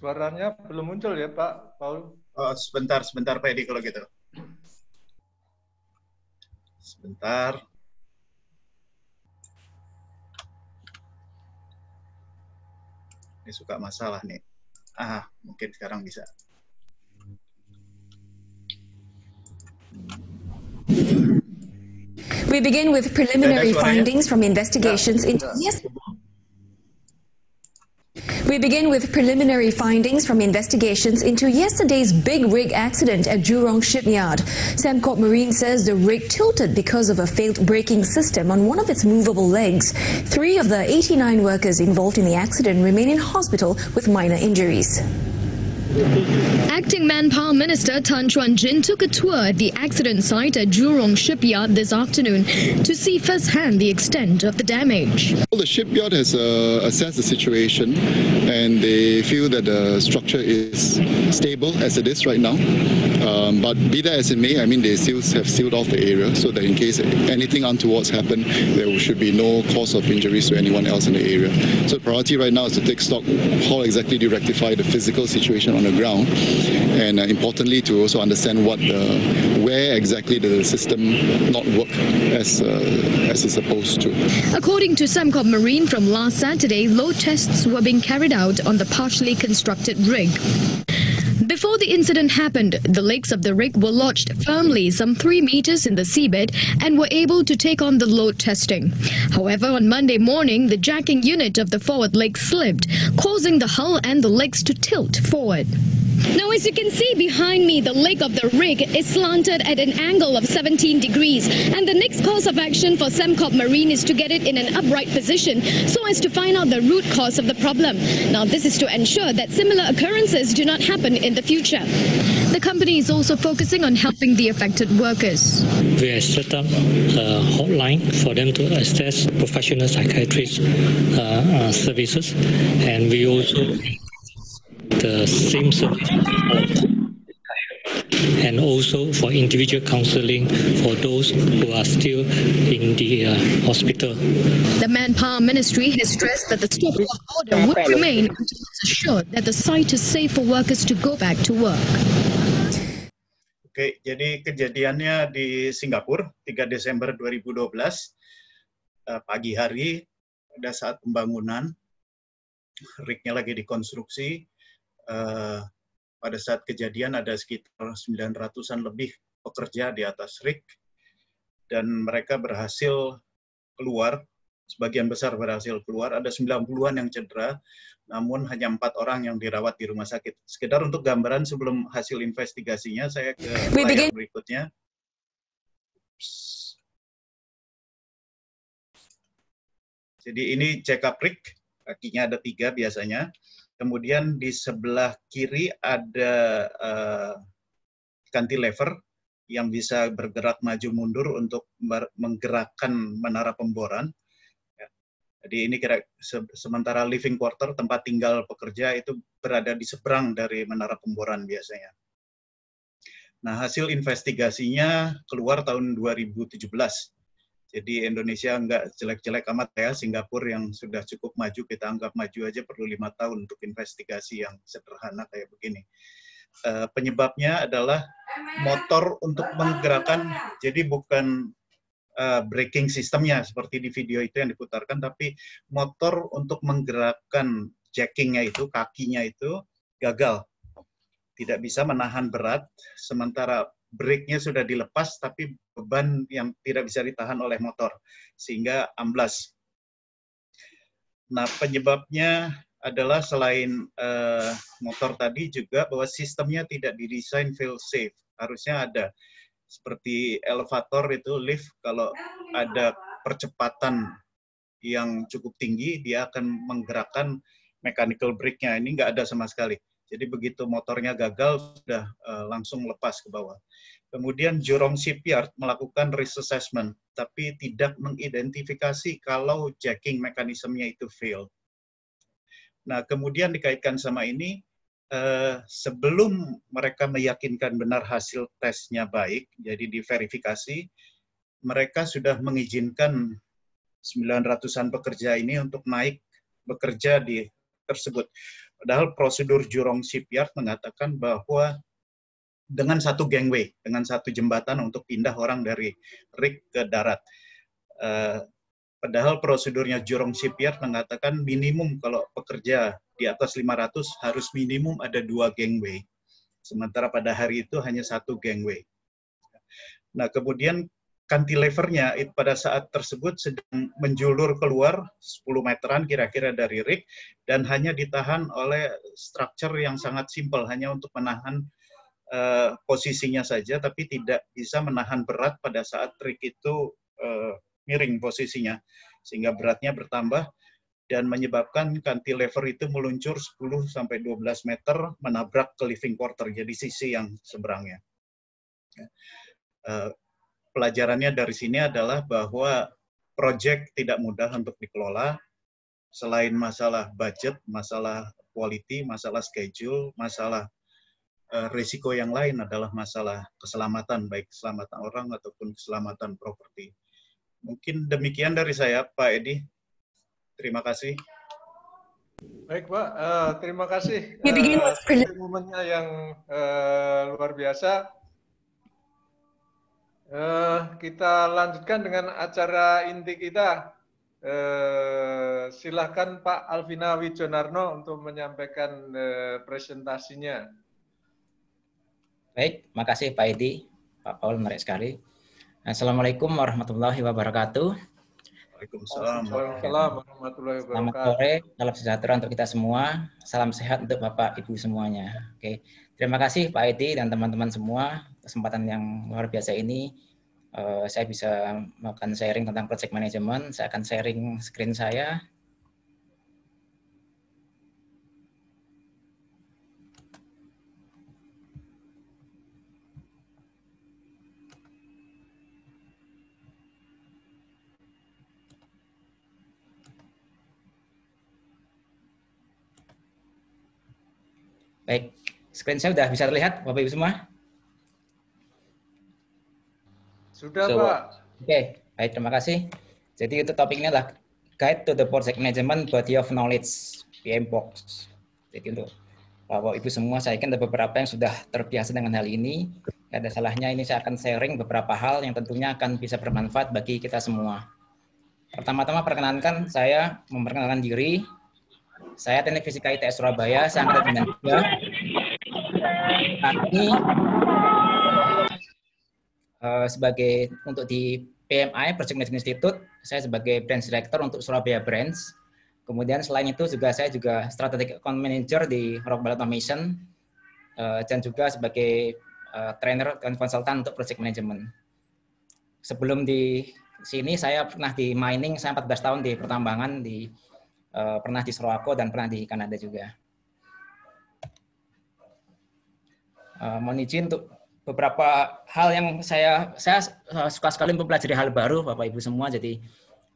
Suaranya belum muncul ya Pak Paul? Oh, sebentar, sebentar Pak Edi kalau gitu. Sebentar. Ini suka masalah nih. Ah, mungkin sekarang bisa. We begin with preliminary findings from investigations into... Yes. We begin with preliminary findings from investigations into yesterday's big rig accident at Jurong Shipyard. Sembcorp Marine says the rig tilted because of a failed braking system on one of its movable legs. Three of the 89 workers involved in the accident remain in hospital with minor injuries. Acting Manpower Minister Tan Chuan Jin took a tour at the accident site at Jurong Shipyard this afternoon to see firsthand the extent of the damage. Well, the shipyard has uh, assessed the situation and they feel that the structure is stable as it is right now. Um, but be that as it may, I mean, they still have sealed off the area so that in case anything untowards happen, there should be no cause of injuries to anyone else in the area. So priority right now is to take stock how exactly do you rectify the physical situation on the ground, and uh, importantly to also understand what the where exactly did the system not work as, uh, as it's supposed to. According to Sembcorp Marine from last Saturday, load tests were being carried out on the partially constructed rig. Before the incident happened, the legs of the rig were lodged firmly some three meters in the seabed and were able to take on the load testing. However, on Monday morning, the jacking unit of the forward leg slipped, causing the hull and the legs to tilt forward. Now, as you can see behind me, the leg of the rig is slanted at an angle of 17 degrees. And the next course of action for Semcorp Marine is to get it in an upright position so as to find out the root cause of the problem. Now, this is to ensure that similar occurrences do not happen in the future. The company is also focusing on helping the affected workers. We have set up a hotline for them to access professional psychiatrist uh, uh, services, and we also the same service and also for individual counseling for those who are still in the uh, hospital. The Manpower Ministry has stressed that the stop work order would remain until it's assured that the site is safe for workers to go back to work. Oke, okay, jadi kejadiannya di Singapura 3 Desember 2012 eh, pagi hari ada saat pembangunan rignya lagi dikonstruksi uh, pada saat kejadian ada sekitar 900-an lebih pekerja di atas rig dan mereka berhasil keluar sebagian besar berhasil keluar, ada 90-an yang cedera, namun hanya empat orang yang dirawat di rumah sakit. Sekedar untuk gambaran sebelum hasil investigasinya, saya ke layar berikutnya. Jadi ini check up rig, kakinya ada tiga biasanya. Kemudian di sebelah kiri ada uh, cantilever yang bisa bergerak maju mundur untuk menggerakkan menara pemboran. Ya. Jadi ini kira se sementara living quarter tempat tinggal pekerja itu berada di seberang dari menara pemboran biasanya. Nah, hasil investigasinya keluar tahun 2017 jadi Indonesia nggak jelek-jelek amat ya, Singapura yang sudah cukup maju, kita anggap maju aja perlu lima tahun untuk investigasi yang sederhana kayak begini. Uh, penyebabnya adalah motor untuk menggerakkan, jadi bukan uh, braking sistemnya seperti di video itu yang diputarkan, tapi motor untuk menggerakkan jackingnya itu, kakinya itu gagal. Tidak bisa menahan berat, sementara brake-nya sudah dilepas tapi beban yang tidak bisa ditahan oleh motor sehingga amblas. Nah, penyebabnya adalah selain uh, motor tadi juga bahwa sistemnya tidak didesain fail safe. Harusnya ada seperti elevator itu lift kalau ada percepatan yang cukup tinggi dia akan menggerakkan mechanical brake-nya. Ini nggak ada sama sekali. Jadi begitu motornya gagal sudah uh, langsung lepas ke bawah. Kemudian Jurong Shipyard melakukan risk assessment, tapi tidak mengidentifikasi kalau jacking mekanismenya itu fail. Nah, kemudian dikaitkan sama ini, uh, sebelum mereka meyakinkan benar hasil tesnya baik, jadi diverifikasi, mereka sudah mengizinkan 900-an pekerja ini untuk naik bekerja di tersebut. Padahal prosedur Jurong Shipyard mengatakan bahwa dengan satu gangway, dengan satu jembatan untuk pindah orang dari rig ke darat. Eh, padahal prosedurnya Jurong Shipyard mengatakan minimum kalau pekerja di atas 500 harus minimum ada dua gangway. Sementara pada hari itu hanya satu gangway. Nah, kemudian cantilevernya itu pada saat tersebut sedang menjulur keluar 10 meteran kira-kira dari rig dan hanya ditahan oleh structure yang sangat simpel hanya untuk menahan uh, posisinya saja tapi tidak bisa menahan berat pada saat rig itu uh, miring posisinya sehingga beratnya bertambah dan menyebabkan cantilever itu meluncur 10 sampai 12 meter menabrak ke living quarter jadi sisi yang seberangnya. Uh, pelajarannya dari sini adalah bahwa proyek tidak mudah untuk dikelola. Selain masalah budget, masalah quality, masalah schedule, masalah eh, risiko yang lain adalah masalah keselamatan, baik keselamatan orang ataupun keselamatan properti. Mungkin demikian dari saya, Pak Edi. Terima kasih. Baik Pak, uh, terima kasih. Uh, ya, eh, momennya yang uh, luar biasa. Uh, kita lanjutkan dengan acara inti kita. Uh, eh, silahkan Pak Alvina Wijonarno untuk menyampaikan uh, presentasinya. Baik, makasih Pak Edi. Pak Paul, menarik sekali. Assalamualaikum warahmatullahi wabarakatuh. Waalaikumsalam warahmatullahi wabarakatuh. Selamat sore, salam sejahtera untuk kita semua. Salam sehat untuk Bapak Ibu semuanya. Oke, terima kasih Pak Edi dan teman-teman semua kesempatan yang luar biasa ini uh, saya bisa melakukan sharing tentang project management. Saya akan sharing screen saya. Baik, screen saya sudah bisa terlihat Bapak Ibu semua? Sudah, so, Pak. Oke, okay. baik terima kasih. Jadi itu topiknya lah Guide to the Project Management Body of Knowledge PM Box. Jadi untuk Bapak Ibu semua saya yakin ada beberapa yang sudah terbiasa dengan hal ini. Tidak ada salahnya ini saya akan sharing beberapa hal yang tentunya akan bisa bermanfaat bagi kita semua. Pertama-tama perkenankan saya memperkenalkan diri. Saya Teknik Fisika ITS Surabaya, saya angkatan 93. Kami Eh, sebagai untuk di PMI Project Management Institute, saya sebagai brand director untuk Surabaya Brands. Kemudian selain itu juga saya juga strategic account manager di Rockwell Automation uh, dan juga sebagai uh, trainer dan konsultan untuk project management. Sebelum di sini saya pernah di mining, saya 14 tahun di pertambangan di uh, pernah di Surabaya dan pernah di Kanada juga. Uh, mohon izin untuk beberapa hal yang saya saya eh, suka sekali mempelajari hal baru Bapak Ibu semua jadi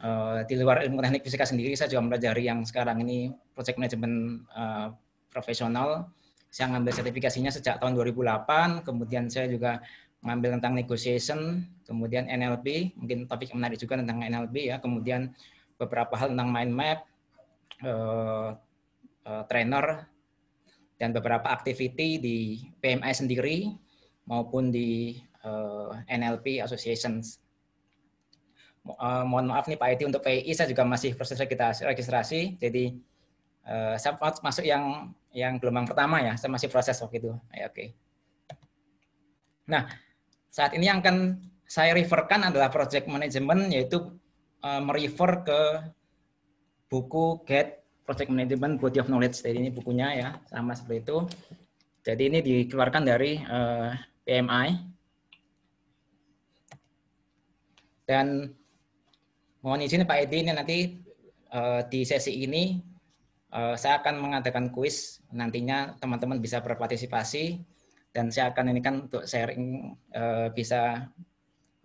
eh, di luar ilmu teknik fisika sendiri saya juga mempelajari yang sekarang ini project management eh, profesional saya ngambil sertifikasinya sejak tahun 2008 kemudian saya juga ngambil tentang negotiation kemudian NLP mungkin topik yang menarik juga tentang NLP ya kemudian beberapa hal tentang mind map trainer dan beberapa activity di PMI sendiri maupun di uh, eh, NLP associations. Uh, mohon maaf nih Pak Edi untuk PI saya juga masih proses registrasi, jadi uh, saya masuk yang yang gelombang pertama ya, saya masih proses waktu itu. Ya, oke. Okay. Nah, saat ini yang akan saya referkan adalah project management yaitu uh, merefer ke buku Get Project Management Body of Knowledge. Jadi ini bukunya ya, sama seperti itu. Jadi ini dikeluarkan dari uh, PMI dan mohon izin Pak Edi ini nanti uh, di sesi ini uh, saya akan mengadakan kuis nantinya teman-teman bisa berpartisipasi dan saya akan ini kan untuk sharing uh, bisa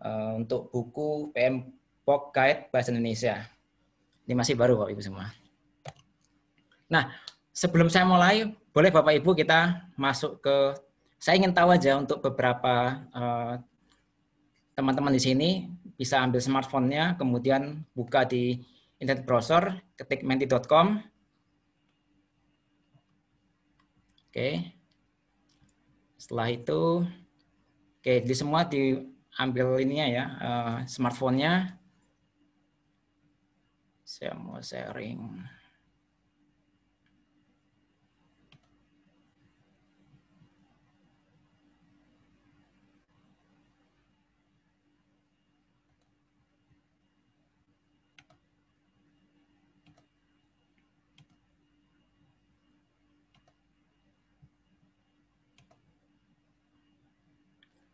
uh, untuk buku PM POK Guide Bahasa Indonesia ini masih baru Bapak Ibu semua nah sebelum saya mulai boleh Bapak Ibu kita masuk ke saya ingin tahu aja untuk beberapa eh, teman-teman uh, di sini bisa ambil smartphone-nya, kemudian buka di internet browser, ketik menti.com. Oke. Okay. Setelah itu, oke, okay, di semua diambil ininya ya, uh, smartphone-nya. Saya mau sharing.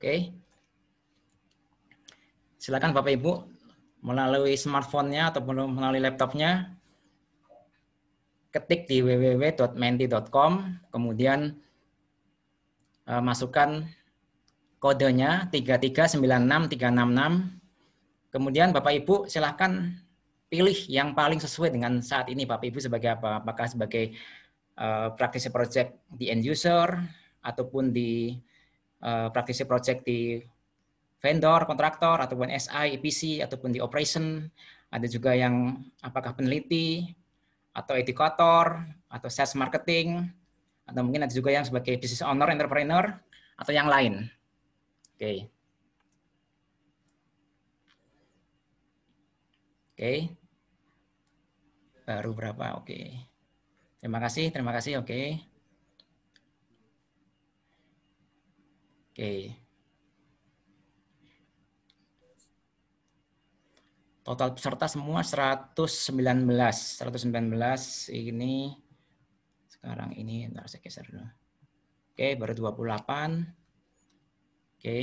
Oke. Silakan Bapak Ibu melalui smartphone-nya ataupun melalui laptopnya ketik di www.menti.com kemudian uh, masukkan kodenya 3396366 Kemudian Bapak Ibu silahkan pilih yang paling sesuai dengan saat ini Bapak Ibu sebagai apa? Apakah sebagai uh, praktisi project di end user ataupun di Eh, praktisi project di vendor, kontraktor, ataupun SI, EPC, ataupun di operation. Ada juga yang apakah peneliti, atau edukator, atau sales marketing, atau mungkin ada juga yang sebagai business owner, entrepreneur, atau yang lain. Oke. Okay. Oke. Okay. Baru berapa? Oke. Okay. Terima kasih, terima kasih. Oke. Oke. Total peserta semua 119. 119 ini sekarang ini ntar saya geser dulu. Oke, baru 28. Oke.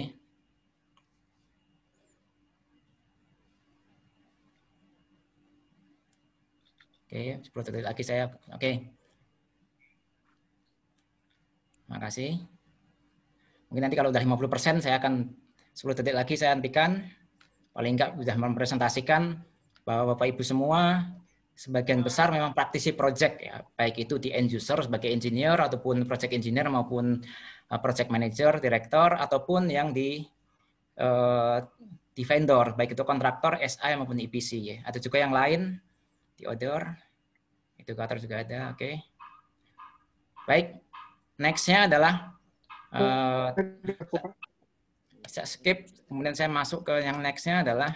Oke, 10 detik lagi saya. Oke. Makasih. Mungkin nanti kalau udah 50% saya akan 10 detik lagi saya hentikan. Paling enggak sudah mempresentasikan bahwa Bapak Ibu semua sebagian besar memang praktisi project ya, baik itu di end user sebagai engineer ataupun project engineer maupun eh, project manager, direktor ataupun yang di defender, eh, di vendor, baik itu kontraktor, SI maupun EPC ya. Atau juga yang lain di order, itu kater juga ada, oke. Okay. Baik, nextnya adalah uh, saya skip kemudian saya masuk ke yang nextnya adalah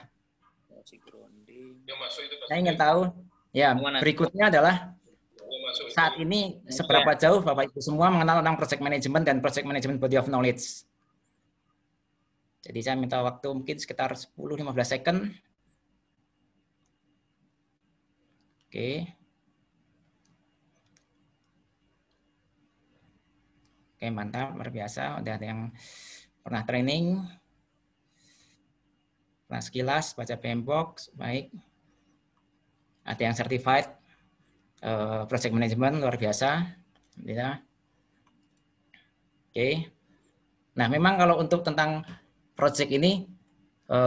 saya ingin tahu ya berikutnya adalah saat ini seberapa iya. jauh Bapak Ibu semua mengenal tentang project management dan project management body of knowledge. Jadi saya minta waktu mungkin sekitar 10-15 second. Oke. Okay. Oke, mantap, luar biasa. Udah ada yang pernah training, pernah sekilas, baca Box, baik. Ada yang certified, eh, project management, luar biasa. Ya. Oke. Nah, memang kalau untuk tentang project ini,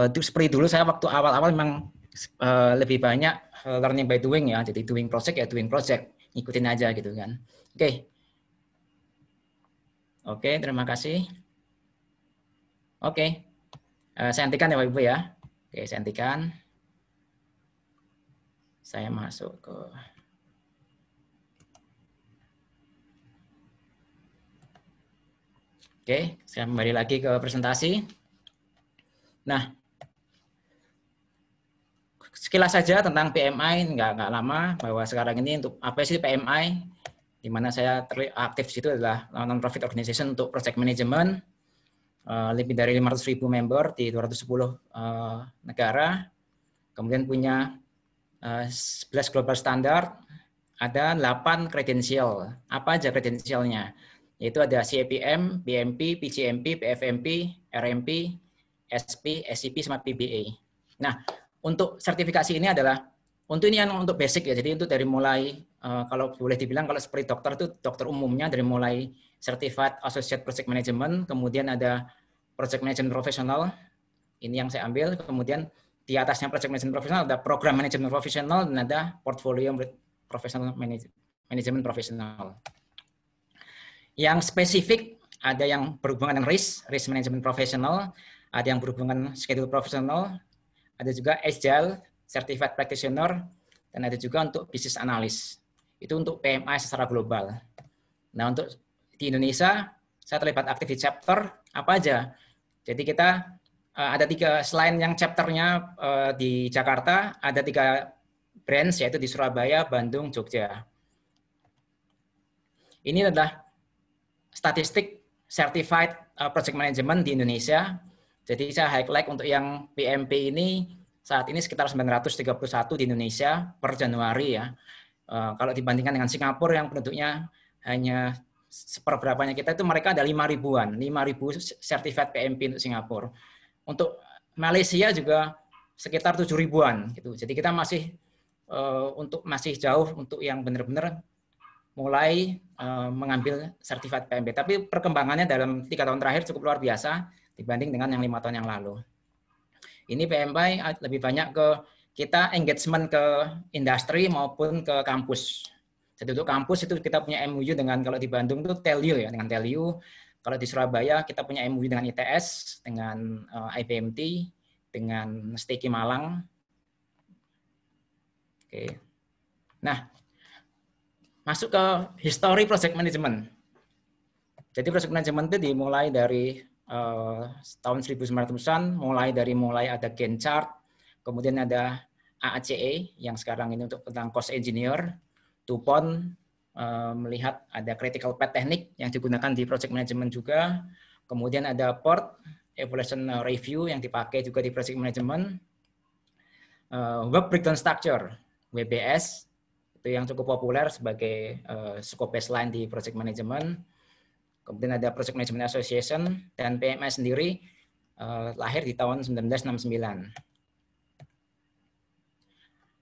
itu eh, seperti dulu saya waktu awal-awal memang eh, lebih banyak learning by doing ya. Jadi doing project ya doing project, ikutin aja gitu kan. Oke, Oke, terima kasih. Oke, eh, saya hentikan ya Bapak Ibu ya. Oke, saya hentikan. Saya masuk ke Oke, saya kembali lagi ke presentasi. Nah, sekilas saja tentang PMI, nggak, nggak lama, bahwa sekarang ini untuk apa sih PMI? di mana saya aktif di situ adalah non-profit organization untuk project management, eh, lebih dari 500 ribu member di 210 eh, negara, kemudian punya 11 eh, global standard, ada 8 kredensial. Apa aja kredensialnya? Yaitu ada CAPM, BMP, PCMP, PFMP, RMP, SP, SCP, sama PBA. Nah, untuk sertifikasi ini adalah untuk ini yang untuk basic ya, jadi itu dari mulai eh, kalau boleh dibilang kalau seperti dokter itu dokter umumnya dari mulai certified associate project management, kemudian ada project management profesional, ini yang saya ambil, kemudian di atasnya project management profesional ada program management profesional dan ada portfolio professional Professional profesional. Yang spesifik ada yang berhubungan dengan risk, risk management profesional, ada yang berhubungan schedule profesional, ada juga agile, Certified Practitioner, dan ada juga untuk Business Analyst. Itu untuk PMI secara global. Nah, untuk di Indonesia, saya terlibat aktif di chapter apa aja. Jadi kita eh, ada tiga selain yang chapternya eh, di Jakarta, ada tiga branch yaitu di Surabaya, Bandung, Jogja. Ini adalah statistik certified eh, project management di Indonesia. Jadi saya highlight untuk yang PMP ini saat ini sekitar 931 di Indonesia per Januari ya. Uh, kalau dibandingkan dengan Singapura yang penduduknya hanya seperberapanya kita itu mereka ada lima ribuan, lima ribu sertifikat PMP untuk Singapura. Untuk Malaysia juga sekitar tujuh ribuan gitu. Jadi kita masih uh, untuk masih jauh untuk yang benar-benar mulai uh, mengambil sertifikat PMP. Tapi perkembangannya dalam tiga tahun terakhir cukup luar biasa dibanding dengan yang lima tahun yang lalu. Ini PMI ah, lebih banyak ke kita engagement ke industri maupun ke kampus. Jadi untuk kampus itu kita punya MUU dengan kalau di Bandung itu Telio ya dengan Telio. Kalau di Surabaya kita punya MUU dengan ITS, dengan eh, IPMT dengan STIKI Malang. Oke. Nah, masuk ke history project management. Jadi project management itu dimulai dari uh, tahun 1900-an mulai dari mulai ada Gantt chart, kemudian ada AACE yang sekarang ini untuk tentang cost engineer, DuPont uh, melihat ada critical path teknik yang digunakan di project management juga, kemudian ada Port Evolution review yang dipakai juga di project management, uh, work breakdown structure WBS itu yang cukup populer sebagai uh, scope baseline di project management Kemudian ada Project Management Association dan PMS sendiri uh, lahir di tahun 1969.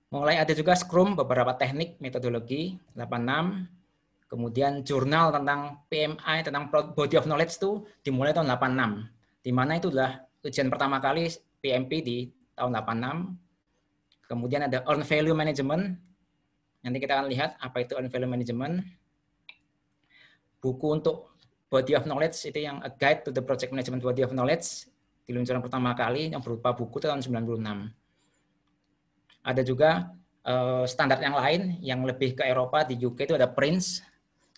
Mulai ada juga Scrum, beberapa teknik, metodologi, 86. Kemudian jurnal tentang PMI, tentang body of knowledge itu dimulai tahun 86. Di mana itu adalah ujian pertama kali PMP di tahun 86. Kemudian ada Earn Value Management. Nanti kita akan lihat apa itu Earn Value Management. Buku untuk Body of Knowledge itu yang A Guide to the Project Management Body of Knowledge diluncurkan pertama kali yang berupa buku tahun 96. Ada juga uh, standar yang lain yang lebih ke Eropa di UK itu ada Prince.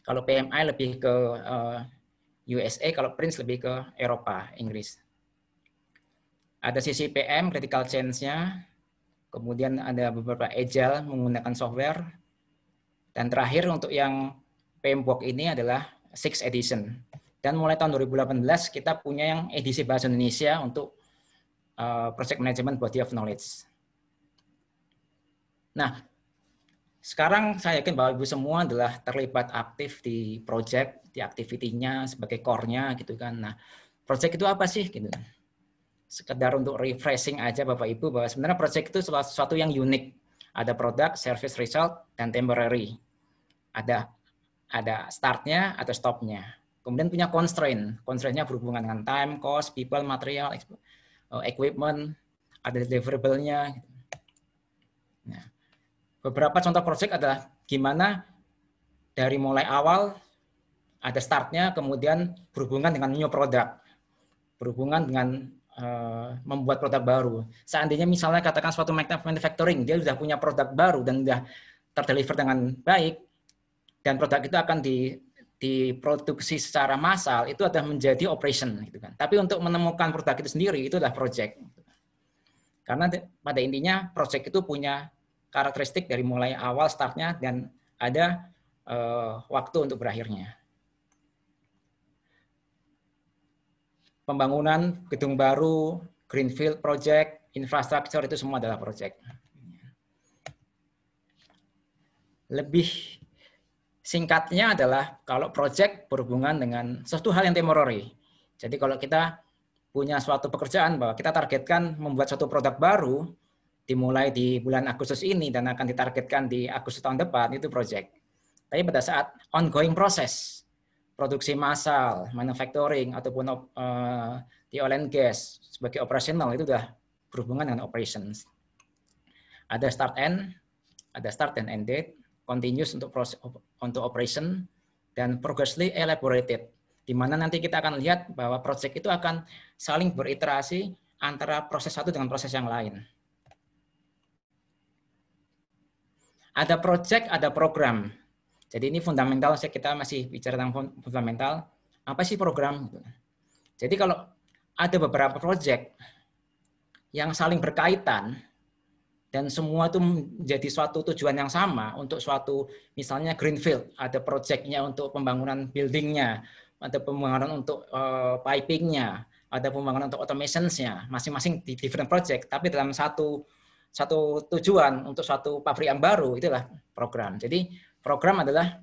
Kalau PMI lebih ke uh, eh, USA, kalau Prince lebih ke Eropa, Inggris. Ada sisi PM, critical change-nya. Kemudian ada beberapa agile menggunakan software. Dan terakhir untuk yang PMBOK ini adalah Six edition. Dan mulai tahun 2018 kita punya yang edisi bahasa Indonesia untuk uh, Project Management Body of Knowledge. Nah, sekarang saya yakin bahwa Ibu semua adalah terlibat aktif di project, di aktivitinya sebagai core-nya gitu kan. Nah, project itu apa sih gitu Sekedar untuk refreshing aja Bapak Ibu bahwa sebenarnya project itu sesuatu yang unik. Ada produk, service result, dan temporary. Ada ada startnya atau stopnya. Kemudian punya constraint. Constraintnya berhubungan dengan time, cost, people, material, eh, equipment, ada deliverable gitu. Nah, beberapa contoh project adalah gimana dari mulai awal ada startnya, kemudian berhubungan dengan new product, berhubungan dengan uh, membuat produk baru. Seandainya misalnya katakan suatu manufacturing, dia sudah punya produk baru dan sudah terdeliver dengan baik, dan produk itu akan di diproduksi secara massal itu adalah menjadi operation gitu kan. Tapi untuk menemukan produk itu sendiri itu adalah project. Karena pada intinya project itu punya karakteristik dari mulai awal startnya dan ada uh, waktu untuk berakhirnya. Pembangunan gedung baru, greenfield project, infrastruktur itu semua adalah project. Lebih singkatnya adalah kalau project berhubungan dengan suatu hal yang temporary. Jadi kalau kita punya suatu pekerjaan bahwa kita targetkan membuat suatu produk baru dimulai di bulan Agustus ini dan akan ditargetkan di Agustus tahun depan itu project. Tapi pada saat ongoing proses produksi massal, manufacturing ataupun uh, di oil and gas sebagai operational itu sudah berhubungan dengan operations. Ada start end, ada start and end date, continuous untuk proses untuk operation, dan progressively elaborated. Di mana nanti kita akan lihat bahwa project itu akan saling beriterasi antara proses satu dengan proses yang lain. Ada project, ada program. Jadi ini fundamental, saya kita masih bicara tentang fundamental. Apa sih program? Jadi kalau ada beberapa project yang saling berkaitan, dan semua itu menjadi suatu tujuan yang sama untuk suatu misalnya greenfield ada proyeknya untuk pembangunan buildingnya ada pembangunan untuk uh, pipingnya ada pembangunan untuk automationsnya masing-masing di different project tapi dalam satu satu tujuan untuk suatu pabrik yang baru itulah program jadi program adalah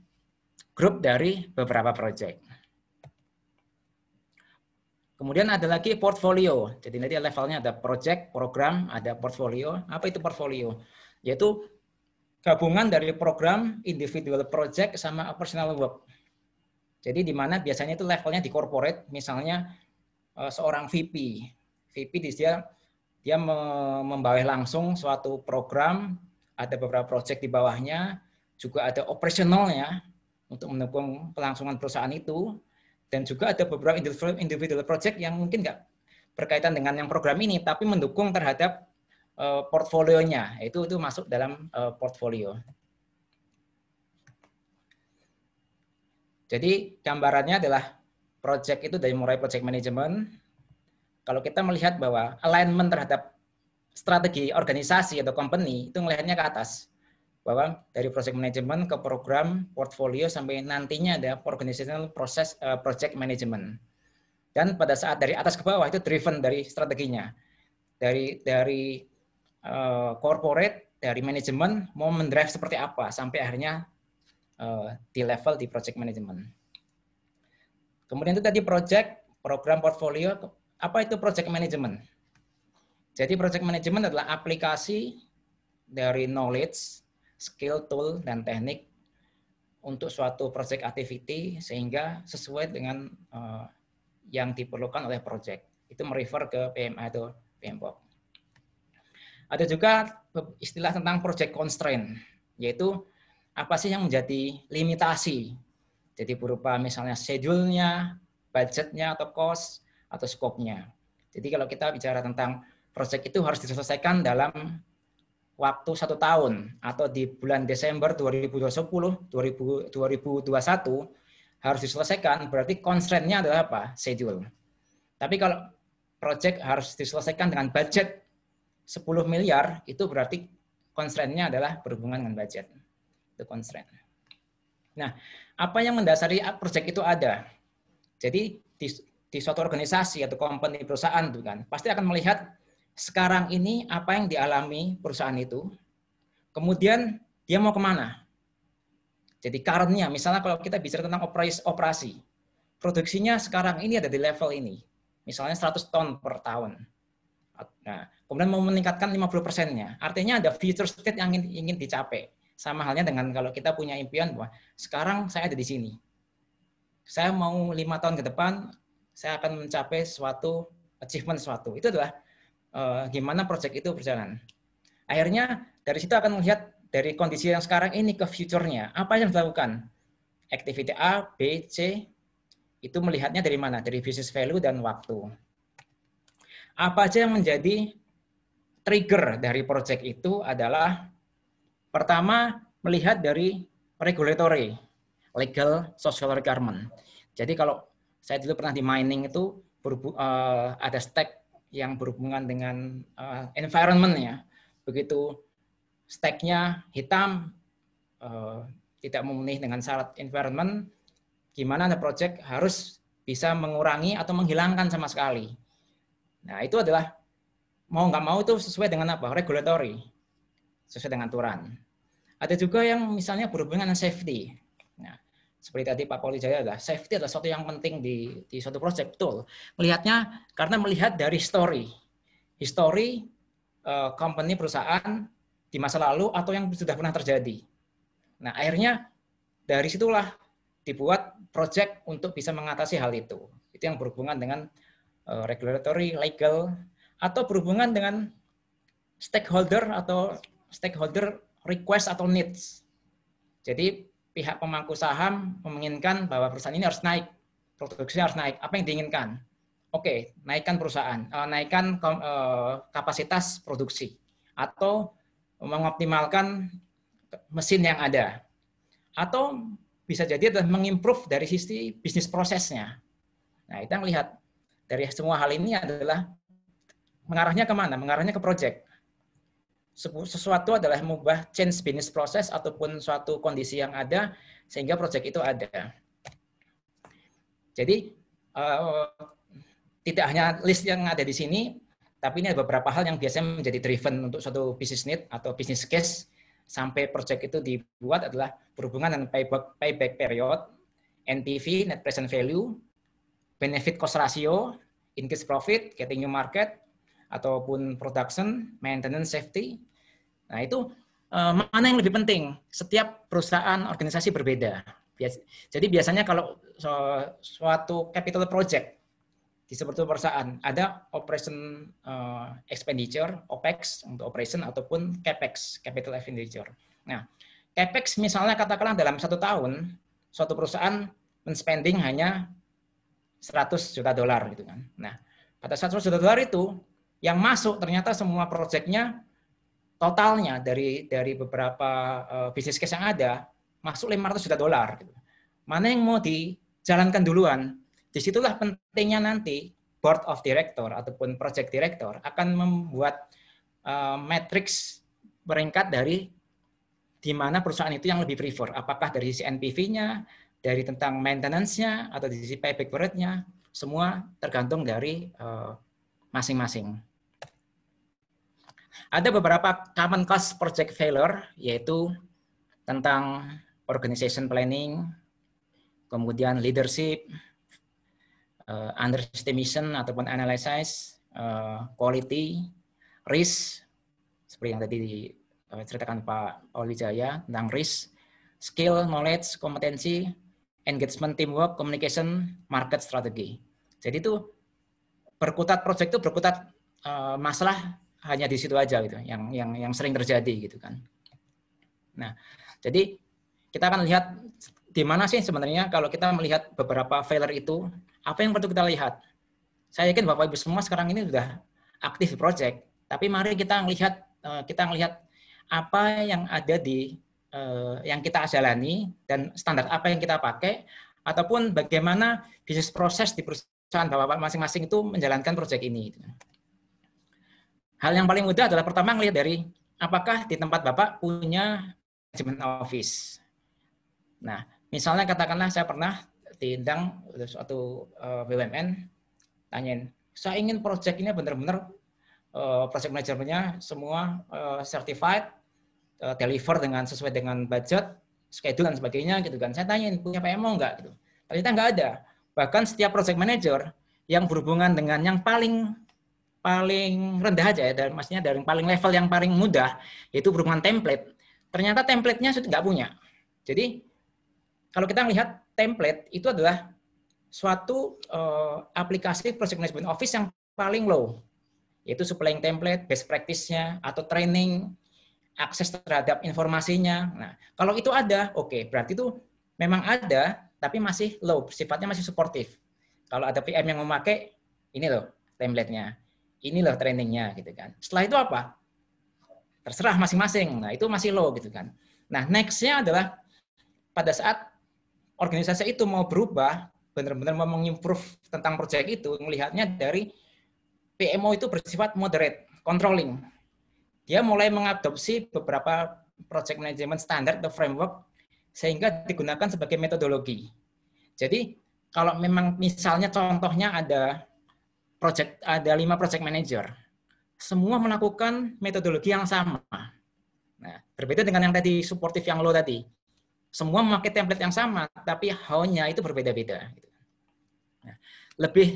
grup dari beberapa project Kemudian ada lagi portfolio. Jadi nanti levelnya ada project, program, ada portfolio. Apa itu portfolio? Yaitu gabungan dari program, individual project, sama personal work. Jadi di mana biasanya itu levelnya di corporate, misalnya eh, seorang VP. VP di dia dia membawa langsung suatu program, ada beberapa project di bawahnya, juga ada operasionalnya untuk mendukung kelangsungan perusahaan itu, dan juga ada beberapa individual, individual project yang mungkin nggak berkaitan dengan yang program ini, tapi mendukung terhadap uh, portfolionya. Itu itu masuk dalam uh, portfolio. Jadi gambarannya adalah project itu dari mulai project management. Kalau kita melihat bahwa alignment terhadap strategi organisasi atau company itu melihatnya ke atas bahwa dari project management ke program portfolio sampai nantinya ada organizational process uh, project management dan pada saat dari atas ke bawah itu driven dari strateginya dari dari uh, corporate dari manajemen mau mendrive seperti apa sampai akhirnya uh, di level di project management kemudian itu tadi project program portfolio apa itu project management jadi project management adalah aplikasi dari knowledge skill, tool, dan teknik untuk suatu project activity sehingga sesuai dengan uh, yang diperlukan oleh project. Itu merefer ke PMI atau PMBOK. Ada juga istilah tentang project constraint, yaitu apa sih yang menjadi limitasi. Jadi berupa misalnya schedule-nya, budget-nya, atau cost, atau scope nya. Jadi kalau kita bicara tentang project itu harus diselesaikan dalam waktu satu tahun atau di bulan Desember 2020, 2021 harus diselesaikan, berarti constraint adalah apa? Schedule. Tapi kalau project harus diselesaikan dengan budget 10 miliar, itu berarti constraint adalah berhubungan dengan budget. the constraint. Nah, apa yang mendasari project itu ada? Jadi di, di suatu organisasi atau company perusahaan itu kan pasti akan melihat sekarang ini apa yang dialami perusahaan itu, kemudian dia mau kemana. Jadi currentnya, misalnya kalau kita bicara tentang operasi, operasi, produksinya sekarang ini ada di level ini, misalnya 100 ton per tahun. Nah, kemudian mau meningkatkan 50 persennya, artinya ada future state yang ingin, ingin dicapai. Sama halnya dengan kalau kita punya impian bahwa sekarang saya ada di sini, saya mau lima tahun ke depan, saya akan mencapai suatu achievement suatu. Itu adalah uh, gimana proyek itu berjalan. Akhirnya dari situ akan melihat dari kondisi yang sekarang ini ke future-nya, apa yang dilakukan? Activity A, B, C, itu melihatnya dari mana? Dari business value dan waktu. Apa aja yang menjadi trigger dari project itu adalah pertama melihat dari regulatory, legal, social requirement. Jadi kalau saya dulu pernah di mining itu eh, ada stake yang berhubungan dengan uh, environment ya. Begitu steknya hitam, uh, tidak memenuhi dengan syarat environment, gimana ada project harus bisa mengurangi atau menghilangkan sama sekali. Nah itu adalah mau nggak mau itu sesuai dengan apa? Regulatory, sesuai dengan aturan. Ada juga yang misalnya berhubungan dengan safety. Nah, seperti tadi Pak Poli Jaya adalah safety adalah sesuatu yang penting di di suatu project betul. Melihatnya karena melihat dari story. History uh, company perusahaan di masa lalu atau yang sudah pernah terjadi. Nah, akhirnya dari situlah dibuat project untuk bisa mengatasi hal itu. Itu yang berhubungan dengan uh, regulatory, legal atau berhubungan dengan stakeholder atau stakeholder request atau needs. Jadi pihak pemangku saham menginginkan bahwa perusahaan ini harus naik, produksinya harus naik. Apa yang diinginkan? Oke, okay, naikkan perusahaan, eh, naikkan eh, kapasitas produksi, atau mengoptimalkan mesin yang ada, atau bisa jadi adalah mengimprove dari sisi bisnis prosesnya. Nah, kita melihat dari semua hal ini adalah mengarahnya kemana? Mengarahnya ke project sesuatu adalah mengubah change business process ataupun suatu kondisi yang ada sehingga proyek itu ada. Jadi uh, tidak hanya list yang ada di sini, tapi ini ada beberapa hal yang biasanya menjadi driven untuk suatu business need atau business case sampai proyek itu dibuat adalah berhubungan dengan payback, payback period, NPV, net present value, benefit cost ratio, increase profit, getting new market, ataupun production, maintenance, safety, Nah, itu uh, mana yang lebih penting? Setiap perusahaan organisasi berbeda. Jadi biasanya kalau suatu capital project di sebuah perusahaan ada operation uh, expenditure (OPEX) untuk operation ataupun CAPEX (capital expenditure). Nah, CAPEX misalnya katakanlah dalam satu tahun suatu perusahaan spending hanya 100 juta dolar gitu kan. Nah, pada 100 juta dolar itu yang masuk ternyata semua proyeknya totalnya dari dari beberapa uh, eh, bisnis case yang ada masuk 500 juta dolar. Gitu. Mana yang mau dijalankan duluan? Disitulah pentingnya nanti board of director ataupun project director akan membuat uh, matrix peringkat dari di mana perusahaan itu yang lebih prefer. Apakah dari sisi NPV-nya, dari tentang maintenance-nya, atau dari sisi payback period-nya, semua tergantung dari Uh, eh, masing -masing. Ada beberapa common cause project failure, yaitu tentang organization planning, kemudian leadership, uh, underestimation ataupun analysis, uh, quality, risk, seperti yang tadi diceritakan eh, Pak Oli Jaya tentang risk, skill, knowledge, kompetensi, engagement, teamwork, communication, market strategy. Jadi itu berkutat project itu berkutat uh, masalah hanya di situ aja gitu yang yang yang sering terjadi gitu kan nah jadi kita akan lihat di mana sih sebenarnya kalau kita melihat beberapa failure itu apa yang perlu kita lihat saya yakin bapak ibu semua sekarang ini sudah aktif di project tapi mari kita melihat eh, kita melihat apa yang ada di eh, yang kita jalani dan standar apa yang kita pakai ataupun bagaimana bisnis proses di perusahaan bapak bapak masing-masing itu menjalankan proyek ini. Gitu kan. Hal yang paling mudah adalah pertama ngelihat dari apakah di tempat Bapak punya manajemen office. Nah, misalnya katakanlah saya pernah diundang suatu eh, BUMN, tanyain, saya ingin proyek ini benar-benar eh, project manajernya semua eh, certified, deliver dengan sesuai dengan budget, schedule dan sebagainya gitu kan. Saya tanyain punya PMO enggak gitu. Ternyata enggak ada. Bahkan setiap project manager yang berhubungan dengan yang paling paling rendah aja ya, dan maksudnya dari paling level yang paling mudah yaitu berhubungan template. Ternyata templatenya sudah nggak punya. Jadi kalau kita melihat template itu adalah suatu uh, aplikasi project management office yang paling low, yaitu supplying template, best practice-nya, atau training, akses terhadap informasinya. Nah, kalau itu ada, oke, okay, berarti itu memang ada, tapi masih low, sifatnya masih suportif. Kalau ada PM yang memakai, ini loh template-nya ini loh trainingnya gitu kan. Setelah itu apa? Terserah masing-masing. Nah, itu masih low gitu kan. Nah, nextnya adalah pada saat organisasi itu mau berubah, benar-benar mau mengimprove tentang proyek itu, melihatnya dari PMO itu bersifat moderate, controlling. Dia mulai mengadopsi beberapa project management standard atau framework sehingga digunakan sebagai metodologi. Jadi, kalau memang misalnya contohnya ada project ada lima project manager. Semua melakukan metodologi yang sama. Nah, berbeda dengan yang tadi supportive yang lo tadi. Semua memakai template yang sama, tapi how itu berbeda-beda. Gitu. Nah, lebih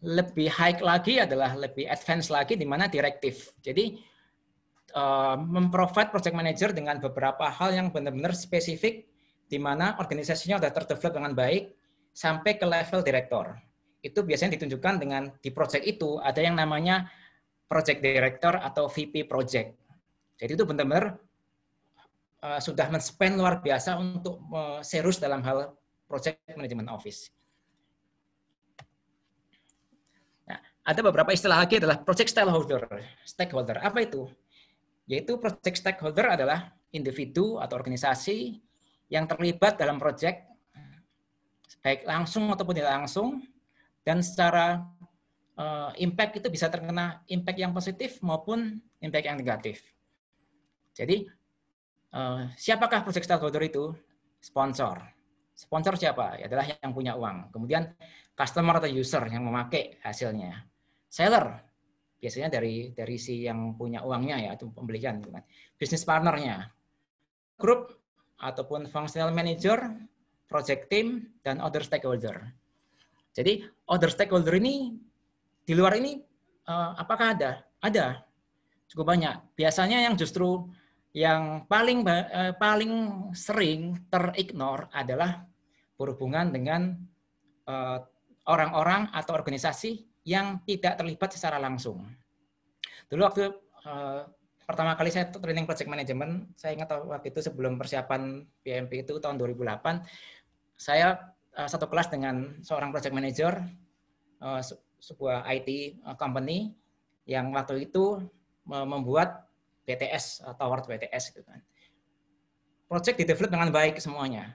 lebih high lagi adalah lebih advance lagi di mana direktif. Jadi uh, memprovide project manager dengan beberapa hal yang benar-benar spesifik di mana organisasinya sudah terdevelop dengan baik sampai ke level direktor itu biasanya ditunjukkan dengan di project itu ada yang namanya project director atau VP project. Jadi itu benar-benar uh, sudah men-spend luar biasa untuk uh, serius dalam hal project management office. Nah, ada beberapa istilah lagi adalah project stakeholder. Stakeholder apa itu? Yaitu project stakeholder adalah individu atau organisasi yang terlibat dalam project baik langsung ataupun tidak langsung dan secara uh, impact itu bisa terkena impact yang positif maupun impact yang negatif. Jadi uh, siapakah project stakeholder itu? Sponsor. Sponsor siapa? Ya, Adalah yang punya uang. Kemudian customer atau user yang memakai hasilnya. Seller biasanya dari dari si yang punya uangnya ya itu pembelian gitu kan. Business partnernya grup ataupun functional manager project team dan other stakeholder jadi Other stakeholder ini di luar ini uh, apakah ada? Ada. Cukup banyak. Biasanya yang justru yang paling uh, paling sering terignore adalah berhubungan dengan orang eh, orang-orang atau organisasi yang tidak terlibat secara langsung. Dulu waktu uh, pertama kali saya training project management, saya ingat waktu itu sebelum persiapan PMP itu tahun 2008, saya Eh, satu kelas dengan seorang project manager eh, sebuah IT eh, company yang waktu itu membuat BTS tower BTS gitu kan. Project di develop dengan baik semuanya.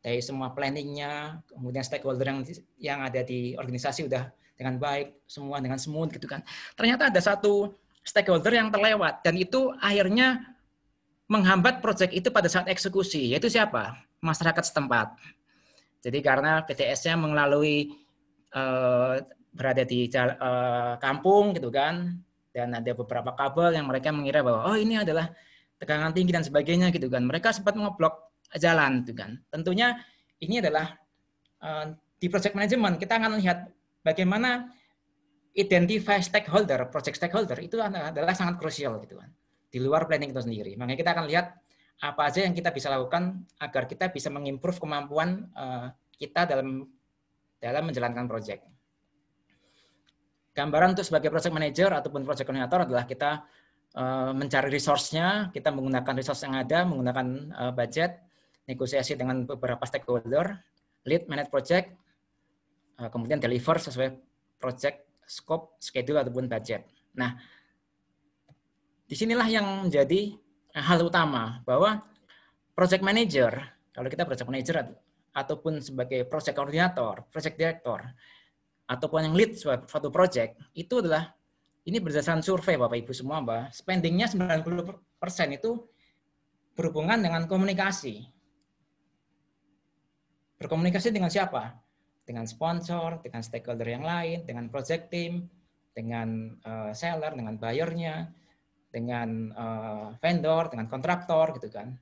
Dari semua planningnya, kemudian stakeholder yang yang ada di organisasi udah dengan baik, semua dengan smooth gitu kan. Ternyata ada satu stakeholder yang terlewat dan itu akhirnya menghambat project itu pada saat eksekusi, yaitu siapa? Masyarakat setempat. Jadi karena PTS-nya melalui uh, berada di uh, kampung gitu kan, dan ada beberapa kabel yang mereka mengira bahwa oh ini adalah tegangan tinggi dan sebagainya gitu kan. Mereka sempat ngeblok jalan gitu kan. Tentunya ini adalah uh, di project management kita akan lihat bagaimana identify stakeholder, project stakeholder itu adalah sangat krusial gitu kan. Di luar planning itu sendiri. Makanya kita akan lihat apa aja yang kita bisa lakukan agar kita bisa mengimprove kemampuan eh, kita dalam dalam menjalankan proyek. Gambaran untuk sebagai project manager ataupun project coordinator adalah kita eh, mencari resource-nya, kita menggunakan resource yang ada, menggunakan eh, budget, negosiasi dengan beberapa stakeholder, lead manage project, kemudian deliver sesuai project scope, schedule ataupun budget. Nah, disinilah yang menjadi hal utama bahwa project manager, kalau kita project manager ataupun sebagai project koordinator, project director, ataupun yang lead suatu project, itu adalah, ini berdasarkan survei Bapak-Ibu semua, Mbak, spendingnya 90% itu berhubungan dengan komunikasi. Berkomunikasi dengan siapa? Dengan sponsor, dengan stakeholder yang lain, dengan project team, dengan eh, seller, dengan bayarnya, dengan uh, vendor, dengan kontraktor gitu kan.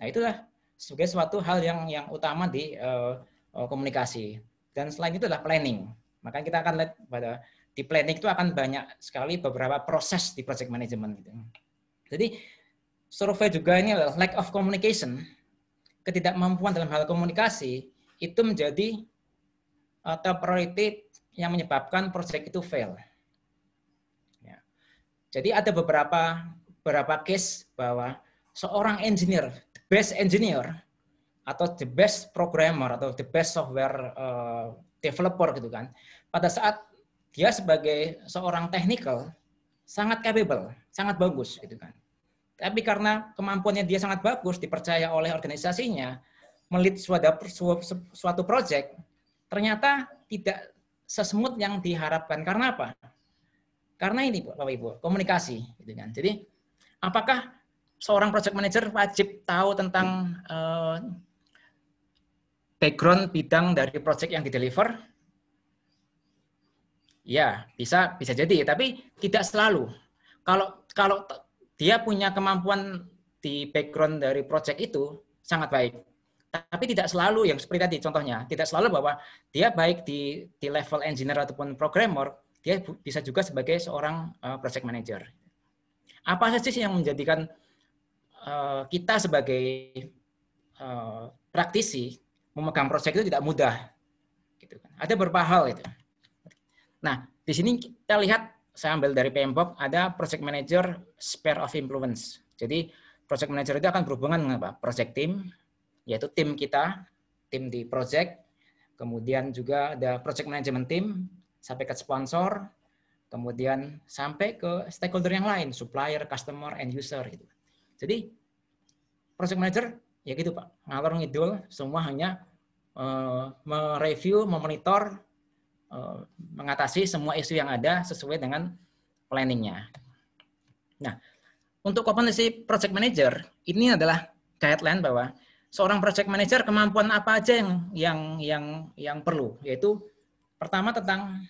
Nah itulah sebagai suatu hal yang yang utama di uh, komunikasi. Dan selain itu adalah planning. Maka kita akan lihat pada di planning itu akan banyak sekali beberapa proses di project management gitu. Jadi survei juga ini adalah lack of communication, ketidakmampuan dalam hal komunikasi itu menjadi atau priority yang menyebabkan proyek itu fail. Jadi ada beberapa beberapa case bahwa seorang engineer, the best engineer atau the best programmer atau the best software uh, developer gitu kan. Pada saat dia sebagai seorang technical sangat capable, sangat bagus gitu kan. Tapi karena kemampuannya dia sangat bagus dipercaya oleh organisasinya melit suatu suatu project ternyata tidak sesemut yang diharapkan. Karena apa? Karena ini Bapak Ibu, komunikasi gitu kan. Jadi apakah seorang project manager wajib tahu tentang uh, background bidang dari project yang dideliver? Ya, bisa bisa jadi, tapi tidak selalu. Kalau kalau dia punya kemampuan di background dari project itu sangat baik. Tapi tidak selalu yang seperti tadi contohnya, tidak selalu bahwa dia baik di di level engineer ataupun programmer, dia bisa juga sebagai seorang eh, project manager. Apa saja sih yang menjadikan eh, kita sebagai eh, praktisi memegang proyek itu tidak mudah? Gitu kan. Ada beberapa hal itu. Nah, di sini kita lihat saya ambil dari PMBOK ada project manager spare of influence. Jadi project manager itu akan berhubungan dengan apa? Project team, yaitu tim kita, tim di project, kemudian juga ada project management team, sampai ke sponsor, kemudian sampai ke stakeholder yang lain, supplier, customer, end user gitu. Jadi project manager ya gitu Pak, ngalor ngidul semua hanya uh, mereview, memonitor, uh, mengatasi semua isu yang ada sesuai dengan planningnya. Nah, untuk kompetensi project manager ini adalah guideline bahwa seorang project manager kemampuan apa aja yang yang yang yang perlu yaitu Pertama tentang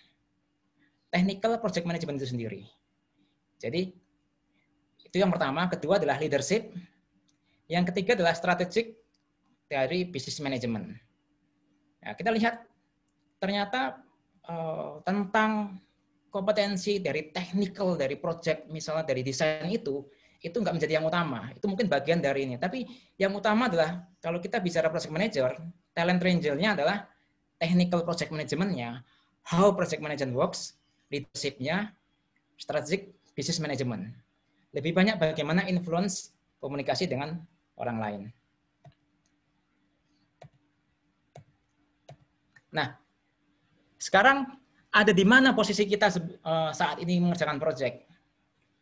technical project management itu sendiri. Jadi itu yang pertama, kedua adalah leadership, yang ketiga adalah strategic dari business management. Nah, kita lihat ternyata uh, tentang kompetensi dari technical dari project misalnya dari desain itu itu nggak menjadi yang utama. Itu mungkin bagian dari ini. Tapi yang utama adalah kalau kita bicara project manager, talent triangle-nya adalah technical project management managementnya, how project management works, leadershipnya, strategic business management. Lebih banyak bagaimana influence komunikasi dengan orang lain. Nah, sekarang ada di mana posisi kita eh, saat ini mengerjakan project?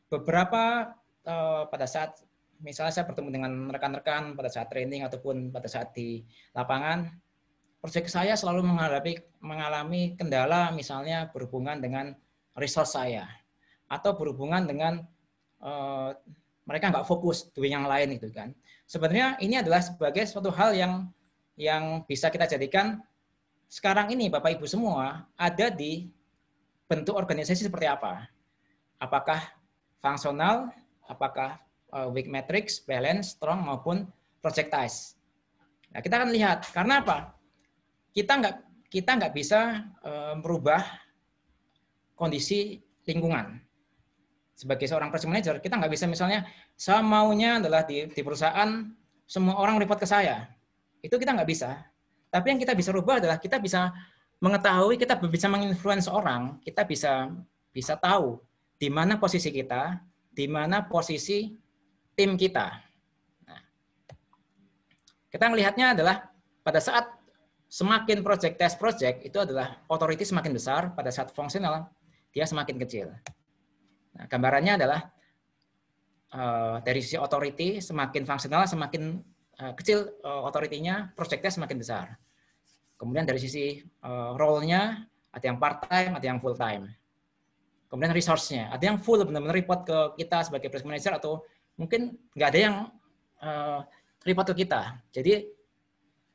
Beberapa eh, pada saat misalnya saya bertemu dengan rekan-rekan pada saat training ataupun pada saat di lapangan, proyek saya selalu menghadapi mengalami kendala misalnya berhubungan dengan resource saya atau berhubungan dengan uh, mereka nggak fokus doing yang lain gitu kan. Sebenarnya ini adalah sebagai suatu hal yang yang bisa kita jadikan sekarang ini Bapak Ibu semua ada di bentuk organisasi seperti apa? Apakah fungsional, apakah uh, weak matrix, balance, strong maupun projectize. Nah, kita akan lihat karena apa? kita nggak kita nggak bisa eh, merubah kondisi lingkungan. Sebagai seorang project manager, kita nggak bisa misalnya saya maunya adalah di, di perusahaan semua orang report ke saya. Itu kita nggak bisa. Tapi yang kita bisa rubah adalah kita bisa mengetahui, kita bisa menginfluence orang, kita bisa bisa tahu di mana posisi kita, di mana posisi tim kita. Nah, kita melihatnya adalah pada saat semakin project test project itu adalah otoriti semakin besar pada saat fungsional dia semakin kecil. Nah, gambarannya adalah uh, dari sisi otoriti semakin fungsional semakin uh, kecil uh, eh, otoritinya, project test semakin besar. Kemudian dari sisi uh, role-nya ada yang part time, ada yang full time. Kemudian resource-nya, ada yang full benar-benar report ke kita sebagai project manager atau mungkin nggak ada yang uh, report ke kita. Jadi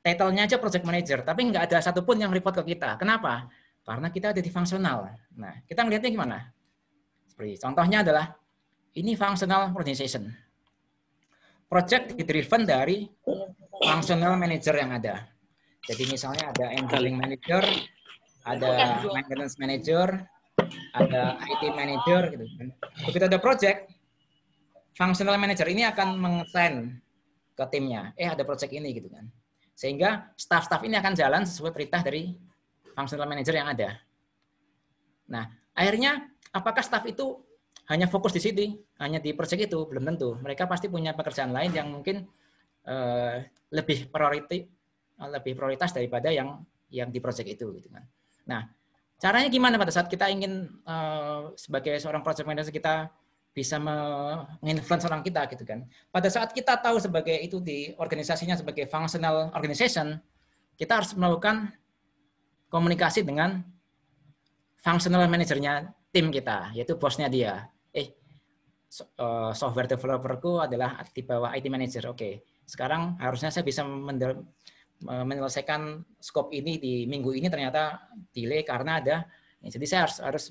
title-nya aja project manager, tapi nggak ada satupun yang report ke kita. Kenapa? Karena kita ada di fungsional. Nah, kita melihatnya gimana? Seperti contohnya adalah ini fungsional organization. Project driven dari fungsional manager yang ada. Jadi misalnya ada engineering manager, ada maintenance manager, ada IT manager gitu kan. Begitu ada project, functional manager ini akan mengesan ke timnya, eh ada project ini gitu kan. Sehingga staff-staff ini akan jalan sesuai perintah dari functional manager yang ada. Nah, akhirnya apakah staff itu hanya fokus di sini hanya di proyek itu? Belum tentu. Mereka pasti punya pekerjaan lain yang mungkin uh, lebih priority lebih prioritas daripada yang yang di proyek itu gitu kan. Nah, caranya gimana pada saat kita ingin uh, sebagai seorang project manager kita bisa menginfluence orang kita gitu kan. Pada saat kita tahu sebagai itu di organisasinya sebagai functional organization, kita harus melakukan komunikasi dengan functional manajernya tim kita, yaitu bosnya dia. Eh, eh software developerku adalah di bawah IT manager. Oke, sekarang harusnya saya bisa eh, menyelesaikan scope ini di minggu ini ternyata delay karena ada. Jadi saya harus harus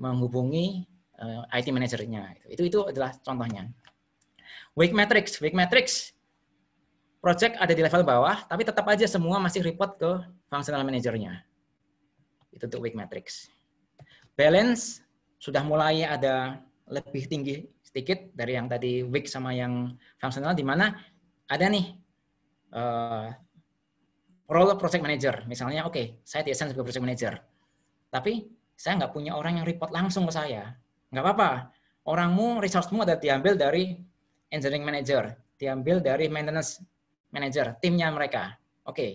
menghubungi uh, eh, IT manajernya. Itu, itu adalah contohnya. Week Matrix, week Matrix. Project ada di level bawah, tapi tetap aja semua masih report ke functional manajernya. Itu untuk week Matrix. Balance sudah mulai ada lebih tinggi sedikit dari yang tadi weak sama yang functional di mana ada nih uh, role project manager misalnya oke okay, saya desain sebagai project manager tapi saya nggak punya orang yang report langsung ke saya Nggak apa-apa. Orangmu, resourcemu ada diambil dari engineering manager, diambil dari maintenance manager, timnya mereka. Oke. Okay.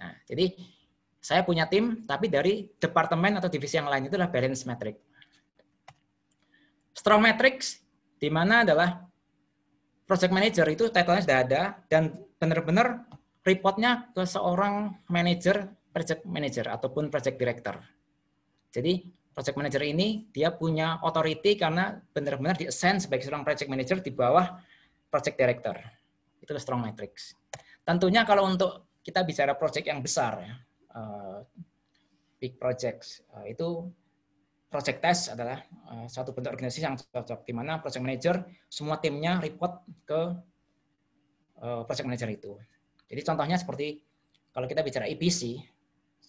Nah, jadi saya punya tim, tapi dari departemen atau divisi yang lain itu adalah balance metric. Strong metrics di mana adalah project manager itu title-nya sudah ada dan benar-benar reportnya ke seorang manager, project manager ataupun project director. Jadi project manager ini dia punya authority karena benar-benar di assign sebagai seorang project manager di bawah project director. Itu strong matrix. Tentunya kalau untuk kita bicara project yang besar ya, eh, big projects eh, itu project test adalah eh, satu bentuk organisasi yang cocok di mana project manager semua timnya report ke project manager itu. Jadi contohnya seperti kalau kita bicara EPC,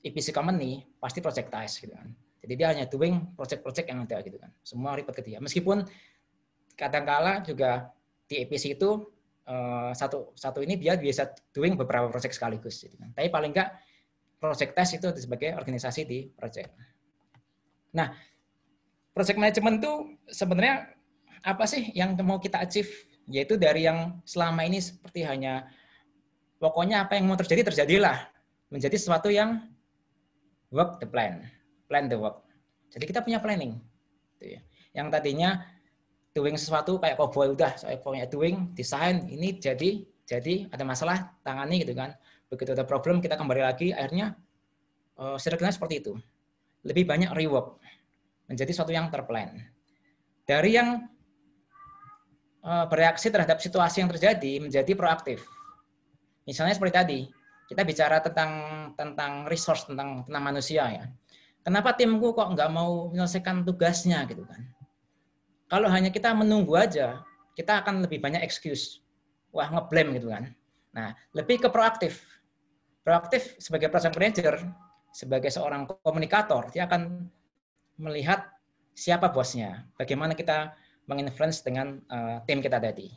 EPC company pasti project test gitu kan jadi dia hanya doing project-project yang ada gitu kan. Semua report ke dia. Meskipun kadangkala juga di EPC itu eh, satu satu ini dia biasa doing beberapa project sekaligus gitu kan. Tapi paling enggak project test itu sebagai organisasi di project. Nah, project management itu sebenarnya apa sih yang mau kita achieve? Yaitu dari yang selama ini seperti hanya pokoknya apa yang mau terjadi terjadilah menjadi sesuatu yang work the plan plan the work. Jadi kita punya planning. Gitu ya. Yang tadinya doing sesuatu kayak cowboy udah, saya punya doing, design ini jadi, jadi ada masalah, tangani gitu kan. Begitu ada problem, kita kembali lagi, akhirnya uh, seperti itu. Lebih banyak rework, menjadi sesuatu yang terplan. Dari yang eh, bereaksi terhadap situasi yang terjadi menjadi proaktif. Misalnya seperti tadi, kita bicara tentang tentang resource tentang tentang manusia ya Kenapa timku kok nggak mau menyelesaikan tugasnya gitu kan? Kalau hanya kita menunggu aja, kita akan lebih banyak excuse. Wah, ngeblame gitu kan. Nah, lebih ke proaktif. Proaktif sebagai project manager, sebagai seorang komunikator, dia akan melihat siapa bosnya, bagaimana kita menginfluence dengan uh, tim kita tadi.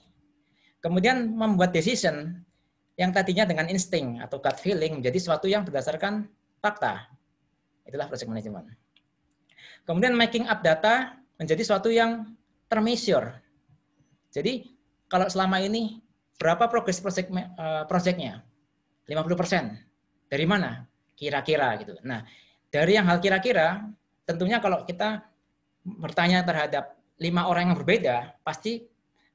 Kemudian membuat decision yang tadinya dengan insting atau gut feeling menjadi sesuatu yang berdasarkan fakta. Itulah project management. Kemudian making up data menjadi suatu yang termeasure. Jadi kalau selama ini berapa progres project eh, projectnya? 50%. Dari mana? Kira-kira gitu. Nah, dari yang hal kira-kira, tentunya kalau kita bertanya terhadap lima orang yang berbeda, pasti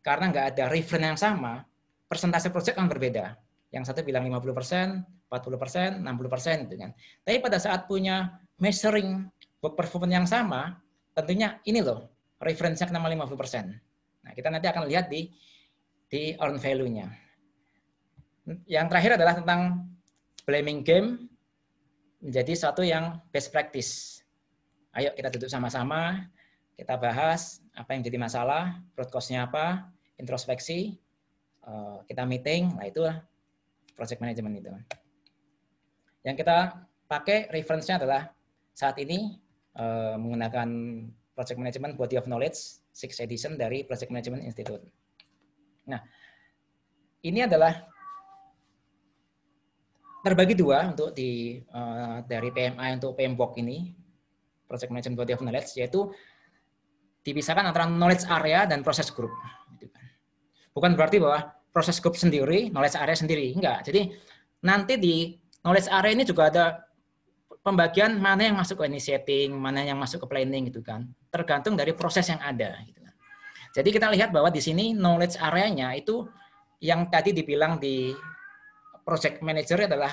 karena nggak ada referen yang sama, persentase project yang berbeda. Yang satu bilang 50%, 40%, 60% gitu kan. Tapi pada saat punya measuring work performance yang sama, tentunya ini loh, referensinya kenapa 50%. Nah, kita nanti akan lihat di di earn value-nya. Yang terakhir adalah tentang blaming game menjadi satu yang best practice. Ayo kita duduk sama-sama, kita bahas apa yang jadi masalah, root cause-nya apa, introspeksi, eh, kita meeting, nah itu project management itu. Yang kita pakai referensinya adalah saat ini uh, menggunakan Project Management Body of Knowledge six edition dari Project Management Institute. Nah, ini adalah terbagi dua untuk di uh, dari PMI untuk PMBOK ini Project Management Body of Knowledge yaitu dipisahkan antara knowledge area dan process group. Gitu kan. Bukan berarti bahwa proses group sendiri, knowledge area sendiri, enggak. Jadi nanti di knowledge area ini juga ada pembagian mana yang masuk ke initiating, mana yang masuk ke planning gitu kan. Tergantung dari proses yang ada gitu kan. Jadi kita lihat bahwa di sini knowledge areanya itu yang tadi dibilang di project manager adalah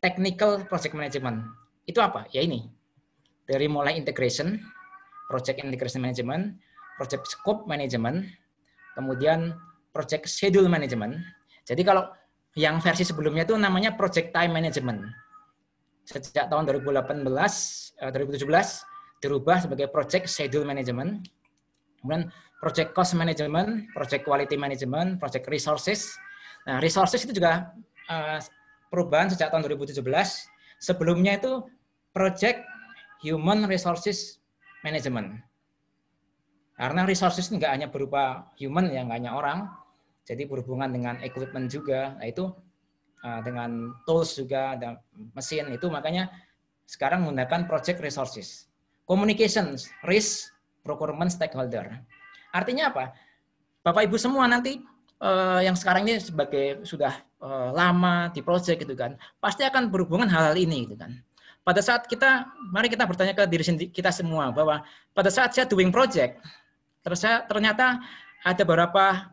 technical project management. Itu apa? Ya ini. Dari mulai integration, project integration management, project scope management, kemudian project schedule management. Jadi kalau yang versi sebelumnya itu namanya project time management sejak tahun 2018 2017 eh, dirubah sebagai project schedule management kemudian project cost management project quality management project resources nah resources itu juga uh, perubahan sejak tahun 2017 sebelumnya itu project human resources management karena resources nggak hanya berupa human yang nggak hanya orang jadi berhubungan dengan equipment juga nah itu Eh, dengan tools juga ada mesin itu makanya sekarang menggunakan project resources communication risk procurement stakeholder artinya apa bapak ibu semua nanti uh, yang sekarang ini sebagai sudah uh, lama di project gitu kan pasti akan berhubungan hal-hal ini gitu kan pada saat kita mari kita bertanya ke diri sendiri kita semua bahwa pada saat saya doing project terus saya ternyata ada beberapa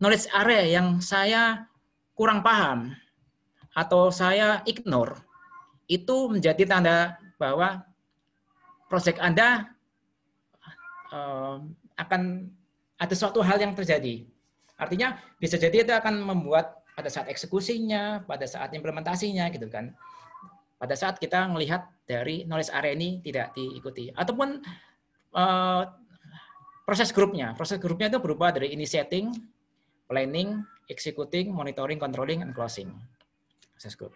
knowledge area yang saya kurang paham atau saya ignore, itu menjadi tanda bahwa proyek Anda eh, akan ada suatu hal yang terjadi. Artinya bisa jadi itu akan membuat pada saat eksekusinya, pada saat implementasinya gitu kan. Pada saat kita melihat dari knowledge area ini tidak diikuti ataupun uh, proses grupnya. Proses grupnya itu berupa dari initiating, planning, executing, monitoring, controlling, and closing. Access group.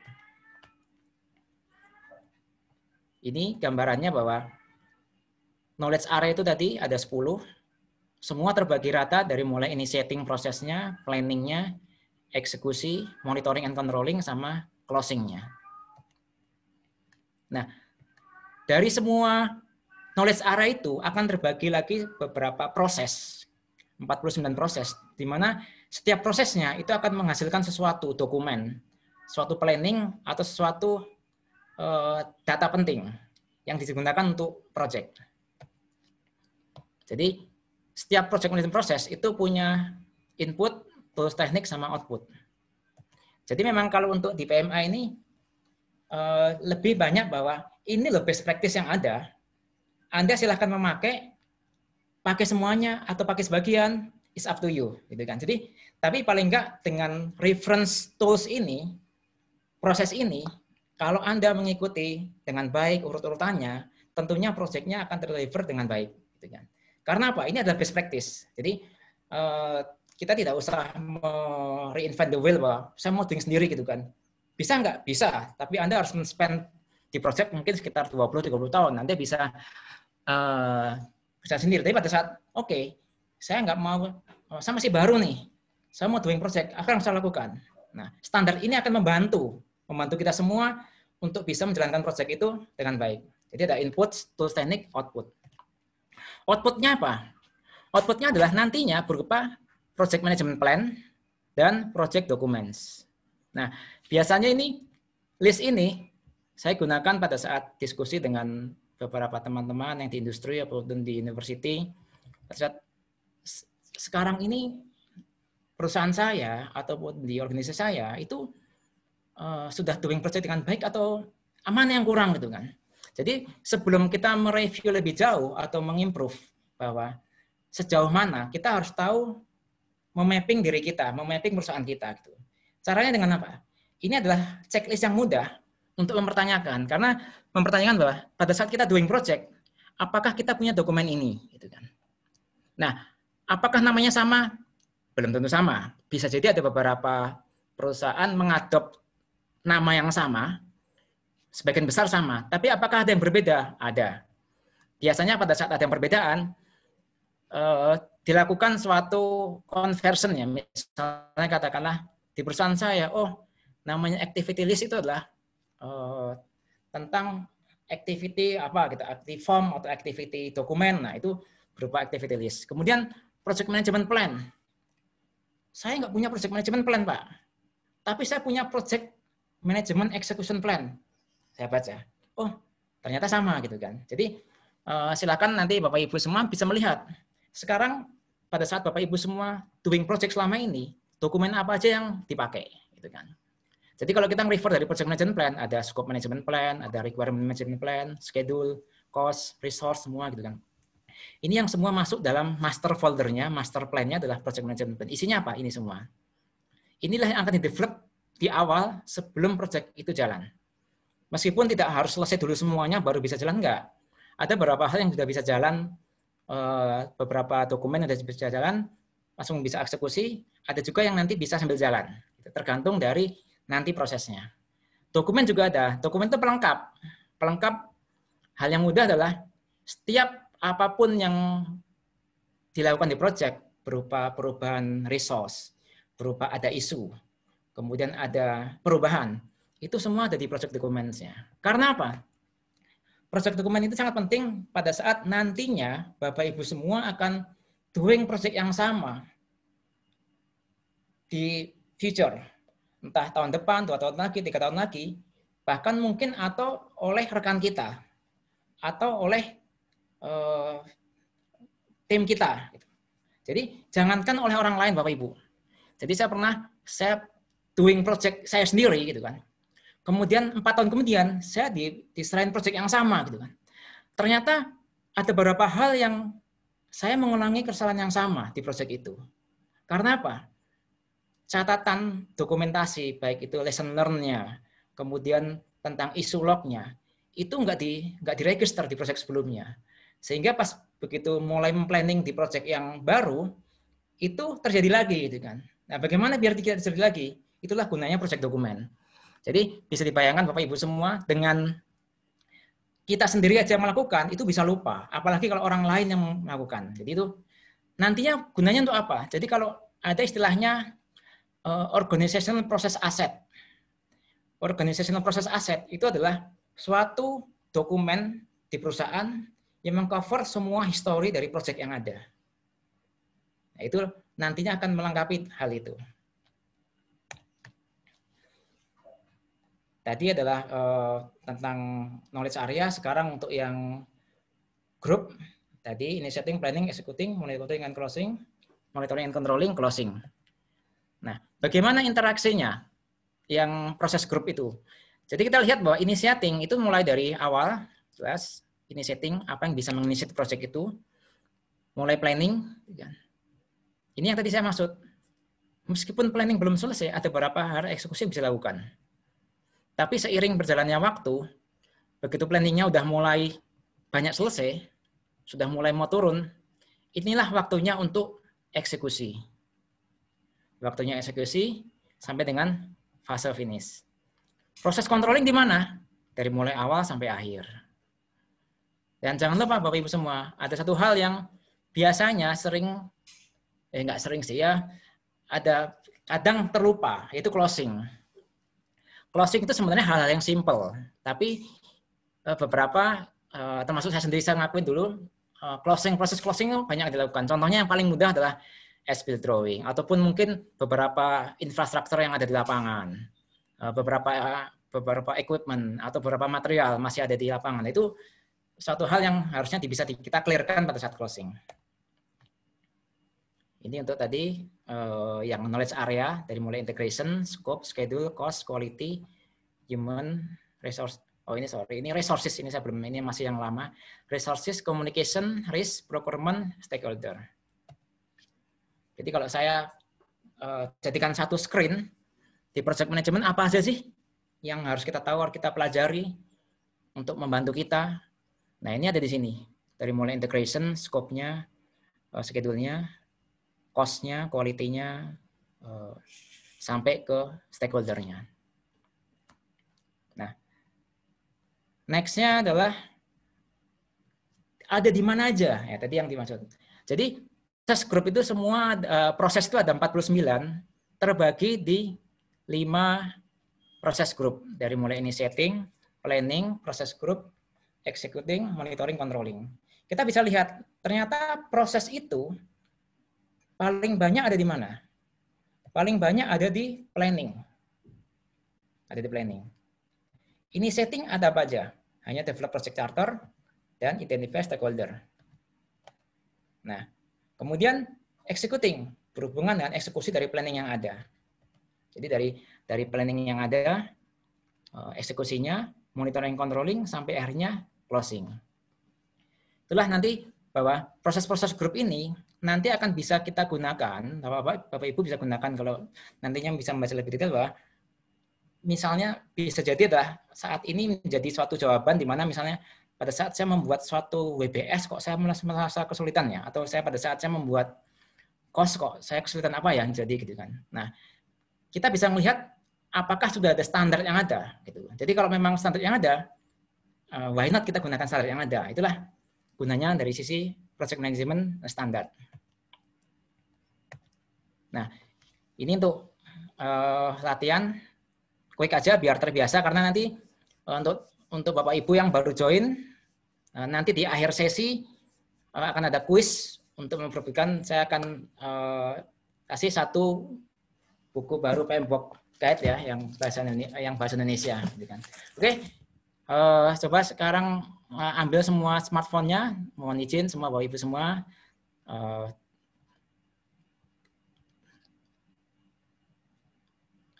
Ini gambarannya bahwa knowledge area itu tadi ada 10. Semua terbagi rata dari mulai initiating prosesnya, planningnya, eksekusi, monitoring and controlling, sama closingnya. Nah, dari semua knowledge area itu akan terbagi lagi beberapa proses, 49 proses, di mana setiap prosesnya itu akan menghasilkan sesuatu dokumen, suatu planning atau sesuatu eh, data penting yang digunakan untuk project. Jadi setiap project management proses itu punya input, tools teknik sama output. Jadi memang kalau untuk di PMI ini eh, lebih banyak bahwa ini lebih best practice yang ada, Anda silahkan memakai, pakai semuanya atau pakai sebagian, is up to you gitu kan. Jadi tapi paling enggak dengan reference tools ini, proses ini, kalau Anda mengikuti dengan baik urut-urutannya, tentunya proyeknya akan terdeliver dengan baik. Gitu kan. Karena apa? Ini adalah best practice. Jadi eh, kita tidak usah reinvent the wheel bahwa saya mau doing sendiri gitu kan. Bisa enggak? Bisa. Tapi Anda harus spend di proyek mungkin sekitar 20-30 tahun. Nanti bisa eh, bisa sendiri. Tapi pada saat, oke, okay, saya nggak mau, saya masih baru nih saya mau doing project, apa yang saya lakukan? Nah, standar ini akan membantu, membantu kita semua untuk bisa menjalankan project itu dengan baik. Jadi ada input, tools teknik, output. Outputnya apa? Outputnya adalah nantinya berupa project management plan dan project documents. Nah, biasanya ini list ini saya gunakan pada saat diskusi dengan beberapa teman-teman yang di industri ataupun di university. sekarang ini perusahaan saya ataupun di organisasi saya itu uh, sudah doing project dengan baik atau aman yang kurang gitu kan. Jadi sebelum kita mereview lebih jauh atau mengimprove bahwa sejauh mana kita harus tahu memapping diri kita, memapping perusahaan kita gitu. Caranya dengan apa? Ini adalah checklist yang mudah untuk mempertanyakan karena mempertanyakan bahwa pada saat kita doing project apakah kita punya dokumen ini gitu kan. Nah, apakah namanya sama? belum tentu sama. Bisa jadi ada beberapa perusahaan mengadop nama yang sama, sebagian besar sama, tapi apakah ada yang berbeda? Ada. Biasanya pada saat ada yang perbedaan, eh, dilakukan suatu conversion ya, misalnya katakanlah di perusahaan saya, oh namanya activity list itu adalah eh, tentang activity apa gitu, activity form atau activity dokumen, nah itu berupa activity list. Kemudian project management plan, saya nggak punya project management plan, Pak. Tapi saya punya project management execution plan. Saya baca, oh ternyata sama gitu kan. Jadi eh, silakan nanti Bapak Ibu semua bisa melihat. Sekarang pada saat Bapak Ibu semua doing project selama ini, dokumen apa aja yang dipakai gitu kan. Jadi kalau kita refer dari project management plan, ada scope management plan, ada requirement management plan, schedule, cost, resource semua gitu kan. Ini yang semua masuk dalam master foldernya, master plan-nya adalah project management Isinya apa? Ini semua. Inilah yang akan di-develop di awal sebelum project itu jalan. Meskipun tidak harus selesai dulu semuanya baru bisa jalan, enggak. Ada beberapa hal yang sudah bisa jalan, eh, beberapa dokumen yang sudah bisa jalan, langsung bisa eksekusi, ada juga yang nanti bisa sambil jalan. Tergantung dari nanti prosesnya. Dokumen juga ada. Dokumen itu pelengkap. Pelengkap hal yang mudah adalah setiap apapun yang dilakukan di project berupa perubahan resource, berupa ada isu, kemudian ada perubahan, itu semua ada di project dokumennya. Karena apa? Project dokumen itu sangat penting pada saat nantinya Bapak Ibu semua akan doing project yang sama di future. Entah tahun depan, dua tahun lagi, tiga tahun lagi, bahkan mungkin atau oleh rekan kita, atau oleh uh, tim kita. Gitu. Jadi jangankan oleh orang lain Bapak Ibu. Jadi saya pernah saya doing project saya sendiri gitu kan. Kemudian empat tahun kemudian saya di desain project yang sama gitu kan. Ternyata ada beberapa hal yang saya mengulangi kesalahan yang sama di project itu. Karena apa? Catatan dokumentasi baik itu lesson learn-nya, kemudian tentang isu lognya itu enggak di nggak diregister di project sebelumnya. Sehingga pas begitu mulai memplanning di project yang baru, itu terjadi lagi gitu kan. Nah, bagaimana biar tidak terjadi lagi? Itulah gunanya project dokumen. Jadi bisa dibayangkan Bapak Ibu semua dengan kita sendiri aja melakukan itu bisa lupa, apalagi kalau orang lain yang melakukan. Jadi itu nantinya gunanya untuk apa? Jadi kalau ada istilahnya uh, organizational process asset. Organizational process asset itu adalah suatu dokumen di perusahaan yang mengcover semua histori dari proyek yang ada. Nah, itu nantinya akan melengkapi hal itu. Tadi adalah uh, tentang knowledge area, sekarang untuk yang grup, tadi initiating, planning, executing, monitoring and closing, monitoring and controlling, closing. Nah, bagaimana interaksinya yang proses grup itu? Jadi kita lihat bahwa initiating itu mulai dari awal, jelas, ini setting apa yang bisa menginisiat project itu, mulai planning. Gitu kan. Ini yang tadi saya maksud. Meskipun planning belum selesai, ada beberapa hal eksekusi yang bisa dilakukan. Tapi seiring berjalannya waktu, begitu planningnya udah mulai banyak selesai, sudah mulai mau turun, inilah waktunya untuk eksekusi. Waktunya eksekusi sampai dengan fase finish. Proses controlling di mana? Dari mulai awal sampai akhir. Dan jangan lupa Bapak Ibu semua, ada satu hal yang biasanya sering, eh enggak sering sih ya, ada kadang terlupa, yaitu closing. Closing itu sebenarnya hal-hal yang simple, tapi eh, beberapa, eh, termasuk saya sendiri saya ngakuin dulu, eh, closing, proses closing banyak dilakukan. Contohnya yang paling mudah adalah as drawing, ataupun mungkin beberapa infrastruktur yang ada di lapangan, beberapa beberapa equipment atau beberapa material masih ada di lapangan. Itu suatu hal yang harusnya bisa kita clearkan pada saat closing. Ini untuk tadi uh, yang knowledge area dari mulai integration, scope, schedule, cost, quality, human, resource. Oh ini sorry, ini resources ini saya belum ini masih yang lama. Resources, communication, risk, procurement, stakeholder. Jadi kalau saya uh, jadikan satu screen di project management apa aja sih yang harus kita tahu, harus kita pelajari untuk membantu kita Nah, ini ada di sini. Dari mulai integration, scope-nya, uh, schedule-nya, cost-nya, quality-nya, uh, sampai ke stakeholder-nya. Nah, next-nya adalah ada di mana aja, ya tadi yang dimaksud. Jadi, test group itu semua, eh, proses itu ada 49, terbagi di 5 proses grup. Dari mulai initiating, planning, proses grup, executing, monitoring, controlling. Kita bisa lihat, ternyata proses itu paling banyak ada di mana? Paling banyak ada di planning. Ada di planning. Ini setting ada apa aja? Hanya develop project charter dan identify stakeholder. Nah, kemudian executing berhubungan dengan eksekusi dari planning yang ada. Jadi dari dari planning yang ada, eh, eksekusinya, monitoring controlling sampai akhirnya closing. Itulah nanti bahwa proses-proses grup ini nanti akan bisa kita gunakan, Bapak, Bapak Ibu bisa gunakan kalau nantinya bisa membaca lebih detail bahwa misalnya bisa jadi adalah saat ini menjadi suatu jawaban di mana misalnya pada saat saya membuat suatu WBS kok saya merasa kesulitan ya atau saya pada saat saya membuat kos kok saya kesulitan apa ya jadi gitu kan. Nah, kita bisa melihat apakah sudah ada standar yang ada gitu. Jadi kalau memang standar yang ada, uh, why not kita gunakan standar yang ada. Itulah gunanya dari sisi project management standar. Nah, ini untuk uh, latihan quick aja biar terbiasa karena nanti uh, untuk untuk Bapak Ibu yang baru join uh, nanti di akhir sesi uh, akan ada quiz untuk memperbaikan saya akan uh, kasih satu buku baru Pembok Guide ya yang bahasa yang bahasa Indonesia gitu kan. Oke uh, coba sekarang uh, ambil semua smartphone-nya, mohon izin semua Bapak Ibu semua. Uh,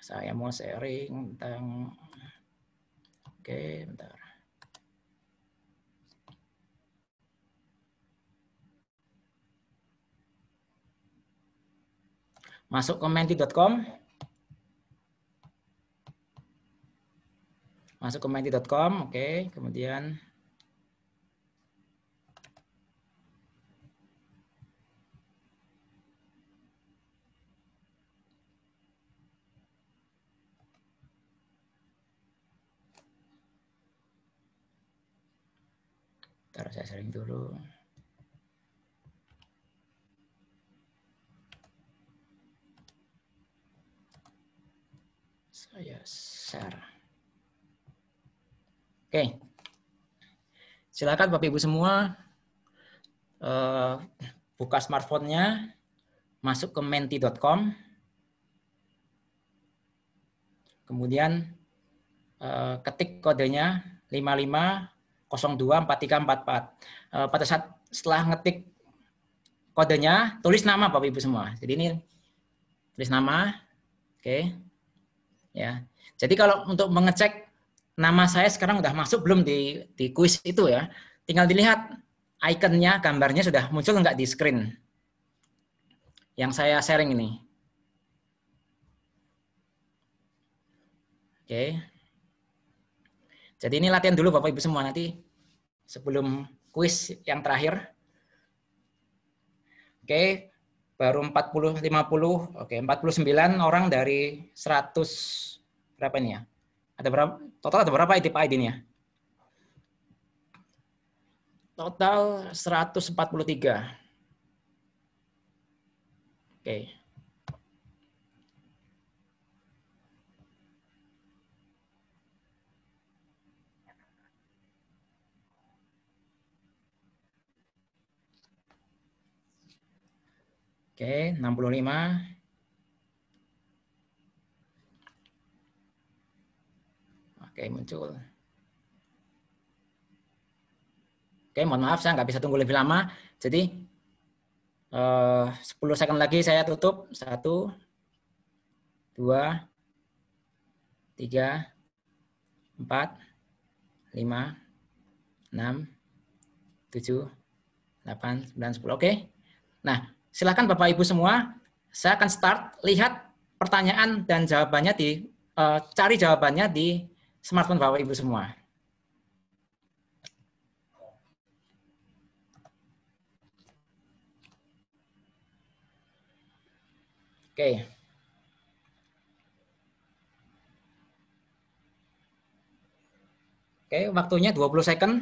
saya mau sharing tentang oke, bentar. Masuk menti.com. masuk ke menti.com, oke, okay. kemudian Taruh saya sharing dulu. Saya share. Oke, silakan Bapak Ibu semua uh, buka smartphone-nya, masuk ke menti.com, kemudian uh, ketik kodenya 55024344. Uh, eh, pada saat setelah ngetik kodenya, tulis nama Bapak Ibu semua. Jadi ini tulis nama, oke, okay. ya. Jadi kalau untuk mengecek nama saya sekarang udah masuk belum di di kuis itu ya. Tinggal dilihat ikonnya, gambarnya sudah muncul nggak di screen. Yang saya sharing ini. Oke. Okay. Jadi ini latihan dulu Bapak Ibu semua nanti sebelum kuis yang terakhir. Oke, okay. baru 40 50. Oke, okay. 49 orang dari 100 berapa ini ya? Ada berapa? Total ada berapa ITP ID ini ya? Total 143. Oke. Oke, 65. Oke, muncul. Oke, mohon maaf saya nggak bisa tunggu lebih lama. Jadi eh, 10 second lagi saya tutup. Satu, dua, tiga, empat, lima, enam, tujuh, delapan, sembilan, sepuluh. Oke. Nah, silakan Bapak Ibu semua. Saya akan start. Lihat pertanyaan dan jawabannya di eh, cari jawabannya di smartphone Bapak Ibu semua. Oke. Okay. Oke, okay, waktunya 20 second.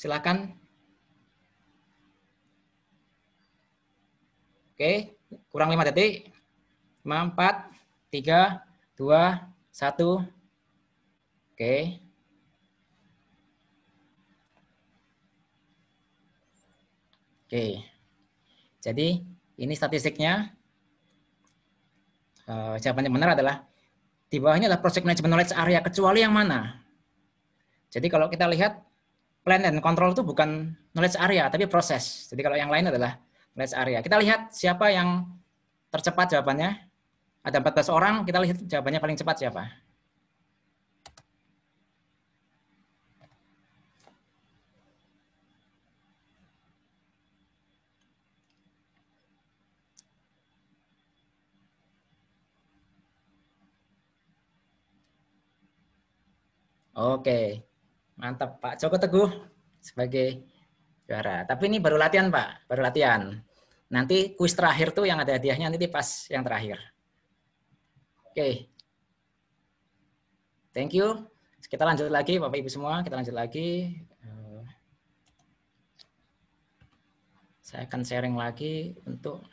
Silakan. Oke, okay, kurang 5 detik. 5, 4, tiga, dua, satu. Oke. Oke. Jadi ini statistiknya. Uh, eh, jawaban benar adalah di bawah ini adalah project management knowledge area kecuali yang mana. Jadi kalau kita lihat plan and control itu bukan knowledge area tapi proses. Jadi kalau yang lain adalah knowledge area. Kita lihat siapa yang tercepat jawabannya. Ada 14 orang, kita lihat jawabannya paling cepat siapa? Oke, mantap Pak Joko Teguh sebagai juara. Tapi ini baru latihan Pak, baru latihan. Nanti kuis terakhir tuh yang ada hadiahnya nanti pas yang terakhir. Oke, thank you. Kita lanjut lagi, Bapak Ibu semua. Kita lanjut lagi. Eh, saya akan sharing lagi untuk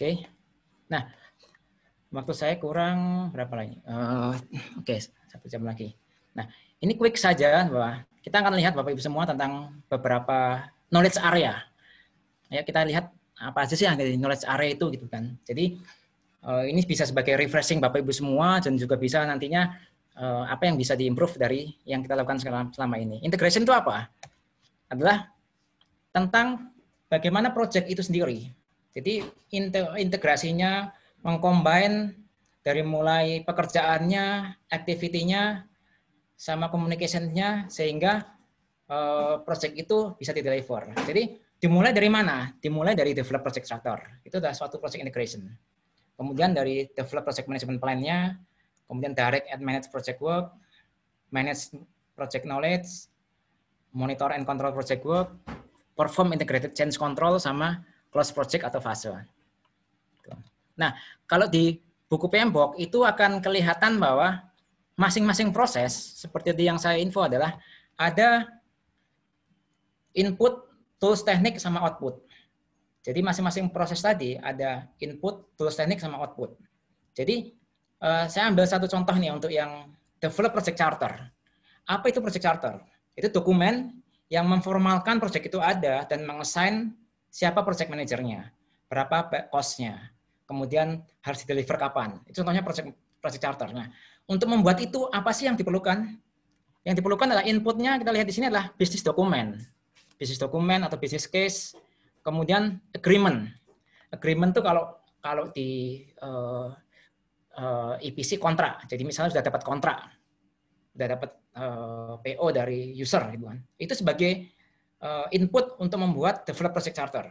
Oke. Nah, waktu saya kurang berapa lagi? Uh, Oke, okay, satu jam lagi. Nah, ini quick saja bahwa kita akan lihat Bapak Ibu semua tentang beberapa knowledge area. Ayo kita lihat apa aja sih yang dari knowledge area itu gitu kan. Jadi uh, ini bisa sebagai refreshing Bapak Ibu semua dan juga bisa nantinya uh, apa yang bisa diimprove dari yang kita lakukan selama ini. Integration itu apa? Adalah tentang bagaimana project itu sendiri jadi integrasinya mengcombine dari mulai pekerjaannya, aktivitinya, sama communication sehingga uh, project itu bisa dideliver. Jadi dimulai dari mana? Dimulai dari develop project structure. Itu adalah suatu project integration. Kemudian dari develop project management plan-nya, kemudian direct and manage project work, manage project knowledge, monitor and control project work, perform integrated change control sama close project atau fase. Gitu. Nah, kalau di buku PMBOK itu akan kelihatan bahwa masing-masing proses seperti yang saya info adalah ada input, tools teknik sama output. Jadi masing-masing proses tadi ada input, tools teknik sama output. Jadi eh, saya ambil satu contoh nih untuk yang develop project charter. Apa itu project charter? Itu dokumen yang memformalkan project itu ada dan mengesain siapa project manajernya, berapa cost-nya, kemudian harus deliver kapan. Itu contohnya project, project charter. Nah, untuk membuat itu apa sih yang diperlukan? Yang diperlukan adalah inputnya kita lihat di sini adalah bisnis dokumen. Bisnis dokumen atau bisnis case, kemudian agreement. Agreement itu kalau kalau di uh, uh, eh, EPC eh, e kontrak. Jadi misalnya sudah dapat kontrak, sudah dapat uh, eh, PO dari user gitu kan. Itu sebagai uh, input untuk membuat develop project charter.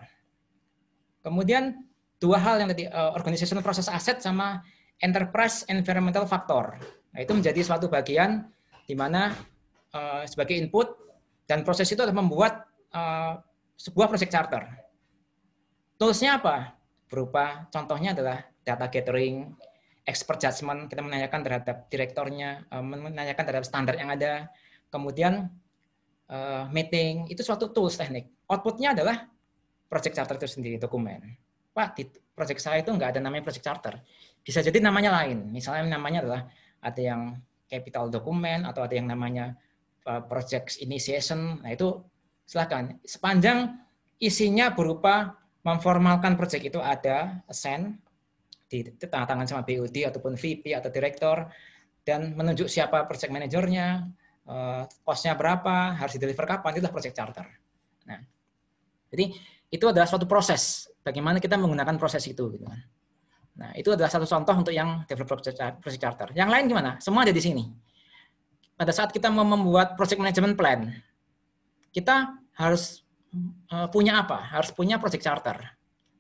Kemudian dua hal yang tadi uh, organizational process asset sama enterprise environmental factor. Nah, itu menjadi suatu bagian di mana uh, sebagai input dan proses itu adalah membuat uh, sebuah project charter. Toolsnya apa? Berupa contohnya adalah data gathering, expert judgment, kita menanyakan terhadap direktornya, menanyakan terhadap standar yang ada, kemudian uh, meeting, itu suatu tools teknik. Outputnya adalah project charter itu sendiri, dokumen. Pak, di project saya itu nggak ada namanya project charter. Bisa jadi namanya lain. Misalnya namanya adalah ada yang capital dokumen atau ada yang namanya eh, project initiation. Nah itu silakan. Sepanjang isinya berupa memformalkan project itu ada send di tangan tangan sama BUD ataupun VP atau direktur dan menunjuk siapa project manajernya, kosnya eh, berapa, harus di deliver kapan, itulah project charter. Nah, jadi itu adalah suatu proses, bagaimana kita menggunakan proses itu. Gitu kan. Nah, itu adalah satu contoh untuk yang develop project charter. Yang lain gimana? Semua ada di sini. Pada saat kita mau membuat project management plan, kita harus eh, punya apa? Harus punya project charter.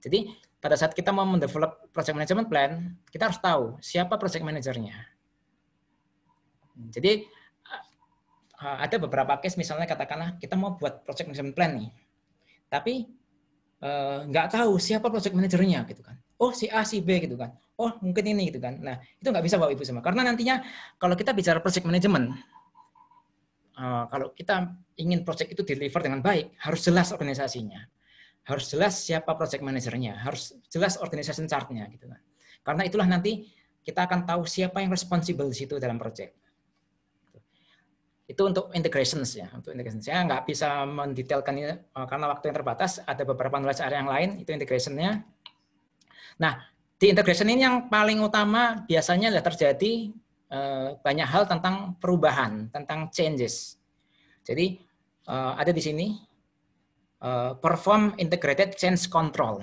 Jadi, pada saat kita mau mendevelop project management plan, kita harus tahu siapa project manajernya. Jadi, ada beberapa case misalnya katakanlah kita mau buat project management plan nih, tapi eh, nggak uh, tahu siapa project manajernya gitu kan. Oh si A, si B gitu kan. Oh mungkin ini gitu kan. Nah itu nggak bisa bawa ibu sama. Karena nantinya kalau kita bicara project management, uh, kalau kita ingin project itu deliver dengan baik, harus jelas organisasinya, harus jelas siapa project manajernya, harus jelas organization chartnya gitu kan. Karena itulah nanti kita akan tahu siapa yang responsible di situ dalam project itu untuk integrations ya, untuk integrations Saya nggak bisa mendetailkan ini eh, karena waktu yang terbatas. Ada beberapa knowledge area yang lain itu integrationnya. Nah, di integration ini yang paling utama biasanya terjadi eh, banyak hal tentang perubahan, tentang changes. Jadi eh, ada di sini perform integrated change control.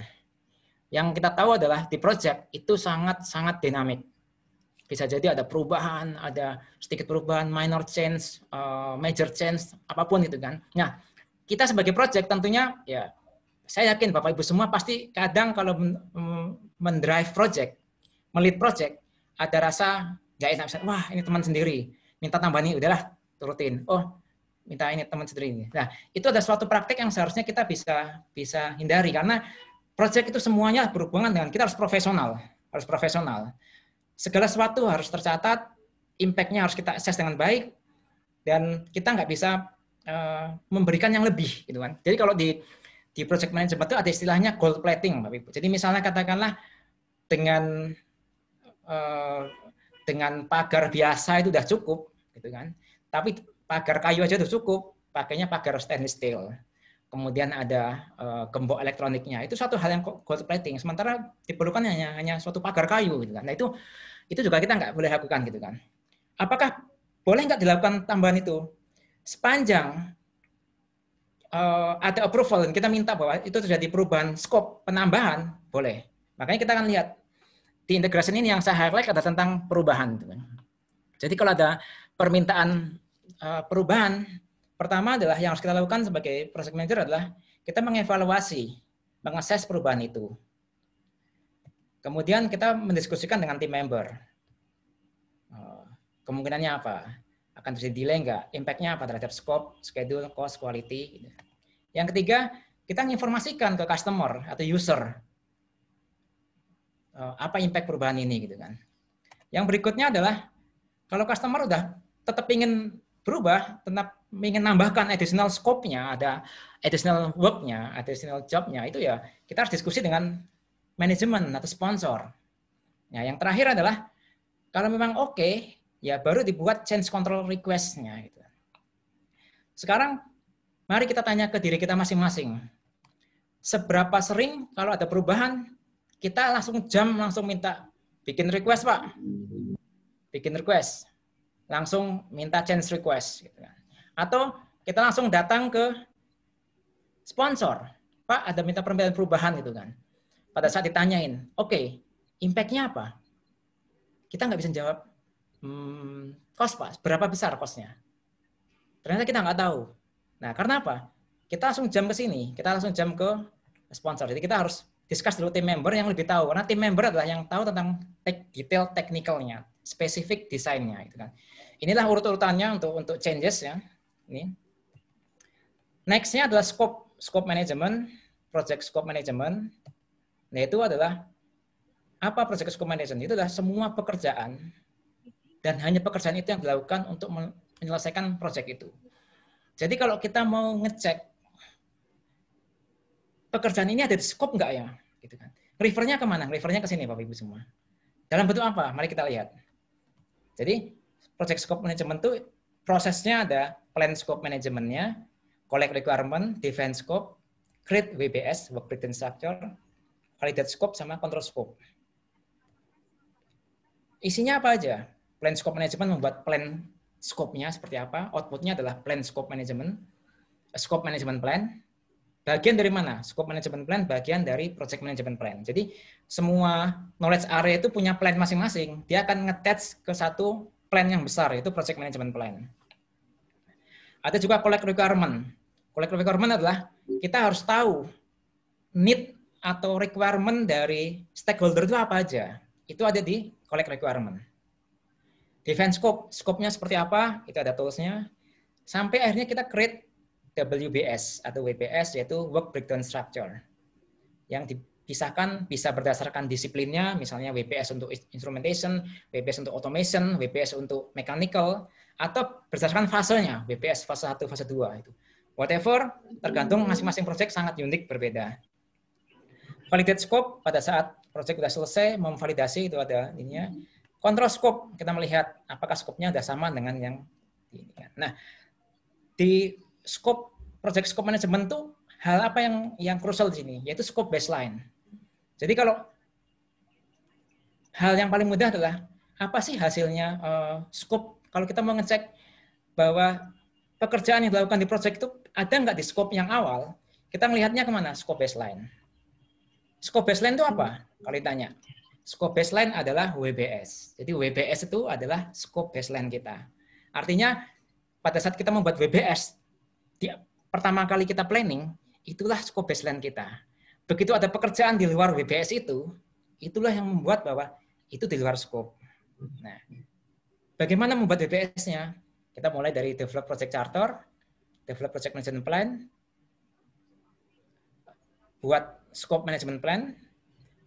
Yang kita tahu adalah di project itu sangat-sangat dinamik. Bisa jadi ada perubahan, ada sedikit perubahan, minor change, uh, major change, apapun gitu kan. Nah, kita sebagai project tentunya ya saya yakin Bapak Ibu semua pasti kadang kalau mm, mendrive project, melit project, ada rasa nggak enak. Wah, ini teman sendiri. Minta tambah nih, udahlah turutin. Oh, minta ini teman sendiri. ini Nah, itu ada suatu praktek yang seharusnya kita bisa bisa hindari karena project itu semuanya berhubungan dengan kita harus profesional, harus profesional segala sesuatu harus tercatat, impact-nya harus kita assess dengan baik, dan kita nggak bisa uh, memberikan yang lebih, gitu kan. Jadi kalau di di project management itu ada istilahnya gold plating, Bapak Ibu. Jadi misalnya katakanlah dengan uh, dengan pagar biasa itu sudah cukup, gitu kan. Tapi pagar kayu aja sudah cukup, pakainya pagar stainless steel kemudian ada uh, gembok elektroniknya. Itu suatu hal yang gold plating. Sementara diperlukan hanya hanya suatu pagar kayu gitu kan. Nah itu itu juga kita nggak boleh lakukan gitu kan. Apakah boleh nggak dilakukan tambahan itu? Sepanjang uh, ada approval dan kita minta bahwa itu terjadi perubahan scope penambahan, boleh. Makanya kita akan lihat di integrasi ini yang saya highlight ada tentang perubahan. Gitu kan. Jadi kalau ada permintaan uh, perubahan Pertama adalah yang harus kita lakukan sebagai project manager adalah kita mengevaluasi, mengakses perubahan itu. Kemudian kita mendiskusikan dengan tim member. Eh, kemungkinannya apa? Akan terjadi delay nggak? Impact-nya apa terhadap scope, schedule, cost, quality? Yang ketiga, kita menginformasikan ke customer atau user eh, apa impact perubahan ini gitu kan. Yang berikutnya adalah kalau customer udah tetap ingin berubah, tetap ingin nambahkan additional scope-nya, ada additional work-nya, additional job-nya, itu ya kita harus diskusi dengan manajemen atau sponsor. Nah, yang terakhir adalah kalau memang oke, okay, ya baru dibuat change control request-nya. Gitu. Sekarang, mari kita tanya ke diri kita masing-masing. Seberapa sering kalau ada perubahan, kita langsung jam, langsung minta bikin request, Pak. Bikin request. Langsung minta change request. Gitu kan atau kita langsung datang ke sponsor. Pak, ada minta perbedaan perubahan gitu kan. Pada saat ditanyain, oke, okay, impact apa? Kita nggak bisa jawab, hmm, cost pak, berapa besar costnya? Ternyata kita nggak tahu. Nah, karena apa? Kita langsung jam ke sini, kita langsung jam ke sponsor. Jadi kita harus discuss dulu tim member yang lebih tahu. Karena tim member adalah yang tahu tentang detail teknikalnya, spesifik desainnya. Gitu kan. Inilah urut-urutannya untuk untuk changes ya. Ini. Nextnya adalah scope scope management, project scope management. Nah itu adalah apa project scope management? Itu adalah semua pekerjaan dan hanya pekerjaan itu yang dilakukan untuk menyelesaikan project itu. Jadi kalau kita mau ngecek pekerjaan ini ada di scope nggak ya? Gitu kan. Refernya kemana? Refernya ke sini Bapak Ibu semua. Dalam bentuk apa? Mari kita lihat. Jadi project scope management itu prosesnya ada plan scope manajemennya, collect requirement, defense scope, create WBS, work written structure, validate scope, sama control scope. Isinya apa aja? Plan scope management membuat plan scope-nya seperti apa, outputnya adalah plan scope management, scope management plan, bagian dari mana? Scope management plan bagian dari project management plan. Jadi semua knowledge area itu punya plan masing-masing. Dia akan ngetes ke satu plan yang besar, yaitu project management plan. Ada juga collect requirement. Collect requirement adalah kita harus tahu need atau requirement dari stakeholder itu apa aja. Itu ada di collect requirement. Defense scope, scope-nya seperti apa, itu ada tools-nya. Sampai akhirnya kita create WBS atau WBS yaitu work breakdown structure. Yang dipisahkan bisa berdasarkan disiplinnya, misalnya WBS untuk instrumentation, WBS untuk automation, WBS untuk mechanical, atau berdasarkan fasenya, BPS fase 1, fase 2 itu. Whatever, tergantung masing-masing proyek sangat unik berbeda. Validate scope pada saat proyek sudah selesai memvalidasi itu ada ini ya Kontrol scope kita melihat apakah skopnya sudah sama dengan yang ini. Nah, di scope project scope management tuh hal apa yang yang krusial di sini yaitu scope baseline. Jadi kalau hal yang paling mudah adalah apa sih hasilnya uh, scope kalau kita mau ngecek bahwa pekerjaan yang dilakukan di project itu ada nggak di scope yang awal, kita melihatnya kemana? Scope baseline. Scope baseline itu apa? Kalau ditanya. Scope baseline adalah WBS. Jadi WBS itu adalah scope baseline kita. Artinya pada saat kita membuat WBS, di, pertama kali kita planning, itulah scope baseline kita. Begitu ada pekerjaan di luar WBS itu, itulah yang membuat bahwa itu di luar scope. Nah, Bagaimana membuat dbs nya Kita mulai dari develop project charter, develop project management plan, buat scope management plan,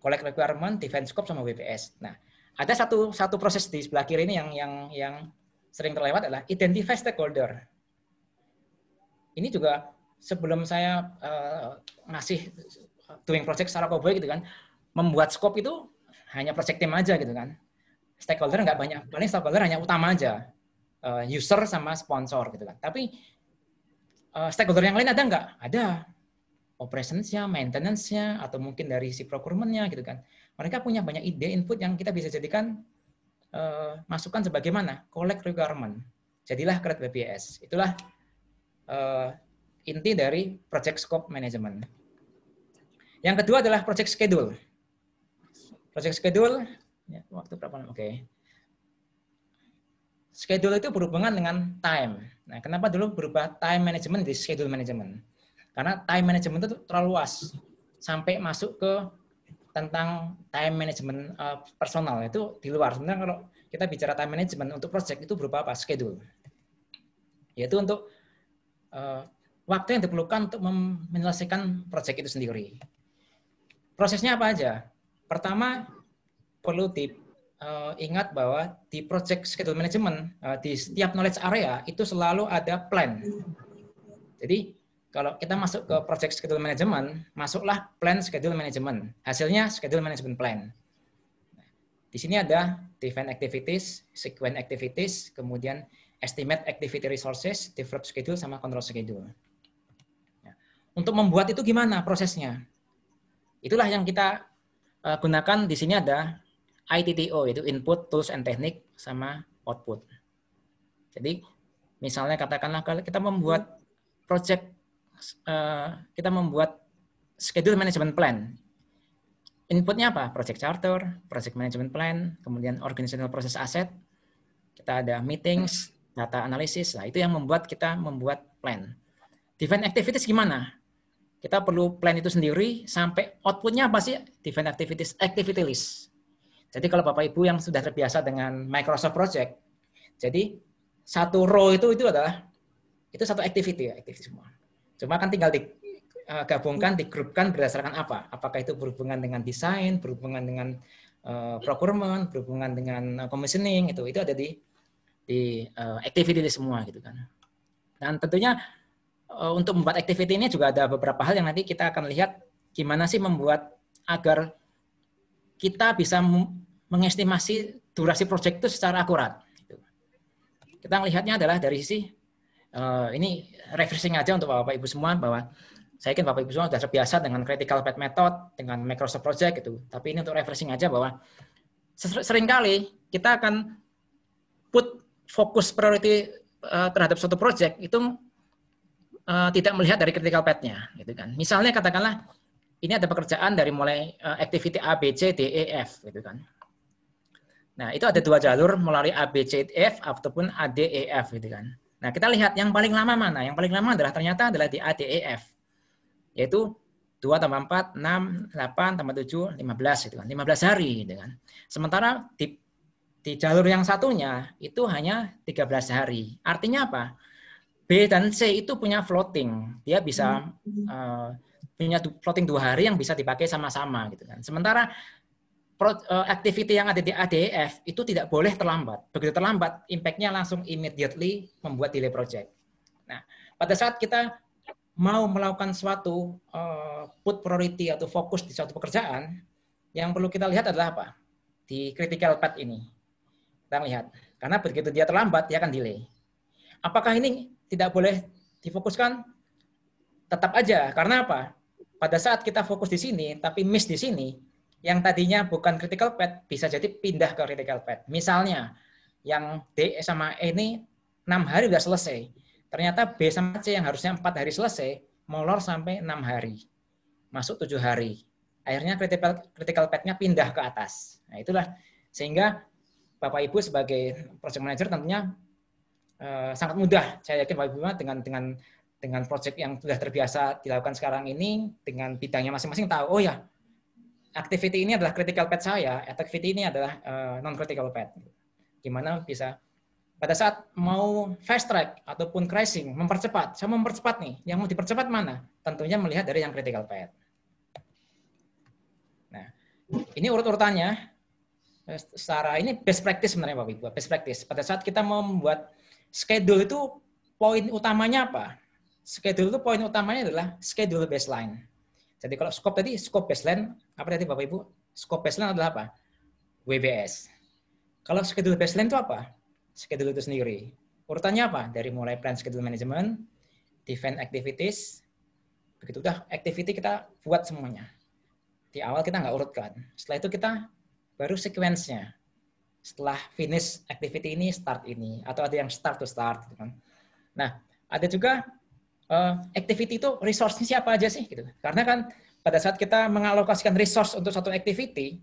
collect requirement, define scope sama WPS. Nah, ada satu satu proses di sebelah kiri ini yang yang yang sering terlewat adalah identify stakeholder. Ini juga sebelum saya uh, ngasih eh, doing project secara cowboy gitu kan, membuat scope itu hanya project team aja gitu kan stakeholder nggak banyak paling stakeholder hanya utama aja eh, user sama sponsor gitu kan tapi eh, stakeholder yang lain ada nggak ada operationsnya maintenancenya, atau mungkin dari si procurementnya gitu kan mereka punya banyak ide input yang kita bisa jadikan eh, masukan sebagaimana collect requirement jadilah kredit BPS itulah inti dari project scope management yang kedua adalah project schedule project schedule Ya, waktu berapa? Oke. Okay. Schedule itu berhubungan dengan time. Nah, kenapa dulu berubah time management di schedule management? Karena time management itu terlalu luas. Sampai masuk ke tentang time management eh, personal itu di luar. Sebenarnya kalau kita bicara time management untuk project itu berupa apa? Schedule. Yaitu untuk uh, waktu yang diperlukan untuk menyelesaikan project itu sendiri. Prosesnya apa aja? Pertama, perlu di uh, ingat bahwa di project schedule management uh, di setiap knowledge area itu selalu ada plan. Jadi kalau kita masuk ke project schedule management, masuklah plan schedule management. Hasilnya schedule management plan. Di sini ada define activities, sequence activities, kemudian estimate activity resources, develop schedule, sama control schedule. Ya. Untuk membuat itu gimana prosesnya? Itulah yang kita eh, gunakan di sini ada ITTO itu input, tools and teknik sama output. Jadi misalnya katakanlah kalau kita membuat project eh, kita membuat schedule management plan. Inputnya apa? Project charter, project management plan, kemudian organizational process asset. Kita ada meetings, data analysis. Nah, itu yang membuat kita membuat plan. Event activities gimana? Kita perlu plan itu sendiri sampai outputnya apa sih? Event activities, activity list. Jadi kalau Bapak Ibu yang sudah terbiasa dengan Microsoft Project, jadi satu row itu itu adalah itu satu activity ya, activity semua. Cuma kan tinggal di eh, gabungkan, digrupkan berdasarkan apa? Apakah itu berhubungan dengan desain, berhubungan dengan uh, procurement, berhubungan dengan eh, commissioning itu itu ada di di uh, activity di semua gitu kan. Dan tentunya uh, untuk membuat activity ini juga ada beberapa hal yang nanti kita akan lihat gimana sih membuat agar kita bisa mengestimasi durasi proyek itu secara akurat. Kita melihatnya adalah dari sisi eh, ini refreshing aja untuk Bapak Ibu semua bahwa saya yakin Bapak Ibu semua sudah terbiasa dengan critical path method, dengan Microsoft Project gitu. Tapi ini untuk refreshing aja bahwa seringkali kita akan put fokus priority eh, terhadap suatu project itu eh, tidak melihat dari critical path-nya gitu kan. Misalnya katakanlah ini ada pekerjaan dari mulai eh, activity A, B, C, D, E, F gitu kan. Nah, itu ada dua jalur melalui A, B, C, E, F ataupun A, D, E, F gitu kan. Nah, kita lihat yang paling lama mana? Yang paling lama adalah ternyata adalah di A, D, E, F. Yaitu 2 tambah 4, 6, 8, tambah 7, 15 gitu kan. 15 hari gitu kan. Sementara di, di jalur yang satunya itu hanya 13 hari. Artinya apa? B dan C itu punya floating. Dia bisa hmm. uh, punya plotting dua hari yang bisa dipakai sama-sama gitu kan. Sementara eh, activity yang ada di ADF itu tidak boleh terlambat. Begitu terlambat, impact-nya langsung immediately membuat delay project. Nah, pada saat kita mau melakukan suatu eh, put priority atau fokus di suatu pekerjaan, yang perlu kita lihat adalah apa? Di critical path ini. Kita lihat. Karena begitu dia terlambat, dia akan delay. Apakah ini tidak boleh difokuskan? Tetap aja. Karena apa? pada saat kita fokus di sini, tapi miss di sini, yang tadinya bukan critical path bisa jadi pindah ke critical path. Misalnya, yang D sama E ini 6 hari sudah selesai. Ternyata B sama C yang harusnya 4 hari selesai, molor sampai 6 hari. Masuk 7 hari. Akhirnya critical, critical path-nya pindah ke atas. Nah, itulah. Sehingga Bapak Ibu sebagai project manager tentunya eh, sangat mudah. Saya yakin Bapak Ibu dengan dengan dengan proyek yang sudah terbiasa dilakukan sekarang ini dengan bidangnya masing-masing tahu oh ya activity ini adalah critical path saya activity ini adalah uh, eh, non critical path gimana bisa pada saat mau fast track ataupun crashing mempercepat saya mempercepat nih yang mau dipercepat mana tentunya melihat dari yang critical path nah ini urut-urutannya eh, secara ini best practice sebenarnya Bapak Ibu best practice pada saat kita membuat schedule itu poin utamanya apa schedule itu poin utamanya adalah schedule baseline. Jadi kalau scope tadi, scope baseline, apa tadi Bapak Ibu? Scope baseline adalah apa? WBS. Kalau schedule baseline itu apa? Schedule itu sendiri. Urutannya apa? Dari mulai plan schedule management, defend activities, begitu udah activity kita buat semuanya. Di awal kita nggak urutkan. Setelah itu kita baru sequence-nya. Setelah finish activity ini, start ini. Atau ada yang start to start. Gitu kan. Nah, ada juga uh, activity itu resource-nya siapa aja sih gitu. Karena kan pada saat kita mengalokasikan resource untuk satu activity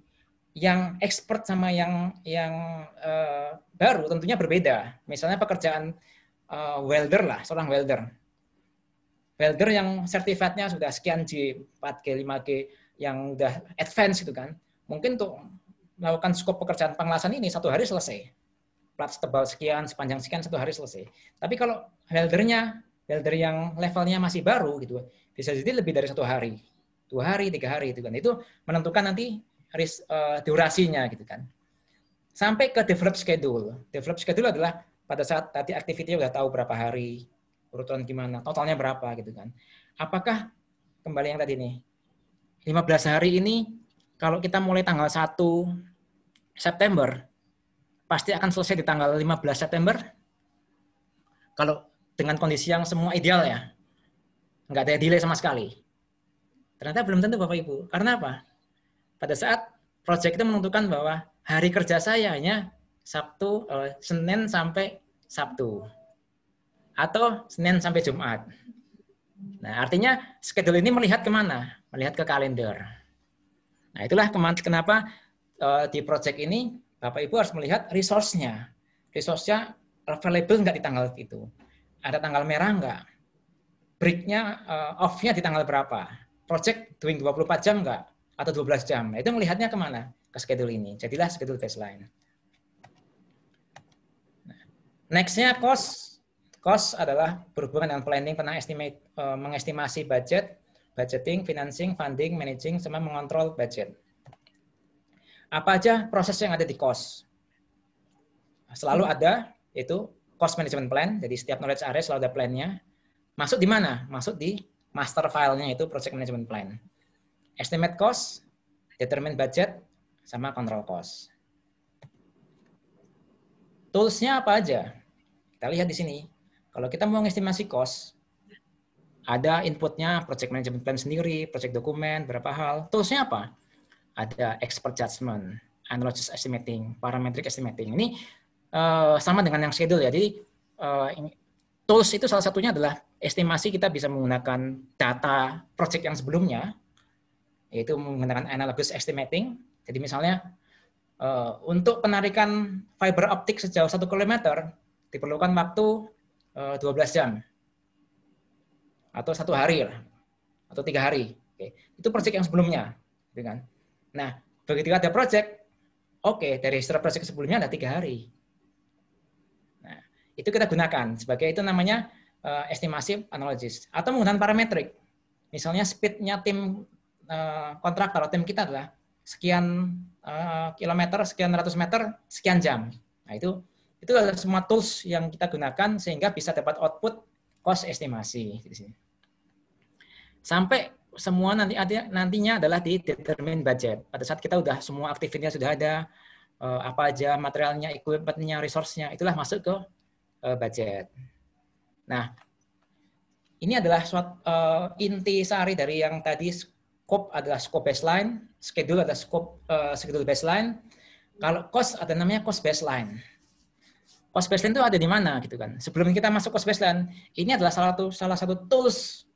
yang expert sama yang yang uh, baru tentunya berbeda. Misalnya pekerjaan uh, welder lah, seorang welder. Welder yang sertifikatnya sudah sekian G, 4G, 5G, yang udah advance gitu kan. Mungkin untuk melakukan skop pekerjaan pengelasan ini satu hari selesai. Plat tebal sekian, sepanjang sekian, satu hari selesai. Tapi kalau weldernya builder yang levelnya masih baru gitu bisa jadi lebih dari satu hari dua hari tiga hari itu kan itu menentukan nanti ris, uh, durasinya gitu kan sampai ke develop schedule develop schedule adalah pada saat tadi aktivitas udah tahu berapa hari urutan gimana totalnya berapa gitu kan apakah kembali yang tadi nih 15 hari ini kalau kita mulai tanggal 1 September pasti akan selesai di tanggal 15 September kalau dengan kondisi yang semua ideal ya. Nggak ada delay sama sekali. Ternyata belum tentu Bapak Ibu. Karena apa? Pada saat proyek itu menentukan bahwa hari kerja saya hanya Sabtu, eh, Senin sampai Sabtu. Atau Senin sampai Jumat. Nah, artinya schedule ini melihat kemana? Melihat ke kalender. Nah, itulah kenapa eh, di proyek ini Bapak Ibu harus melihat resource-nya. Resource-nya available nggak di tanggal itu ada tanggal merah nggak? Breaknya uh, off-nya di tanggal berapa? Project doing 24 jam nggak? Atau 12 jam? Nah, itu melihatnya kemana? Ke schedule ini. Jadilah schedule baseline. Nextnya Next-nya cost. Cost adalah berhubungan dengan planning, pernah estimate, uh, mengestimasi budget, budgeting, financing, funding, managing, sama mengontrol budget. Apa aja proses yang ada di cost? Selalu ada, itu cost management plan. Jadi setiap knowledge area selalu ada plan-nya. Masuk di mana? Masuk di master filenya itu project management plan. Estimate cost, determine budget, sama control cost. Tools-nya apa aja? Kita lihat di sini. Kalau kita mau estimasi cost, ada inputnya project management plan sendiri, project dokumen, berapa hal. Tools-nya apa? Ada expert judgment, analysis estimating, parametric estimating. Ini Eh, sama dengan yang schedule ya. Jadi uh, ini, tools itu salah satunya adalah estimasi kita bisa menggunakan data project yang sebelumnya, yaitu menggunakan analogous estimating. Jadi misalnya uh, untuk penarikan fiber optik sejauh 1 km diperlukan waktu uh, 12 jam atau satu hari atau tiga hari. Oke. Itu project yang sebelumnya, gitu kan? Nah, begitu ada project, oke okay, dari setelah project sebelumnya ada tiga hari itu kita gunakan sebagai itu namanya uh, estimasi analogis atau menggunakan parametrik. Misalnya speednya tim uh, kontraktor atau tim kita adalah sekian uh, kilometer, sekian ratus meter, sekian jam. Nah itu itu adalah semua tools yang kita gunakan sehingga bisa dapat output cost estimasi Sampai semua nanti nantinya adalah di determine budget. Pada saat kita udah semua aktivitasnya sudah ada, apa aja materialnya, equipmentnya, resource-nya, itulah masuk ke uh, budget. Nah, ini adalah suatu, uh, inti sari dari yang tadi scope adalah scope baseline, schedule adalah scope uh, schedule baseline. Kalau cost ada namanya cost baseline. Cost baseline itu ada di mana gitu kan? Sebelum kita masuk cost baseline, ini adalah salah satu salah satu tools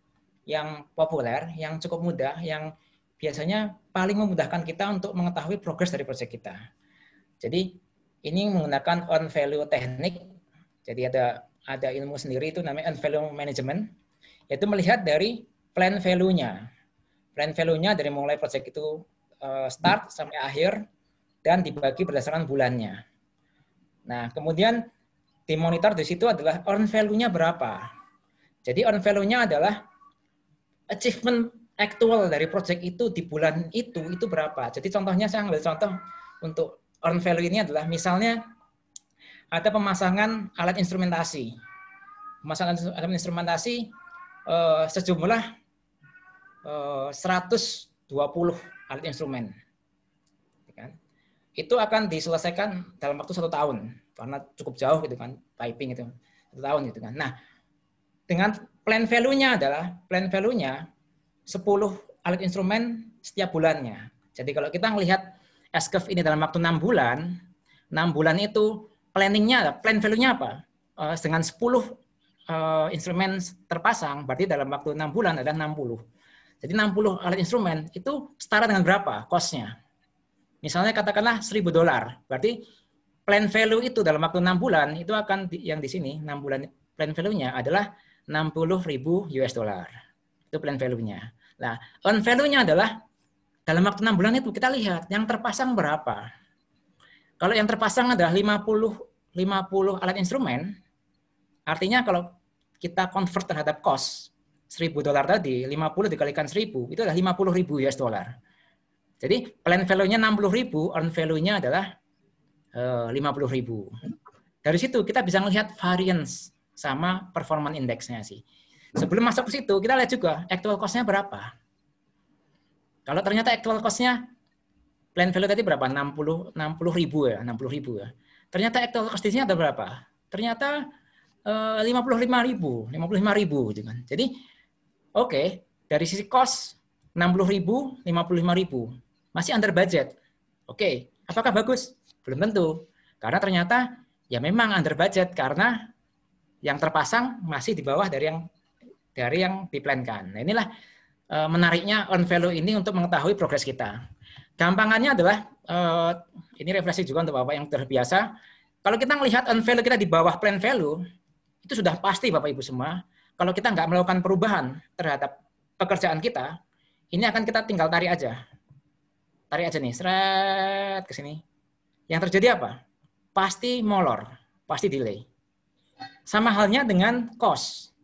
yang populer, yang cukup mudah, yang biasanya paling memudahkan kita untuk mengetahui progres dari proyek kita. Jadi ini menggunakan on value teknik jadi ada ada ilmu sendiri itu namanya value management, yaitu melihat dari plan value-nya. Plan value-nya dari mulai project itu eh, start sampai akhir dan dibagi berdasarkan bulannya. Nah, kemudian dimonitor di situ adalah earn value-nya berapa. Jadi earn value-nya adalah achievement actual dari project itu di bulan itu itu berapa. Jadi contohnya saya ambil contoh untuk earn value ini adalah misalnya ada pemasangan alat instrumentasi. Pemasangan alat instrumentasi eh, sejumlah 120 eh, alat instrumen. Gitu kan. Itu akan diselesaikan dalam waktu satu tahun karena cukup jauh gitu kan piping itu satu tahun gitu kan. Nah dengan plan value-nya adalah plan value-nya 10 alat instrumen setiap bulannya. Jadi kalau kita melihat S-curve ini dalam waktu 6 bulan, 6 bulan itu planningnya, plan value-nya apa? Eh, dengan 10 eh, instrumen terpasang, berarti dalam waktu 6 bulan ada 60. Jadi 60 alat instrumen itu setara dengan berapa cost-nya? Misalnya katakanlah 1000 dolar, berarti plan value itu dalam waktu 6 bulan itu akan yang di sini 6 bulan plan value-nya adalah 60.000 US dollar. Itu plan value-nya. Nah, earn value-nya adalah dalam waktu 6 bulan itu kita lihat yang terpasang berapa. Kalau yang terpasang adalah 50 50 alat instrumen, artinya kalau kita convert terhadap cost 1000 dolar tadi, 50 dikalikan 1000 itu adalah 50 ribu US dollar. Jadi plan value-nya 60 ribu, earn value-nya adalah 50 eh, ribu. Dari situ kita bisa melihat variance sama performance index-nya sih. Sebelum masuk ke situ, kita lihat juga actual cost-nya berapa. Kalau ternyata actual cost-nya plan value tadi berapa? 60 60 ribu ya, 60 ribu ya. Ternyata actual ada berapa? Ternyata eh, 55 ribu, 55 ribu gitu kan. Jadi oke, okay, dari sisi cost 60 ribu, 55 ribu. Masih under budget. Oke, okay. apakah bagus? Belum tentu. Karena ternyata ya memang under budget karena yang terpasang masih di bawah dari yang dari yang diplankan. Nah inilah eh, menariknya on value ini untuk mengetahui progres kita. Gampangannya adalah eh, ini refleksi juga untuk Bapak yang terbiasa. Kalau kita melihat on value kita di bawah plan value, itu sudah pasti Bapak Ibu semua, kalau kita nggak melakukan perubahan terhadap pekerjaan kita, ini akan kita tinggal tarik aja. Tarik aja nih, seret ke sini. Yang terjadi apa? Pasti molor, pasti delay. Sama halnya dengan cost.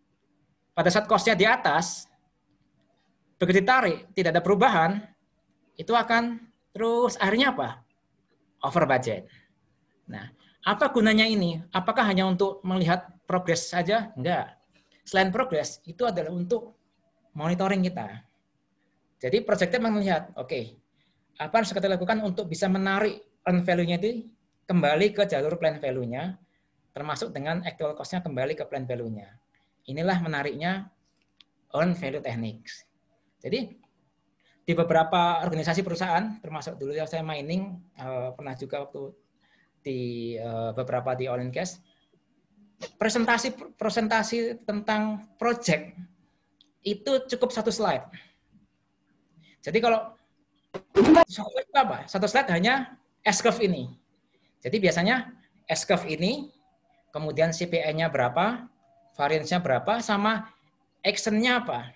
Pada saat costnya di atas, begitu ditarik, tidak ada perubahan, itu akan terus akhirnya apa? Over budget. Nah, apa gunanya ini? Apakah hanya untuk melihat progres saja? Enggak. Selain progres, itu adalah untuk monitoring kita. Jadi proyeknya melihat, oke, okay, apa harus kita lakukan untuk bisa menarik earn value-nya itu kembali ke jalur plan value-nya, termasuk dengan actual cost-nya kembali ke plan value-nya. Inilah menariknya earn value techniques. Jadi di beberapa organisasi perusahaan, termasuk dulu yang saya mining, eh, pernah juga waktu di eh, beberapa di oil and gas, presentasi presentasi tentang project itu cukup satu slide. Jadi kalau satu apa? Satu slide hanya S curve ini. Jadi biasanya S curve ini, kemudian CPN-nya berapa, variance-nya berapa, sama action-nya apa.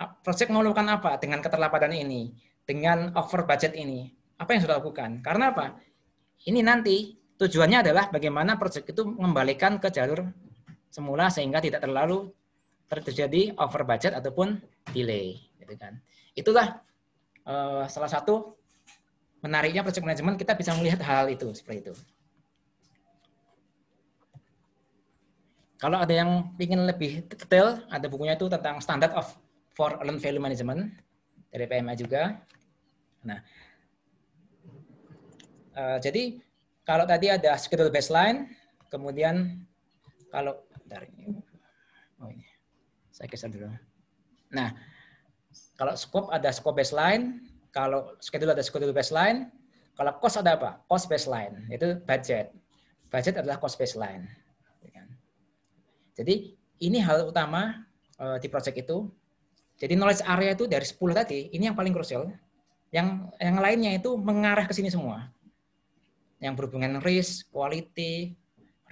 Proyek mengeluhkan apa dengan keterlambatan ini, dengan over budget ini? Apa yang sudah lakukan? Karena apa? Ini nanti tujuannya adalah bagaimana proyek itu mengembalikan ke jalur semula sehingga tidak terlalu terjadi over budget ataupun delay, gitu kan. Itulah eh, salah satu menariknya project manajemen kita bisa melihat hal itu seperti itu. Kalau ada yang ingin lebih detail, ada bukunya itu tentang standard of for Learn Value Management dari PMA juga. Nah, uh, jadi kalau tadi ada schedule baseline, kemudian kalau dari oh ini saya geser dulu. Nah, kalau scope ada scope baseline, kalau schedule ada schedule baseline, kalau cost ada apa? Cost baseline, itu budget. Budget adalah cost baseline. Jadi ini hal utama eh, di project itu jadi knowledge area itu dari 10 tadi, ini yang paling krusial. Yang yang lainnya itu mengarah ke sini semua. Yang berhubungan risk, quality,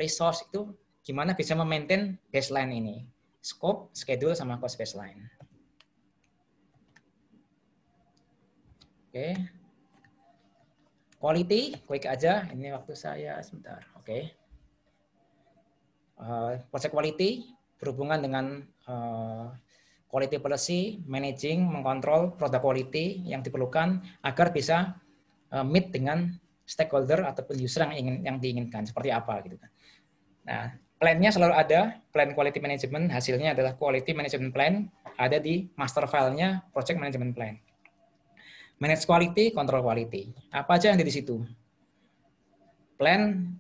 resource itu gimana bisa memaintain baseline ini. Scope, schedule, sama cost baseline. Oke. Okay. Quality, quick aja. Ini waktu saya sebentar. Oke. Okay. Uh, eh, project quality berhubungan dengan uh, quality policy, managing, mengkontrol produk quality yang diperlukan agar bisa eh, meet dengan stakeholder ataupun user yang ingin yang diinginkan seperti apa gitu kan. Nah, nya selalu ada, plan quality management hasilnya adalah quality management plan ada di master file-nya project management plan. Manage quality, control quality. Apa aja yang ada di situ? Plan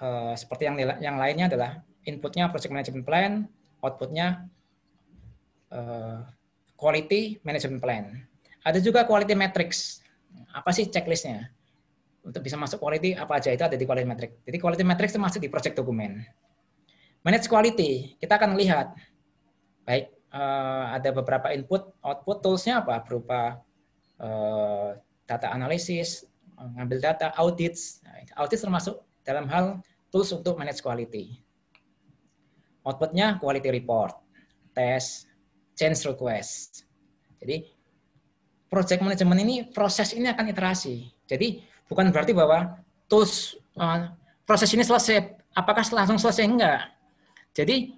eh, seperti yang yang lainnya adalah inputnya project management plan, outputnya Eh, quality management plan. Ada juga quality metrics. Apa sih checklistnya? Untuk bisa masuk quality, apa aja itu ada di quality metrics. Jadi quality metrics itu masuk di project dokumen. Manage quality, kita akan lihat. Baik, uh, ada beberapa input, output toolsnya apa? Berupa uh, data analisis, ngambil data, audits. Nah, audits termasuk dalam hal tools untuk manage quality. Outputnya quality report, test change request. Jadi project management ini proses ini akan iterasi. Jadi bukan berarti bahwa tools uh, proses ini selesai, apakah langsung selesai enggak? Jadi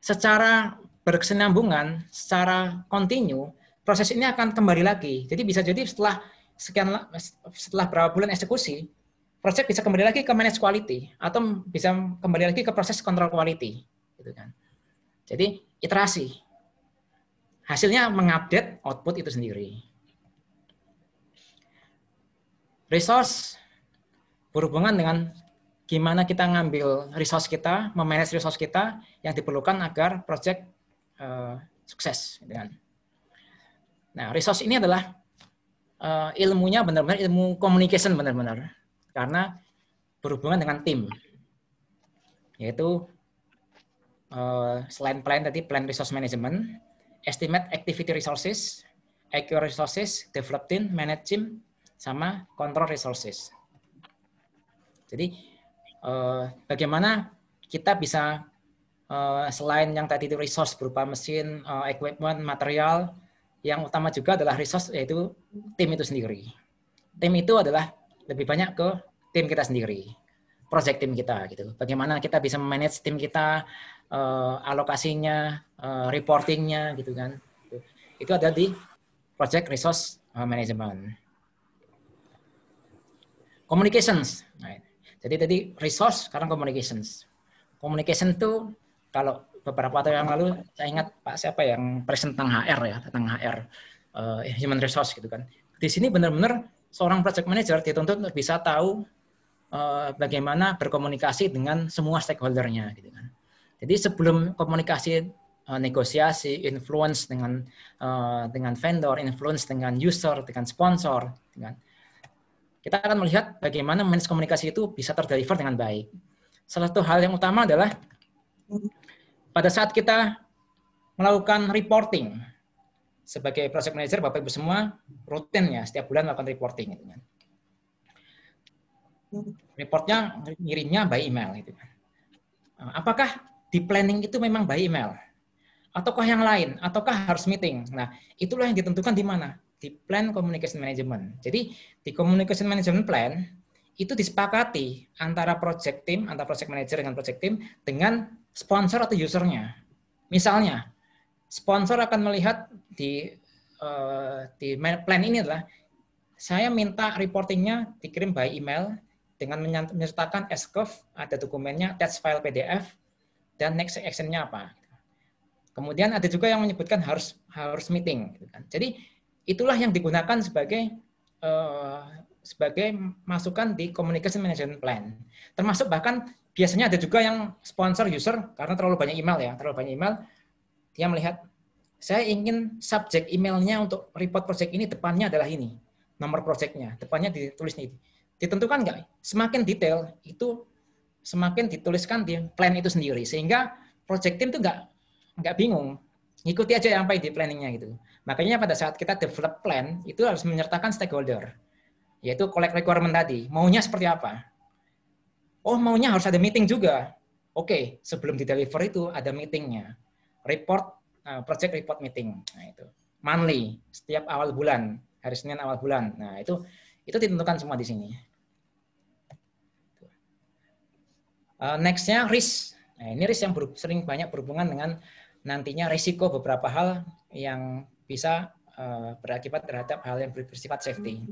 secara berkesinambungan, secara kontinu, proses ini akan kembali lagi. Jadi bisa jadi setelah sekian setelah berapa bulan eksekusi, project bisa kembali lagi ke manage quality atau bisa kembali lagi ke proses kontrol quality, gitu kan. Jadi iterasi hasilnya mengupdate output itu sendiri. Resource berhubungan dengan gimana kita ngambil resource kita, memanage resource kita yang diperlukan agar project uh, sukses. Gitu kan. Nah, resource ini adalah uh, ilmunya benar-benar ilmu communication benar-benar karena berhubungan dengan tim, yaitu uh, selain plan tadi plan resource management estimate activity resources, acquire resources, develop team, manage team, sama control resources. Jadi eh, bagaimana kita bisa eh, selain yang tadi itu resource berupa mesin, eh, equipment, material, yang utama juga adalah resource yaitu tim itu sendiri. Tim itu adalah lebih banyak ke tim kita sendiri, project tim kita gitu. Bagaimana kita bisa manage tim kita, uh, alokasinya, uh, reportingnya gitu kan. Itu ada di project resource eh, management. Communications. Right. Nah, jadi tadi resource, sekarang communications. Communication itu kalau beberapa tahun yang lalu saya ingat Pak siapa yang present tentang HR ya, tentang HR uh, human resource gitu kan. Di sini benar-benar seorang project manager dituntut untuk bisa tahu uh, bagaimana berkomunikasi dengan semua stakeholdernya gitu kan. Jadi sebelum komunikasi eh, negosiasi, influence dengan uh, dengan vendor, influence dengan user, dengan sponsor, dengan kita akan melihat bagaimana manage komunikasi itu bisa terdeliver dengan baik. Salah satu hal yang utama adalah pada saat kita melakukan reporting sebagai project manager Bapak Ibu semua rutin ya setiap bulan melakukan reporting gitu kan. Reportnya ngirimnya by email gitu kan. Eh, apakah di planning itu memang by email ataukah yang lain ataukah harus meeting nah itulah yang ditentukan di mana di plan communication management jadi di communication management plan itu disepakati antara project team antara project manager dengan project team dengan sponsor atau usernya misalnya sponsor akan melihat di uh, di plan ini adalah saya minta reportingnya dikirim by email dengan menyertakan S-curve, ada dokumennya, attach file PDF, dan next actionnya apa. Kemudian ada juga yang menyebutkan harus harus meeting. Gitu kan. Jadi itulah yang digunakan sebagai uh, sebagai masukan di communication management plan. Termasuk bahkan biasanya ada juga yang sponsor user karena terlalu banyak email ya, terlalu banyak email dia melihat saya ingin subjek emailnya untuk report project ini depannya adalah ini nomor projectnya depannya ditulis ini ditentukan nggak semakin detail itu semakin dituliskan di plan itu sendiri sehingga project team itu nggak nggak bingung ikuti aja yang apa di planningnya gitu makanya pada saat kita develop plan itu harus menyertakan stakeholder yaitu collect requirement tadi maunya seperti apa oh maunya harus ada meeting juga oke okay, sebelum di deliver itu ada meetingnya report eh, project report meeting nah itu monthly setiap awal bulan hari senin awal bulan nah itu itu ditentukan semua di sini Eh, nextnya risk. Nah, ini risk yang ber, sering banyak berhubungan dengan nantinya risiko beberapa hal yang bisa uh, berakibat terhadap hal yang bersifat safety.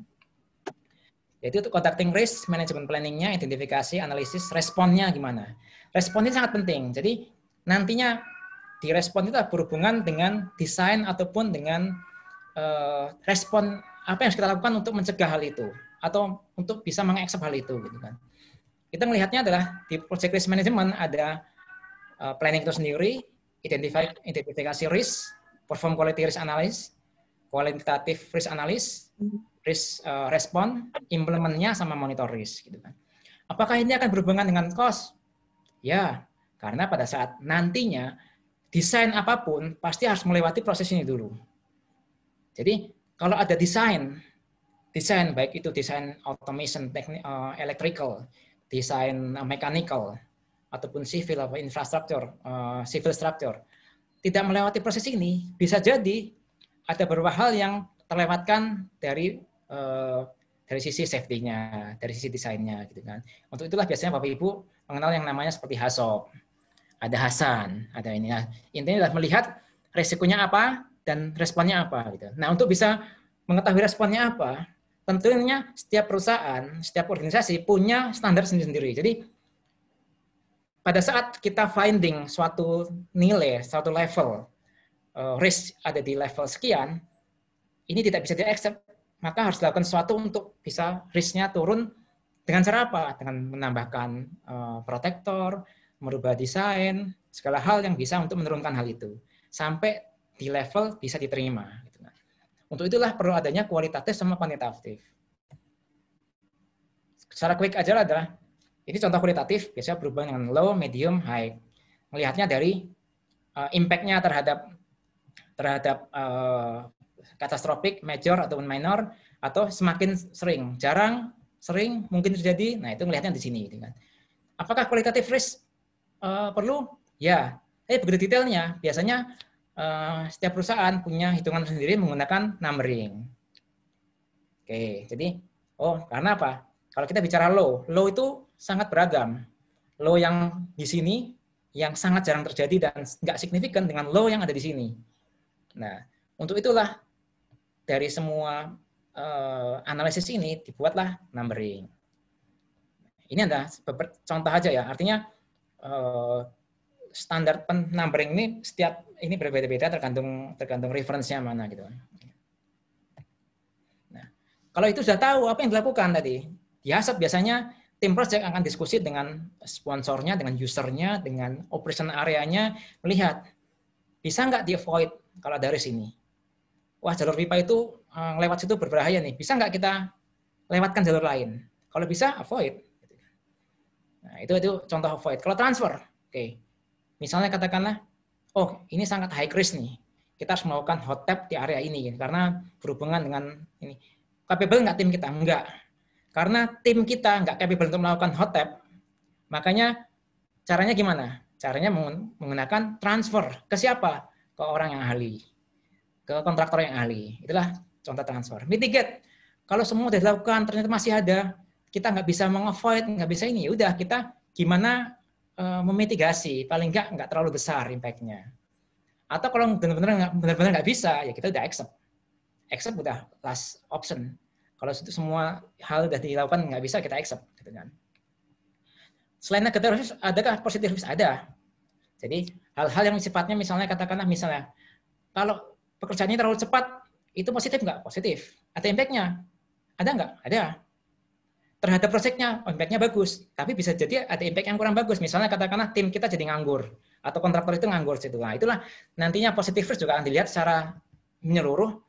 Jadi untuk contacting risk, manajemen planningnya, identifikasi, analisis, responnya gimana. Respon ini sangat penting. Jadi nantinya di respon itu berhubungan dengan desain ataupun dengan uh, respon apa yang harus kita lakukan untuk mencegah hal itu atau untuk bisa mengeksep hal itu gitu kan kita melihatnya adalah di project risk management ada eh, planning itu sendiri, identify, identifikasi risk, perform quality risk analysis, kualitatif risk analysis, hmm. risk uh, respon, implementnya sama monitor risk gitu kan. Apakah ini akan berhubungan dengan cost? Ya, karena pada saat nantinya desain apapun pasti harus melewati proses ini dulu. Jadi kalau ada desain, desain baik itu desain automation, teknik, uh, eh, electrical, desain mechanical ataupun civil apa infrastruktur, uh, civil structure tidak melewati proses ini bisa jadi ada beberapa hal yang terlewatkan dari uh, dari sisi safety-nya, dari sisi desainnya gitu kan. Untuk itulah biasanya Bapak Ibu mengenal yang namanya seperti HASOP. Ada Hasan, ada ini. Nah, intinya adalah melihat resikonya apa dan responnya apa gitu. Nah, untuk bisa mengetahui responnya apa, tentunya setiap perusahaan, setiap organisasi punya standar sendiri-sendiri. Jadi pada saat kita finding suatu nilai, suatu level, eh, risk ada di level sekian, ini tidak bisa di-accept, maka harus dilakukan sesuatu untuk bisa risknya turun dengan cara apa? Dengan menambahkan uh, protektor, merubah desain, segala hal yang bisa untuk menurunkan hal itu. Sampai di level bisa diterima. Untuk itulah perlu adanya kualitatif sama kuantitatif. Secara quick aja adalah, ini contoh kualitatif biasanya berhubungan dengan low, medium, high. Melihatnya dari uh, impact-nya terhadap terhadap uh, major atau minor, atau semakin sering, jarang, sering, mungkin terjadi. Nah itu melihatnya di sini. Gitu kan. Apakah kualitatif risk uh, perlu? Ya. Tapi begitu detailnya, biasanya Eh, setiap perusahaan punya hitungan sendiri menggunakan numbering. Oke, jadi oh karena apa? Kalau kita bicara low, low itu sangat beragam. Low yang di sini yang sangat jarang terjadi dan nggak signifikan dengan low yang ada di sini. Nah, untuk itulah dari semua uh, analisis ini dibuatlah numbering. Ini adalah contoh aja ya, artinya uh, standar pen numbering ini setiap ini berbeda-beda tergantung tergantung referensinya mana gitu Nah, kalau itu sudah tahu apa yang dilakukan tadi, dihasap biasanya tim project akan diskusi dengan sponsornya, dengan usernya, dengan operation areanya, melihat bisa nggak di avoid kalau dari sini. Wah jalur pipa itu eh, lewat situ berbahaya nih, bisa nggak kita lewatkan jalur lain? Kalau bisa avoid. Nah, itu itu contoh avoid. Kalau transfer, oke. Okay Misalnya katakanlah, oh ini sangat high risk nih, kita harus melakukan hot tap di area ini gitu. karena berhubungan dengan ini. Capable nggak tim kita? Enggak. Karena tim kita nggak capable untuk melakukan hot tap, makanya caranya gimana? Caranya menggunakan transfer ke siapa? Ke orang yang ahli, ke kontraktor yang ahli. Itulah contoh transfer. Mitigate. Kalau semua sudah dilakukan ternyata masih ada, kita nggak bisa mengavoid, nggak bisa ini. Ya udah kita gimana Eh, memitigasi, paling nggak nggak terlalu besar impact-nya. Atau kalau benar-benar benar-benar nggak bisa, ya kita udah accept. Accept udah last option. Kalau itu semua hal udah dilakukan nggak bisa, kita accept. Gitu kan. Selain negatif ada adakah positif Ada. Jadi hal-hal yang sifatnya misalnya katakanlah misalnya kalau pekerjaannya terlalu cepat, itu positif nggak? Positif. Ada impact-nya? Ada nggak? Ada terhadap proyeknya impactnya bagus, tapi bisa jadi ada impact yang kurang bagus. Misalnya katakanlah tim kita jadi nganggur atau kontraktor itu nganggur situ. Nah, itulah nantinya positif risk juga akan dilihat secara menyeluruh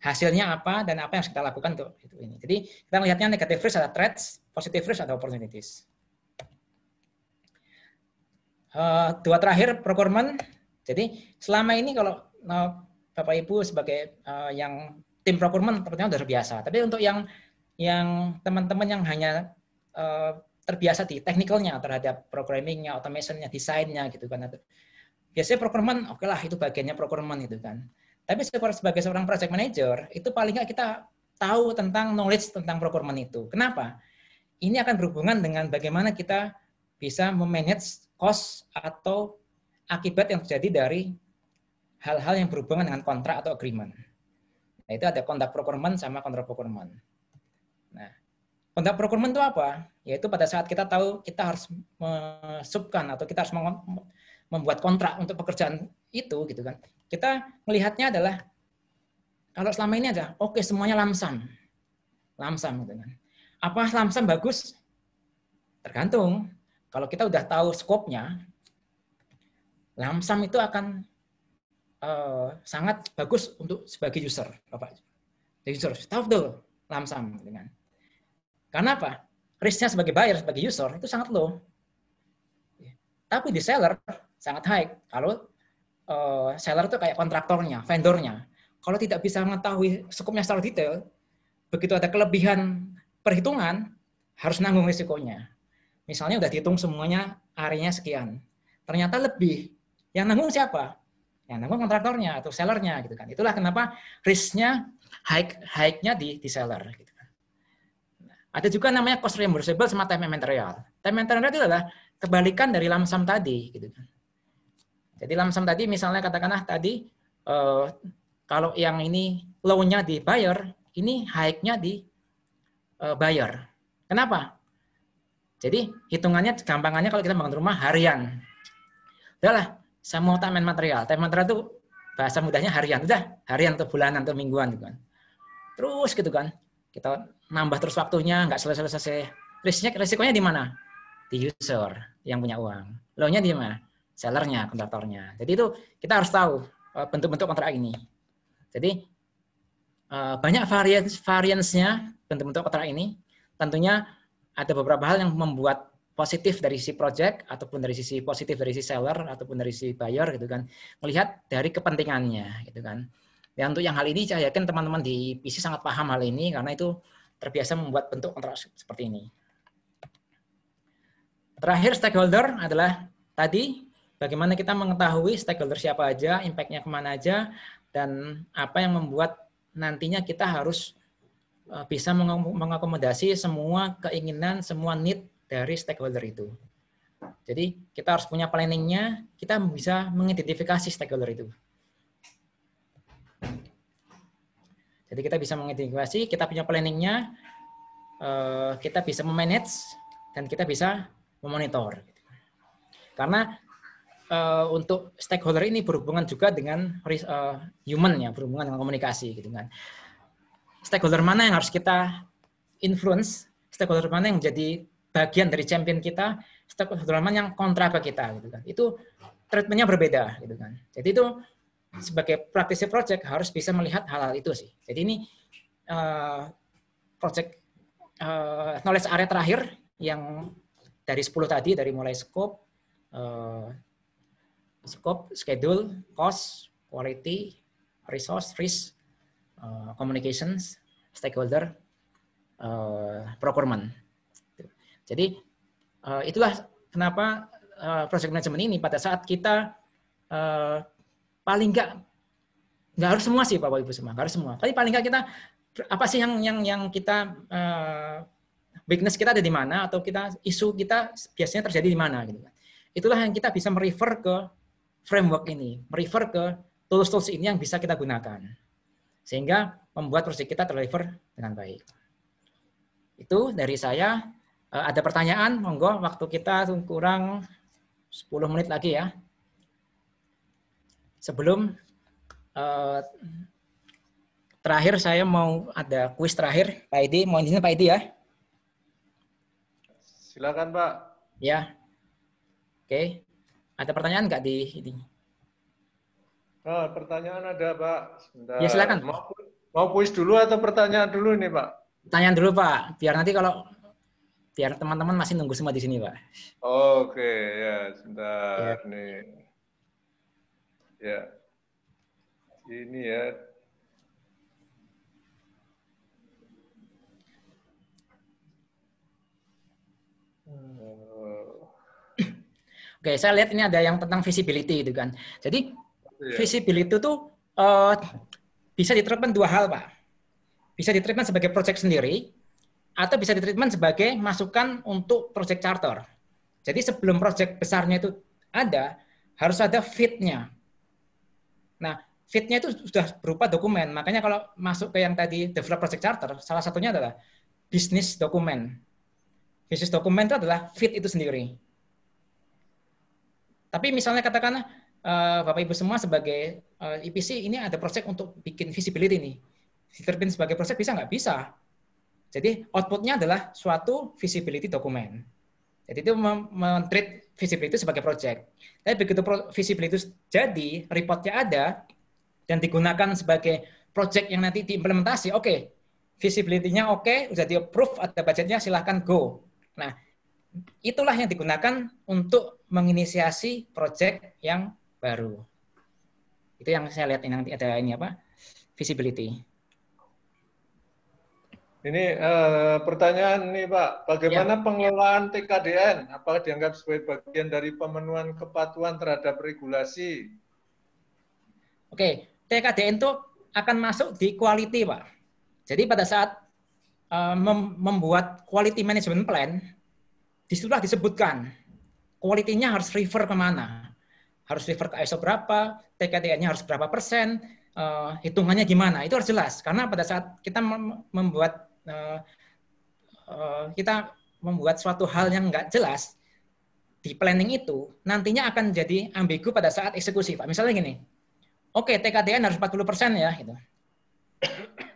hasilnya apa dan apa yang harus kita lakukan untuk itu ini. Jadi kita melihatnya negatif risk ada threats, positif risk ada opportunities. Uh, dua terakhir procurement. Jadi selama ini kalau uh, Bapak Ibu sebagai uh, yang tim procurement ternyata sudah biasa. Tapi untuk yang yang teman-teman yang hanya uh, terbiasa di teknikalnya terhadap programmingnya, automationnya, desainnya gitu kan. Biasanya procurement, oke okay lah itu bagiannya procurement itu kan. Tapi sebagai seorang project manager, itu paling nggak kita tahu tentang knowledge tentang procurement itu. Kenapa? Ini akan berhubungan dengan bagaimana kita bisa memanage cost atau akibat yang terjadi dari hal-hal yang berhubungan dengan kontrak atau agreement. Nah, itu ada kontrak procurement sama kontrak procurement. Kontak procurement itu apa? Yaitu pada saat kita tahu kita harus mesubkan atau kita harus membuat kontrak untuk pekerjaan itu gitu kan. Kita melihatnya adalah kalau selama ini ada oke okay, semuanya lamsam. Lamsam gitu kan. Apa lamsam bagus? Tergantung. Kalau kita udah tahu skopnya, lamsam itu akan uh, sangat bagus untuk sebagai user, Bapak. User, tahu betul lamsam dengan. Gitu kan. Karena apa? Risknya sebagai buyer, sebagai user itu sangat low. Tapi di seller sangat high. Kalau uh, seller itu kayak kontraktornya, vendornya. Kalau tidak bisa mengetahui skupnya secara detail, begitu ada kelebihan perhitungan, harus nanggung risikonya. Misalnya udah dihitung semuanya areanya sekian. Ternyata lebih. Yang nanggung siapa? Yang nanggung kontraktornya atau sellernya gitu kan. Itulah kenapa risknya high high-nya di, di seller gitu. Ada juga namanya cost reimbursable sama time and material. Time and material itu adalah kebalikan dari lamsam tadi gitu kan. Jadi lamsam tadi misalnya katakanlah tadi uh, kalau yang ini low-nya di buyer, ini high-nya di uh, buyer. Kenapa? Jadi hitungannya gampangannya kalau kita bangun rumah harian. Udahlah, saya mau time and material. Time and material itu bahasa mudahnya harian. Udah, harian atau bulanan atau mingguan gitu kan. Terus gitu kan. Kita nambah terus waktunya, nggak selesai-selesai. Risiknya, risikonya di mana? Di user yang punya uang. Lownya nya di mana? Sellernya, kontraktornya. Jadi itu kita harus tahu eh, bentuk-bentuk kontrak ini. Jadi eh, banyak varians variansnya bentuk-bentuk kontrak ini. Tentunya ada beberapa hal yang membuat positif dari sisi project ataupun dari sisi positif dari sisi seller ataupun dari sisi buyer gitu kan. Melihat dari kepentingannya gitu kan. ya untuk yang hal ini saya yakin teman-teman di PC sangat paham hal ini karena itu terbiasa membuat bentuk kontrak seperti ini. Terakhir stakeholder adalah tadi bagaimana kita mengetahui stakeholder siapa aja, impactnya nya kemana aja, dan apa yang membuat nantinya kita harus e, bisa mengakomodasi semua keinginan, semua need dari stakeholder itu. Jadi kita harus punya planningnya, kita bisa mengidentifikasi stakeholder itu. Jadi kita bisa mengintegrasi, kita punya planningnya, eh, kita bisa memanage, dan kita bisa memonitor. Gitu. Karena eh, untuk stakeholder ini berhubungan juga dengan eh, human ya, berhubungan dengan komunikasi gitu kan. Stakeholder mana yang harus kita influence, stakeholder mana yang menjadi bagian dari champion kita, stakeholder mana yang kontra ke kita gitu kan. Itu treatmentnya berbeda gitu kan. Jadi itu sebagai praktisi project harus bisa melihat hal-hal itu sih. Jadi ini uh, project uh, knowledge area terakhir yang dari 10 tadi dari mulai scope uh, scope, schedule, cost, quality, resource, risk, uh, communications, stakeholder, uh, procurement. Jadi uh, itulah kenapa uh, project management ini pada saat kita uh, paling nggak nggak harus semua sih Bapak Ibu semua, nggak harus semua. Tapi paling nggak kita apa sih yang yang yang kita uh, weakness kita ada di mana atau kita isu kita biasanya terjadi di mana gitu kan. Itulah yang kita bisa merefer ke framework ini, merefer ke tools-tools ini yang bisa kita gunakan. Sehingga membuat proyek kita terdeliver dengan baik. Itu dari saya. Uh, ada pertanyaan? Monggo, waktu kita kurang 10 menit lagi ya sebelum uh, terakhir saya mau ada kuis terakhir Pak Edi mau izin Pak Edi ya silakan Pak ya oke ada pertanyaan nggak di ini oh, pertanyaan ada Pak Sebentar. ya silakan mau, mau kuis dulu atau pertanyaan dulu nih Pak pertanyaan dulu Pak biar nanti kalau biar teman-teman masih nunggu semua di sini Pak oke ya sebentar ya. nih Ya. Ini ya. Eh. Oke, saya lihat ini ada yang tentang visibility itu kan. Jadi yeah. visibility itu uh, bisa diterapkan dua hal, Pak. Bisa diterapkan sebagai project sendiri atau bisa diterapkan sebagai masukan untuk project charter. Jadi sebelum project besarnya itu ada, harus ada fitnya. Nah, fitnya itu sudah berupa dokumen. Makanya kalau masuk ke yang tadi develop project charter, salah satunya adalah bisnis dokumen. Bisnis dokumen itu adalah fit itu sendiri. Tapi misalnya katakanlah eh, Bapak Ibu semua sebagai IPC eh, e ini ada proyek untuk bikin visibility nih. Diterbin sebagai proyek bisa nggak? Bisa. Jadi outputnya adalah suatu visibility dokumen. Jadi itu mentreat visibility sebagai project. Tapi begitu visibility jadi, reportnya ada, dan digunakan sebagai project yang nanti diimplementasi, oke, okay, visibility-nya oke, okay, sudah di approve, ada budgetnya, silahkan go. Nah, itulah yang digunakan untuk menginisiasi project yang baru. Itu yang saya lihat nanti ada ini apa, visibility. Ini uh, pertanyaan nih Pak, bagaimana ya. pengelolaan TKDN? Apakah dianggap sebagai bagian dari pemenuhan kepatuhan terhadap regulasi? Oke, TKDN itu akan masuk di quality Pak. Jadi pada saat uh, mem membuat quality management plan, disitulah disebutkan kualitinya harus refer kemana. Harus refer ke ISO berapa, TKDN-nya harus berapa persen, uh, hitungannya gimana itu harus jelas karena pada saat kita membuat Eh, eh, kita membuat suatu hal yang nggak jelas di planning itu nantinya akan jadi ambigu pada saat eksekusi Pak. Misalnya gini, oke okay, TKDN harus 40% persen ya gitu.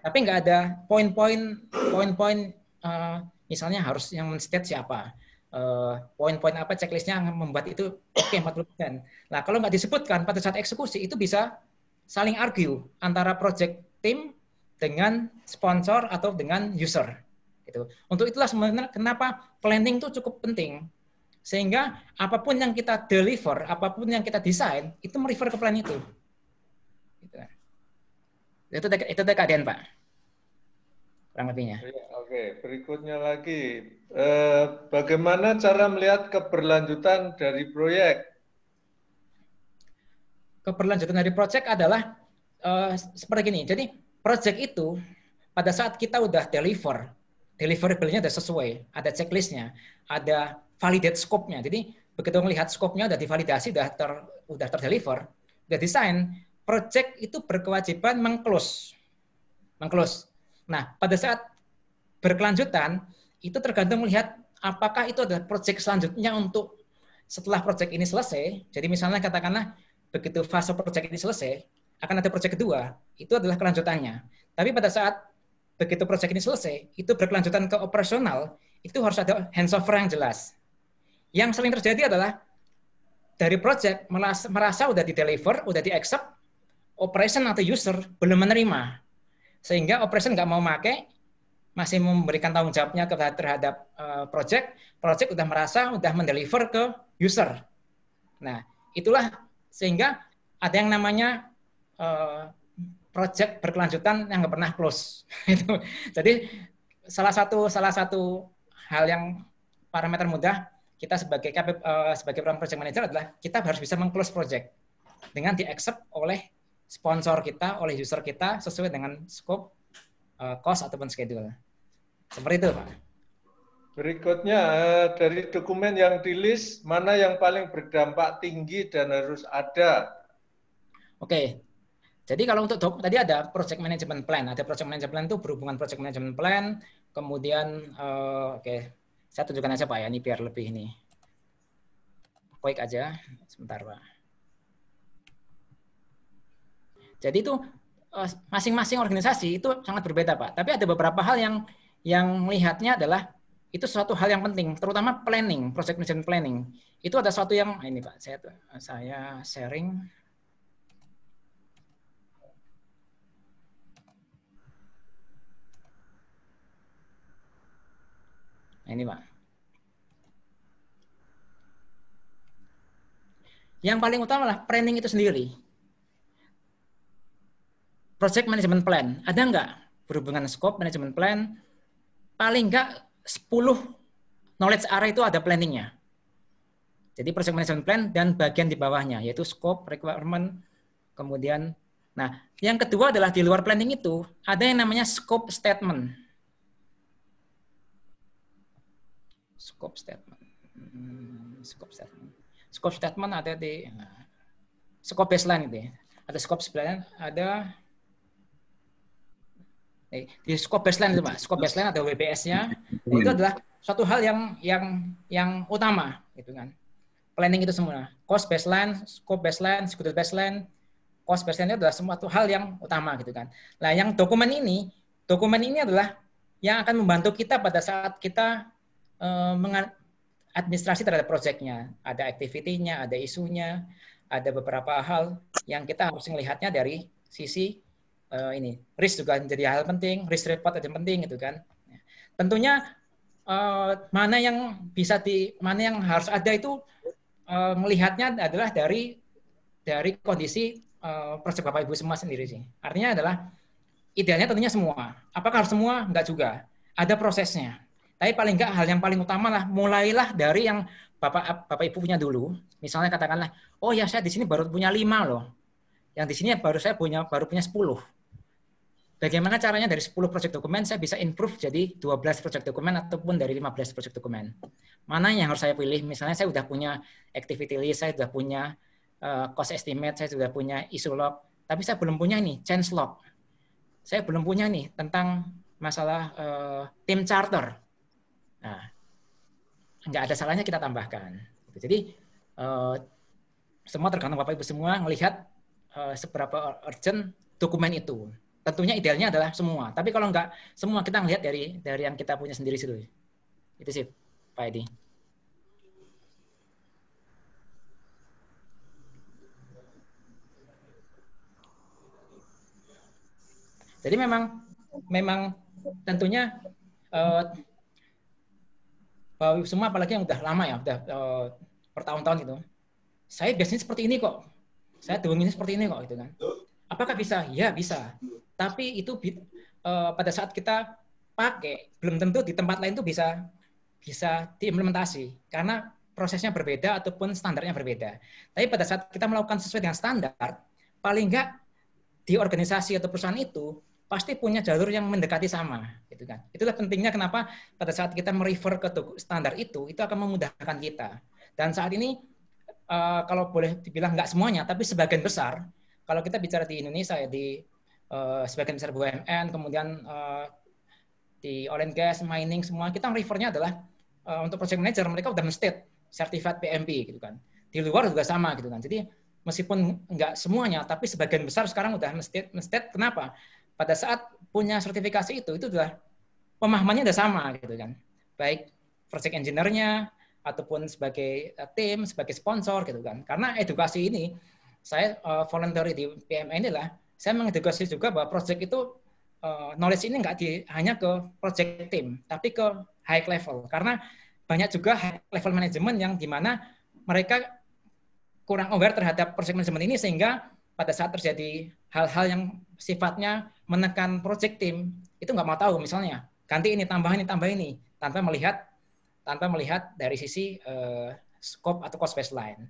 Tapi nggak ada poin-poin poin-poin uh, misalnya harus yang men siapa. Uh, poin-poin apa checklistnya yang membuat itu oke okay, 40%. Nah, kalau nggak disebutkan pada saat eksekusi itu bisa saling argue antara project tim dengan sponsor atau dengan user. Gitu. Untuk itulah sebenarnya kenapa planning itu cukup penting. Sehingga apapun yang kita deliver, apapun yang kita desain, itu merefer ke plan itu. Gitu. Itu, itu keadaan, Pak. Kurang lebihnya. Iya, oke, berikutnya lagi. Eh, bagaimana cara melihat keberlanjutan dari proyek? Keberlanjutan dari proyek adalah uh, seperti ini. Jadi project itu pada saat kita udah deliver, deliverable-nya udah sesuai, ada checklistnya, ada validate scope-nya. Jadi begitu melihat scope-nya udah divalidasi, udah ter, udah terdeliver, udah desain, project itu berkewajiban mengclose. Mengclose. Nah, pada saat berkelanjutan itu tergantung melihat apakah itu adalah project selanjutnya untuk setelah project ini selesai. Jadi misalnya katakanlah begitu fase project ini selesai, akan ada proyek kedua. Itu adalah kelanjutannya. Tapi pada saat begitu proyek ini selesai, itu berkelanjutan ke operasional, itu harus ada hands over yang jelas. Yang sering terjadi adalah dari proyek merasa, merasa udah di deliver, udah di accept, operation atau user belum menerima. Sehingga operation nggak mau make masih memberikan tanggung jawabnya terhadap eh, proyek project, project udah merasa udah mendeliver ke user. Nah, itulah sehingga ada yang namanya uh, project berkelanjutan yang nggak pernah close. itu. Jadi salah satu salah satu hal yang parameter mudah kita sebagai KP, uh, eh, sebagai program project manager adalah kita harus bisa mengclose project dengan di accept oleh sponsor kita, oleh user kita sesuai dengan scope, uh, cost ataupun schedule. Seperti itu, Pak. Berikutnya dari dokumen yang dirilis mana yang paling berdampak tinggi dan harus ada? Oke, jadi kalau untuk tadi ada project management plan, ada project management plan itu berhubungan project management plan, kemudian uh, oke okay. saya tunjukkan aja Pak ya, ini biar lebih ini. Quick aja, sebentar Pak. Jadi itu eh, masing-masing organisasi itu sangat berbeda Pak. Tapi ada beberapa hal yang yang melihatnya adalah itu suatu hal yang penting, terutama planning, project management planning. Itu ada suatu yang ah, ini Pak, saya saya sharing. Nah, ini Pak. Yang paling utama adalah planning itu sendiri. Project management plan. Ada nggak berhubungan scope management plan? Paling nggak 10 knowledge area itu ada planningnya. Jadi project management plan dan bagian di bawahnya yaitu scope, requirement, kemudian nah yang kedua adalah di luar planning itu ada yang namanya scope statement. scope statement. Hmm, scope statement. Scope statement ada di uh, scope baseline itu ya. Ada scope baseline, ada eh, di scope baseline itu Pak. Scope baseline ada WBS-nya. Hmm. Oh, itu adalah suatu hal yang yang yang utama gitu kan. Planning itu semua. Cost baseline, scope baseline, schedule baseline, cost baseline itu adalah suatu hal yang utama gitu kan. Nah, yang dokumen ini, dokumen ini adalah yang akan membantu kita pada saat kita uh, administrasi terhadap proyeknya. Ada aktivitinya, ada isunya, ada beberapa hal yang kita harus melihatnya dari sisi uh, ini. Risk juga menjadi hal penting, risk report ada penting gitu kan. Tentunya uh, mana yang bisa di mana yang harus ada itu uh, melihatnya adalah dari dari kondisi uh, proyek Bapak Ibu semua sendiri sih. Artinya adalah idealnya tentunya semua. Apakah harus semua? Enggak juga. Ada prosesnya tapi paling enggak hal yang paling utama lah, mulailah dari yang bapak bapak ibu punya dulu. Misalnya katakanlah, oh ya saya di sini baru punya lima loh. Yang di sini baru saya punya baru punya sepuluh. Bagaimana caranya dari 10 project dokumen saya bisa improve jadi 12 project dokumen ataupun dari 15 project dokumen. Mana yang harus saya pilih? Misalnya saya sudah punya activity list, saya sudah punya eh, cost estimate, saya sudah punya issue log, tapi saya belum punya nih change log. Saya belum punya nih tentang masalah uh, tim charter. Nah, nggak ada salahnya kita tambahkan. Gitu. Jadi eh, semua tergantung Bapak Ibu semua melihat eh, seberapa urgent dokumen itu. Tentunya idealnya adalah semua. Tapi kalau nggak semua kita melihat dari dari yang kita punya sendiri dulu. Itu sih Pak Edi. Jadi memang memang tentunya eh, bahwa semua apalagi yang udah lama ya, udah uh, bertahun-tahun gitu. Saya biasanya seperti ini kok. Saya ini seperti ini kok gitu kan. Apakah bisa? Ya bisa. Tapi itu uh, pada saat kita pakai belum tentu di tempat lain itu bisa bisa diimplementasi karena prosesnya berbeda ataupun standarnya berbeda. Tapi pada saat kita melakukan sesuai dengan standar, paling enggak di organisasi atau perusahaan itu pasti punya jalur yang mendekati sama, gitu kan. Itulah pentingnya kenapa pada saat kita merefer ke standar itu, itu akan memudahkan kita. Dan saat ini uh, kalau boleh dibilang nggak semuanya, tapi sebagian besar, kalau kita bicara di Indonesia ya di uh, sebagian besar BUMN, kemudian uh, di oil and gas, mining, semua kita refernya adalah uh, untuk project manager mereka udah men-state sertifikat PMP gitu kan. Di luar juga sama gitu kan. Jadi meskipun nggak semuanya, tapi sebagian besar sekarang udah menstate, state kenapa? pada saat punya sertifikasi itu itu sudah pemahamannya sudah sama gitu kan baik project engineer-nya ataupun sebagai eh, tim sebagai sponsor gitu kan karena edukasi ini saya uh, eh, voluntary di PMI inilah saya mengedukasi juga bahwa project itu uh, knowledge ini enggak di, hanya ke project team tapi ke high level karena banyak juga high level manajemen yang dimana mereka kurang aware terhadap project management ini sehingga pada saat terjadi hal-hal yang sifatnya menekan project team itu nggak mau tahu misalnya ganti ini tambah ini tambah ini tanpa melihat tanpa melihat dari sisi uh, scope atau cost baseline.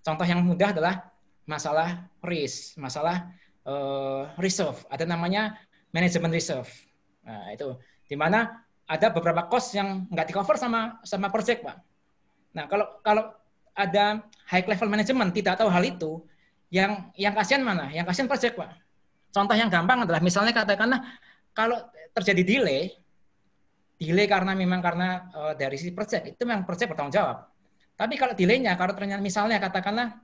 Contoh yang mudah adalah masalah risk, masalah uh, reserve, ada namanya management reserve. Nah, itu di mana ada beberapa cost yang nggak di cover sama sama project, Pak. Nah, kalau kalau ada high level management tidak tahu hal itu, yang yang kasihan mana? Yang kasihan project, Pak. Contoh yang gampang adalah misalnya katakanlah kalau terjadi delay, delay karena memang karena uh, dari sisi project itu memang project bertanggung jawab. Tapi kalau delaynya, karena ternyata misalnya katakanlah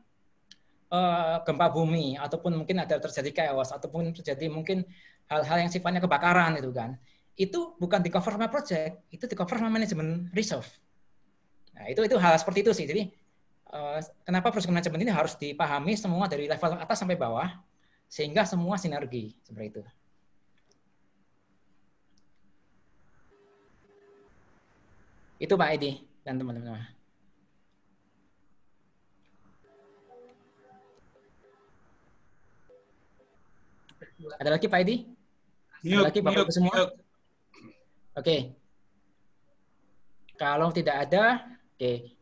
uh, gempa bumi ataupun mungkin ada terjadi chaos ataupun terjadi mungkin hal-hal yang sifatnya kebakaran itu kan, itu bukan di cover sama project, itu di cover sama manajemen reserve. Nah, itu itu hal seperti itu sih. Jadi Eh, kenapa proses manajemen ini harus dipahami semua dari level atas sampai bawah sehingga semua sinergi seperti itu. Itu Pak Edi dan teman-teman. Ada lagi Pak Edi? Ada lagi Bapak-Ibu semua? Oke. Okay. Kalau tidak ada, oke. Okay.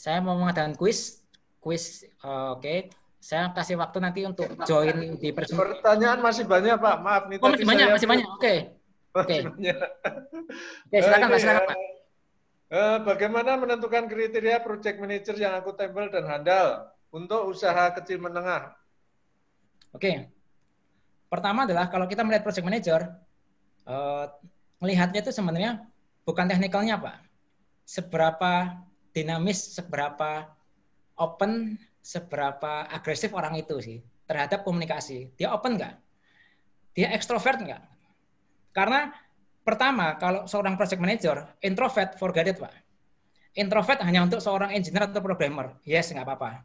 Saya mau mengadakan kuis, kuis, eh, oke. Okay. Saya kasih waktu nanti untuk join di persen Pertanyaan masih banyak, Pak. Maaf nih. Oh, masih banyak, saya... masih banyak. Oke. Oke. Oke, okay, silakan, Pak. Silakan, Pak. Eh, eh, bagaimana menentukan kriteria project manager yang aku tempel dan handal untuk usaha kecil menengah? Oke. Pertama adalah kalau kita melihat project manager, melihatnya itu sebenarnya bukan teknikalnya, Pak. Seberapa dinamis seberapa open seberapa agresif orang itu sih terhadap komunikasi dia open nggak dia ekstrovert nggak karena pertama kalau seorang project manager introvert forget it pak introvert hanya untuk seorang engineer atau programmer yes nggak apa-apa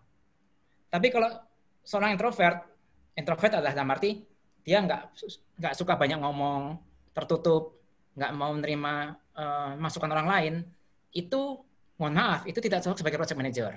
tapi kalau seorang introvert introvert adalah dalam arti dia nggak nggak suka banyak ngomong tertutup nggak mau menerima uh, masukan orang lain itu mohon maaf, itu tidak cocok sebagai project manager.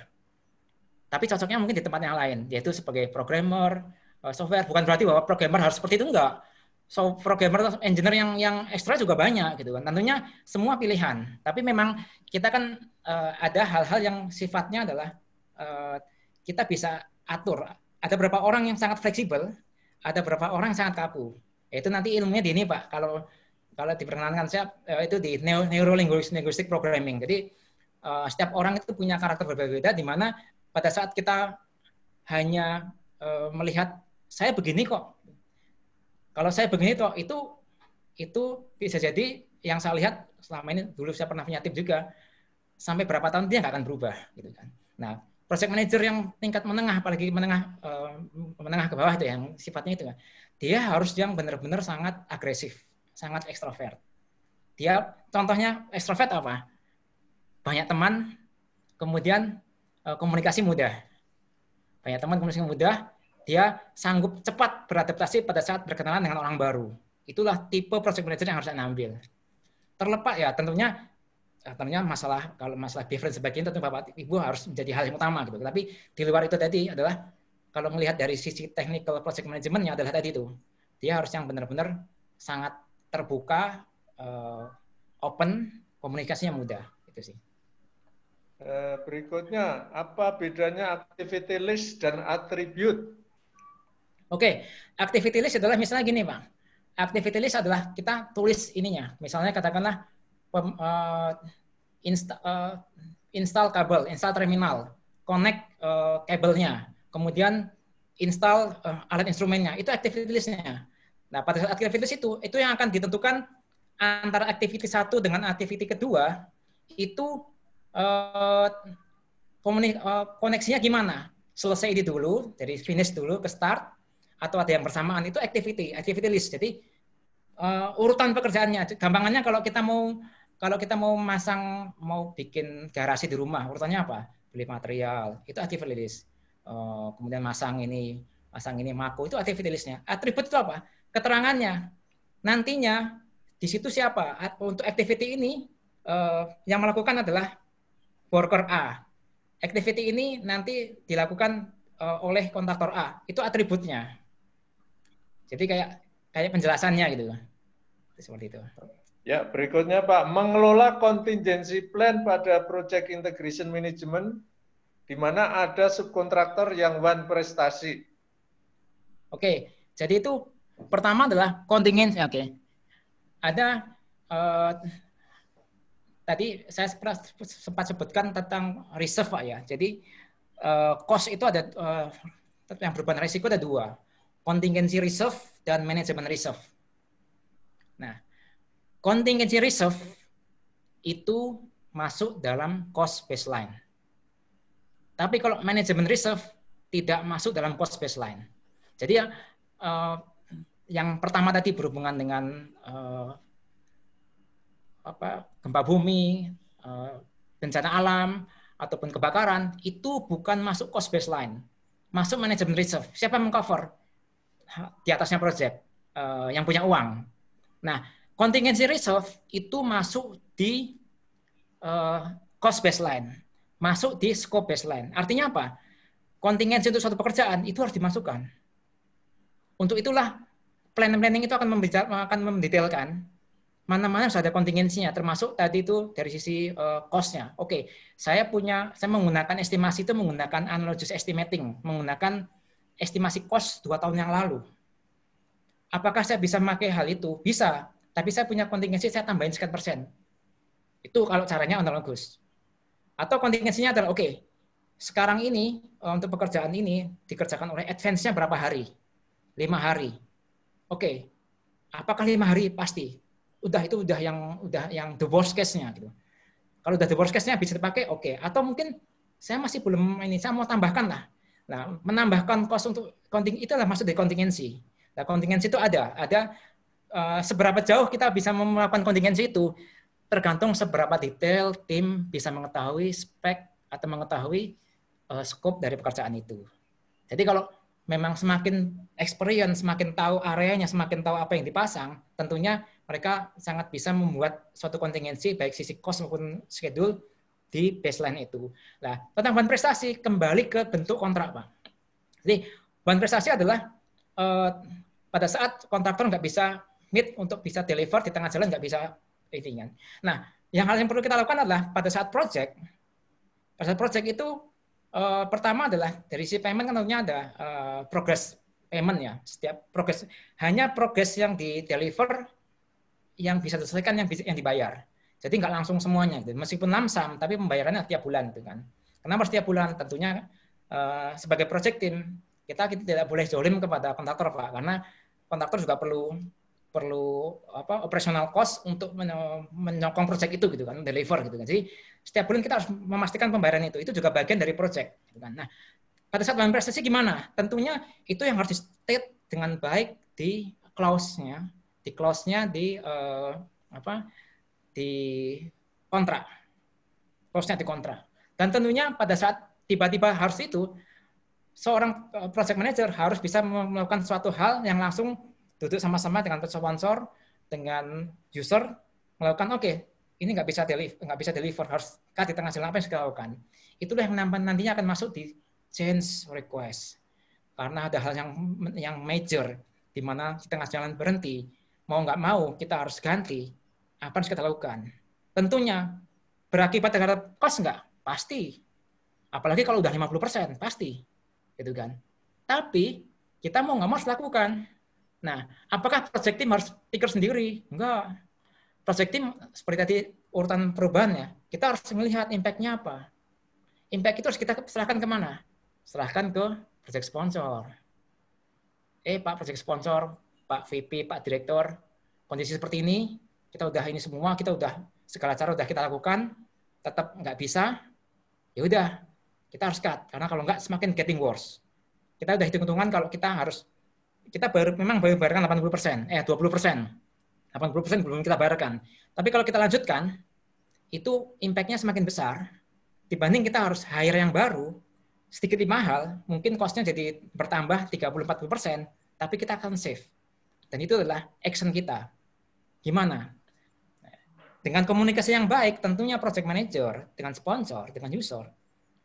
Tapi cocoknya mungkin di tempat yang lain, yaitu sebagai programmer, eh, software. Bukan berarti bahwa programmer harus seperti itu, enggak. So, programmer atau engineer yang yang ekstra juga banyak gitu kan. Tentunya semua pilihan. Tapi memang kita kan uh, ada hal-hal yang sifatnya adalah uh, kita bisa atur. Ada beberapa orang yang sangat fleksibel, ada beberapa orang yang sangat kaku. Itu nanti ilmunya di ini Pak. Kalau kalau diperkenankan saya itu di neuro linguistic programming. Jadi uh, setiap orang itu punya karakter berbeda-beda di mana pada saat kita hanya uh, melihat saya begini kok. Kalau saya begini toh itu itu bisa jadi yang saya lihat selama ini dulu saya pernah punya tim juga sampai berapa tahun dia nggak akan berubah gitu kan. Nah, project manager yang tingkat menengah apalagi menengah uh, menengah ke bawah itu yang sifatnya itu kan. Dia harus yang benar-benar sangat agresif, sangat ekstrovert. Dia contohnya ekstrovert apa? banyak teman, kemudian eh, komunikasi mudah. Banyak teman komunikasi mudah, dia sanggup cepat beradaptasi pada saat berkenalan dengan orang baru. Itulah tipe project manager yang harus Anda ambil. Terlepas ya tentunya eh, tentunya masalah kalau masalah behavior sebagainya tentu Bapak Ibu harus menjadi hal yang utama gitu. Tapi di luar itu tadi adalah kalau melihat dari sisi technical project yang adalah tadi itu. Dia harus yang benar-benar sangat terbuka, eh, open, komunikasinya mudah. Itu sih. Eh, berikutnya, apa bedanya activity list dan attribute? Oke, activity list adalah misalnya gini, Bang. Activity list adalah kita tulis ininya. Misalnya katakanlah pem, uh, insta, uh, install kabel, install terminal, connect uh, kabelnya, kemudian install uh, alat instrumennya. Itu activity listnya. Nah, pada saat activity list itu, itu yang akan ditentukan antara activity satu dengan activity kedua itu uh, komunik, eh, koneksinya gimana? Selesai ini dulu, jadi finish dulu ke start, atau ada yang bersamaan itu activity, activity list. Jadi uh, urutan pekerjaannya. Gampangannya kalau kita mau kalau kita mau masang mau bikin garasi di rumah, urutannya apa? Beli material, itu activity list. Uh, kemudian masang ini, masang ini mako, itu activity listnya. Atribut itu apa? Keterangannya. Nantinya di situ siapa? Untuk activity ini uh, yang melakukan adalah worker A. Activity ini nanti dilakukan uh, oleh kontraktor A. Itu atributnya. Jadi kayak kayak penjelasannya gitu. Seperti itu. Ya, berikutnya Pak, mengelola contingency plan pada project integration management di mana ada subkontraktor yang one prestasi. Oke, jadi itu pertama adalah kontingen. Oke, ada uh, tadi saya sempat sebutkan tentang reserve Pak ya. Jadi uh, cost itu ada uh, yang berupa risiko ada dua, contingency reserve dan manajemen reserve. Nah, contingency reserve itu masuk dalam cost baseline. Tapi kalau manajemen reserve tidak masuk dalam cost baseline. Jadi uh, yang pertama tadi berhubungan dengan uh, apa gempa bumi, eh, bencana alam ataupun kebakaran itu bukan masuk cost baseline, masuk manajemen reserve. Siapa yang mengcover? Di atasnya project eh, yang punya uang. Nah, contingency reserve itu masuk di eh, cost baseline, masuk di scope baseline. Artinya apa? Contingency untuk suatu pekerjaan itu harus dimasukkan. Untuk itulah planning planning itu akan akan mendetailkan mana-mana harus ada kontingensinya, termasuk tadi itu dari sisi uh, cost-nya. Oke, okay, saya punya, saya menggunakan estimasi itu menggunakan analogous estimating, menggunakan estimasi cost dua tahun yang lalu. Apakah saya bisa memakai hal itu? Bisa, tapi saya punya kontingensi, saya tambahin sekian persen. Itu kalau caranya analogous. Atau kontingensinya adalah, oke, okay, sekarang ini eh, untuk pekerjaan ini dikerjakan oleh advance-nya berapa hari? Lima hari. Oke, okay. apakah lima hari? Pasti udah itu udah yang udah yang the worst case-nya gitu. Kalau udah the worst case-nya bisa dipakai, oke. Okay. Atau mungkin saya masih belum ini, saya mau tambahkan lah. Nah, menambahkan kos untuk konting itu lah masuk dari kontingensi. Nah, kontingensi itu ada, ada uh, seberapa jauh kita bisa melakukan kontingensi itu tergantung seberapa detail tim bisa mengetahui spek atau mengetahui uh, scope dari pekerjaan itu. Jadi kalau memang semakin experience, semakin tahu areanya, semakin tahu apa yang dipasang, tentunya mereka sangat bisa membuat suatu kontingensi baik sisi cost maupun schedule di baseline itu. Nah, tentang bahan prestasi kembali ke bentuk kontrak, Pak. Jadi, bahan prestasi adalah uh, pada saat kontraktor nggak bisa meet untuk bisa deliver di tengah jalan nggak bisa ini kan. Nah, yang hal yang perlu kita lakukan adalah pada saat project, pada saat project itu uh, pertama adalah dari si payment kan tentunya ada eh, progress payment ya. Setiap progress hanya progress yang di deliver yang bisa diselesaikan yang bisa, yang dibayar. Jadi nggak langsung semuanya. Meskipun lamsam, tapi pembayarannya tiap bulan itu kan. Kenapa setiap bulan? Tentunya uh, sebagai project team kita kita tidak boleh jolim kepada kontraktor pak, karena kontraktor juga perlu perlu apa operational cost untuk menyokong project itu gitu kan deliver gitu kan. Jadi setiap bulan kita harus memastikan pembayaran itu. Itu juga bagian dari project gitu kan. Nah, pada saat prestasi gimana? Tentunya itu yang harus di state dengan baik di clause-nya di close-nya di uh, apa di kontrak close-nya di kontrak dan tentunya pada saat tiba-tiba harus itu seorang eh, project manager harus bisa melakukan suatu hal yang langsung duduk sama-sama dengan sponsor dengan user melakukan oke okay, ini nggak bisa deliver nggak bisa deliver harus di tengah jalan apa yang kita lakukan itulah yang nantinya akan masuk di change request karena ada hal yang yang major di mana di tengah jalan berhenti mau nggak mau kita harus ganti, apa yang harus kita lakukan? Tentunya berakibat terhadap kos nggak? Pasti. Apalagi kalau udah 50%, pasti. Gitu kan. Tapi kita mau nggak mau harus lakukan. Nah, apakah project team harus pikir sendiri? Enggak. Project team seperti tadi urutan perubahannya, kita harus melihat impactnya apa. Impact itu harus kita serahkan kemana? Serahkan ke project sponsor. Eh Pak, project sponsor Pak VP, Pak Direktur, kondisi seperti ini, kita udah ini semua, kita udah segala cara udah kita lakukan, tetap nggak bisa, ya udah kita harus cut karena kalau nggak semakin getting worse. Kita udah hitung-hitungan kalau kita harus kita baru memang baru bayarkan 80%, eh 20%. 80% belum kita bayarkan. Tapi kalau kita lanjutkan, itu impactnya semakin besar dibanding kita harus hire yang baru, sedikit lebih mahal, mungkin costnya jadi bertambah 30-40%, tapi kita akan save. Dan itu adalah action kita. Gimana? Dengan komunikasi yang baik, tentunya project manager, dengan sponsor, dengan user,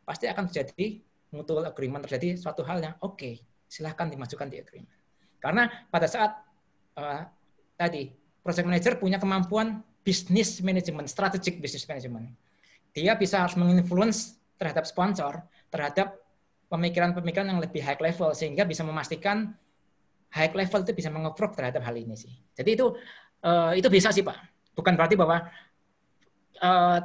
pasti akan terjadi mutual agreement, terjadi suatu hal yang oke, okay, silahkan dimasukkan di agreement. Karena pada saat uh, tadi, project manager punya kemampuan business management, strategic business management. Dia bisa harus menginfluence terhadap sponsor, terhadap pemikiran-pemikiran yang lebih high level, sehingga bisa memastikan high level itu bisa mengeprok terhadap hal ini sih. Jadi itu uh, itu bisa sih Pak. Bukan berarti bahwa uh,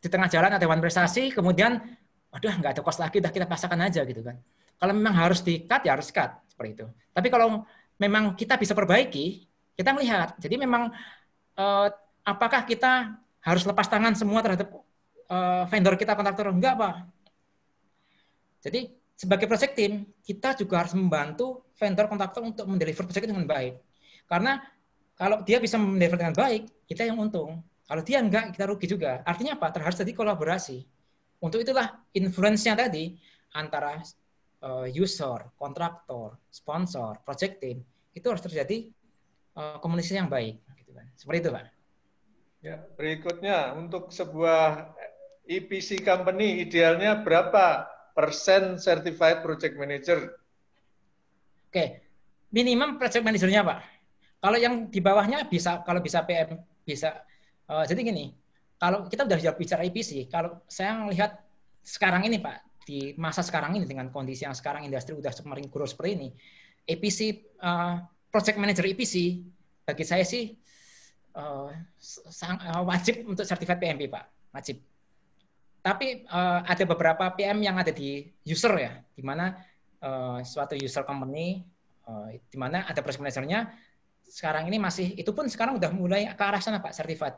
di tengah jalan ada one prestasi, kemudian waduh nggak ada kos lagi, udah kita pasangkan aja gitu kan. Kalau memang harus di-cut, ya harus cut. Seperti itu. Tapi kalau memang kita bisa perbaiki, kita melihat. Jadi memang uh, apakah kita harus lepas tangan semua terhadap uh, vendor kita, kontraktor? Enggak, Pak. Jadi sebagai project team, kita juga harus membantu vendor kontraktor untuk mendeliver project dengan baik. Karena kalau dia bisa mendeliver dengan baik, kita yang untung. Kalau dia enggak, kita rugi juga. Artinya apa? Terharus tadi kolaborasi. Untuk itulah influence-nya tadi antara eh, user, kontraktor, sponsor, project team, itu harus terjadi eh, komunikasi yang baik. Gitu, Seperti itu, Pak. Ya, berikutnya, untuk sebuah EPC company, idealnya berapa persen certified project manager. Oke, minimum project manajernya pak. Kalau yang di bawahnya bisa, kalau bisa PM bisa. Uh, jadi gini, kalau kita udah bicara IPC, kalau saya melihat sekarang ini pak, di masa sekarang ini dengan kondisi yang sekarang industri sudah semakin kurus seperti ini, IPC uh, eh, project manager IPC bagi saya sih uh, sang, uh, wajib untuk sertifikat PMP pak, wajib tapi uh, ada beberapa PM yang ada di user ya, di mana uh, suatu user company, uh, di mana ada project manajernya, sekarang ini masih, itu pun sekarang udah mulai ke arah sana Pak, certified.